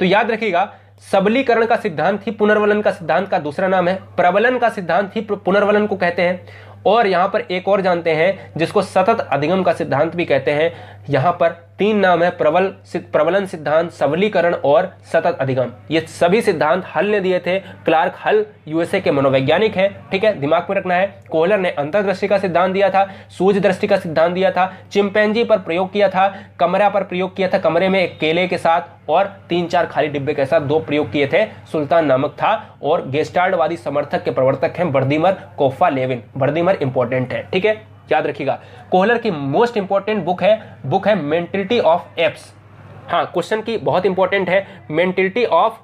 तो याद रखिएगा सबलीकरण का सिद्धांत ही पुनर्वलन का सिद्धांत का दूसरा नाम है प्रबलन का सिद्धांत ही पुनर्वलन को कहते हैं और यहां पर एक और जानते हैं जिसको सतत अधिगम का सिद्धांत भी कहते हैं यहां पर तीन नाम है प्रबल प्रबलन सिद्धांत सबलीकरण और सतत अधिगम ये सभी सिद्धांत हल ने दिए थे क्लार्क हल यूएसए के मनोवैज्ञानिक हैं ठीक है दिमाग में रखना है कोहलर ने दृष्टि का सिद्धांत दिया था सूझ दृष्टि का सिद्धांत दिया था चिंपैनजी पर प्रयोग किया था कमरा पर प्रयोग किया था कमरे में एक केले के साथ और तीन चार खाली डिब्बे के साथ दो प्रयोग किए थे सुल्तान नामक था और गेस्टार्डवादी समर्थक के प्रवर्तक हैं बर्दीमर कोफा लेविन बर्दीमर इंपॉर्टेंट है ठीक है याद रखिएगा कोहलर की मोस्ट इंपॉर्टेंट बुक है बुक है मेंटिलिटी ऑफ एप्स हाँ क्वेश्चन की बहुत इंपॉर्टेंट है मेंटिलिटी ऑफ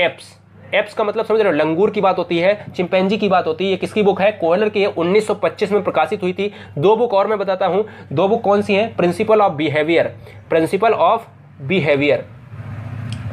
एप्स एप्स का मतलब समझ रहे हो लंगूर की बात होती है चिंपैंजी की बात होती है ये किसकी बुक है कोहलर की है 1925 में प्रकाशित हुई थी दो बुक और मैं बताता हूँ दो बुक कौन सी है principle of behaviour principle of behaviour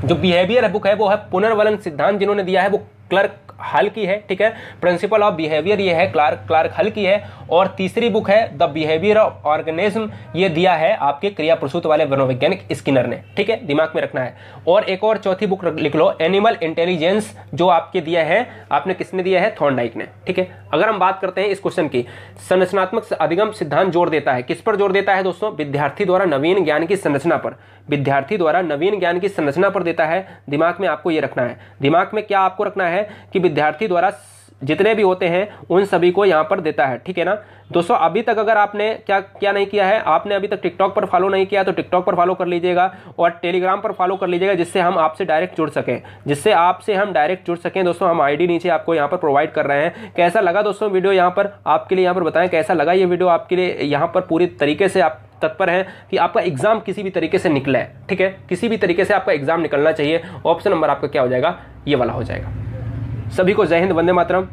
जो बिहेवियर बुक है वो है पुनर्वलन सिद्धांत जिन्होंने दिया है वो क्लर्क हल की है ठीक है प्रिंसिपल ऑफ बिहेवियर ये है क्लार्क क्लार्क हल की है और तीसरी बुक है द बिहेवियर ऑफ ऑर्गेनिज्म ये दिया है आपके क्रिया प्रसूत वाले मनोवैज्ञानिक स्किनर ने ठीक है दिमाग में रखना है और एक और चौथी बुक लिख लो एनिमल इंटेलिजेंस जो आपके दिया है आपने किसने दिया है थॉर्नडाइक ने ठीक है अगर हम बात करते हैं इस क्वेश्चन की संरचनात्मक अधिगम सिद्धांत जोर देता है किस पर जोर देता है दोस्तों विद्यार्थी द्वारा नवीन ज्ञान की संरचना पर विद्यार्थी द्वारा नवीन ज्ञान की संरचना पर देता है दिमाग में आपको यह रखना है दिमाग में क्या आपको रखना है कि विद्यार्थी द्वारा जितने भी होते हैं उन सभी को यहाँ पर देता है ठीक है ना दोस्तों अभी तक अगर आपने क्या क्या नहीं किया है आपने अभी तक टिकटॉक पर फॉलो नहीं किया तो टिकटॉक पर फॉलो कर लीजिएगा और टेलीग्राम पर फॉलो कर लीजिएगा जिससे हम आपसे डायरेक्ट जुड़ सकें जिससे आपसे हम डायरेक्ट जुड़ सकें दोस्तों हम आईडी नीचे आपको यहाँ पर प्रोवाइड कर रहे हैं कैसा लगा दोस्तों वीडियो यहाँ पर आपके लिए यहाँ पर बताएं कैसा लगा ये वीडियो आपके लिए यहाँ पर पूरी तरीके से आप तत्पर है कि आपका एग्जाम किसी भी तरीके से निकले ठीक है किसी भी तरीके से आपका एग्जाम निकलना चाहिए ऑप्शन नंबर आपका क्या हो जाएगा ये वाला हो जाएगा सभी को जय हिंद वंदे मातरम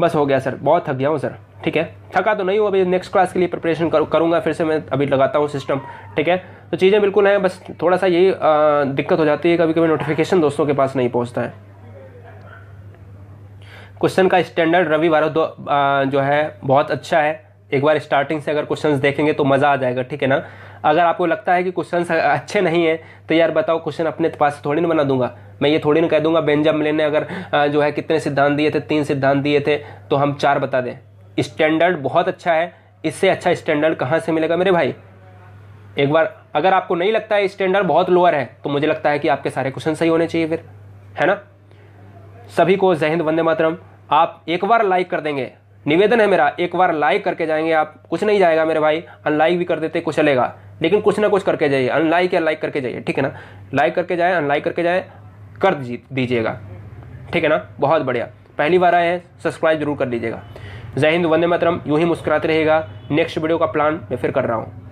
बस हो गया सर बहुत थक गया हूँ सर ठीक है थका तो नहीं हूँ अभी नेक्स्ट क्लास के लिए प्रिपरेशन कर, करूँगा फिर से मैं अभी लगाता हूँ सिस्टम ठीक है तो चीज़ें बिल्कुल हैं बस थोड़ा सा यही दिक्कत हो जाती है कभी कभी नोटिफिकेशन दोस्तों के पास नहीं पहुँचता है क्वेश्चन का स्टैंडर्ड रविवार जो है बहुत अच्छा है एक बार स्टार्टिंग से अगर क्वेश्चंस देखेंगे तो मज़ा आ जाएगा ठीक है ना अगर आपको लगता है कि क्वेश्चन अच्छे नहीं है तो यार बताओ क्वेश्चन अपने पास थोड़ी ना बना दूंगा मैं ये थोड़ी ना कह दूंगा बेंजामिन ने अगर जो है कितने सिद्धांत दिए थे तीन सिद्धांत दिए थे तो हम चार बता दें स्टैंडर्ड बहुत अच्छा है इससे अच्छा स्टैंडर्ड कहाँ से मिलेगा मेरे भाई एक बार अगर आपको नहीं लगता है स्टैंडर्ड बहुत लोअर है तो मुझे लगता है कि आपके सारे क्वेश्चन सही होने चाहिए फिर है ना सभी को जय हिंद वंदे मातरम आप एक बार लाइक कर देंगे निवेदन है मेरा एक बार लाइक करके जाएंगे आप कुछ नहीं जाएगा मेरे भाई अनलाइक भी कर देते कुछ चलेगा लेकिन कुछ ना कुछ करके जाइए अनलाइक या लाइक करके जाइए ठीक है ना लाइक करके जाए अनलाइक करके जाए कर दीजिएगा ठीक है ना बहुत बढ़िया पहली बार आए हैं सब्सक्राइब जरूर कर लीजिएगा जय हिंद वंदे मातरम यूं ही मुस्कुराते रहेगा नेक्स्ट वीडियो का प्लान मैं फिर कर रहा हूँ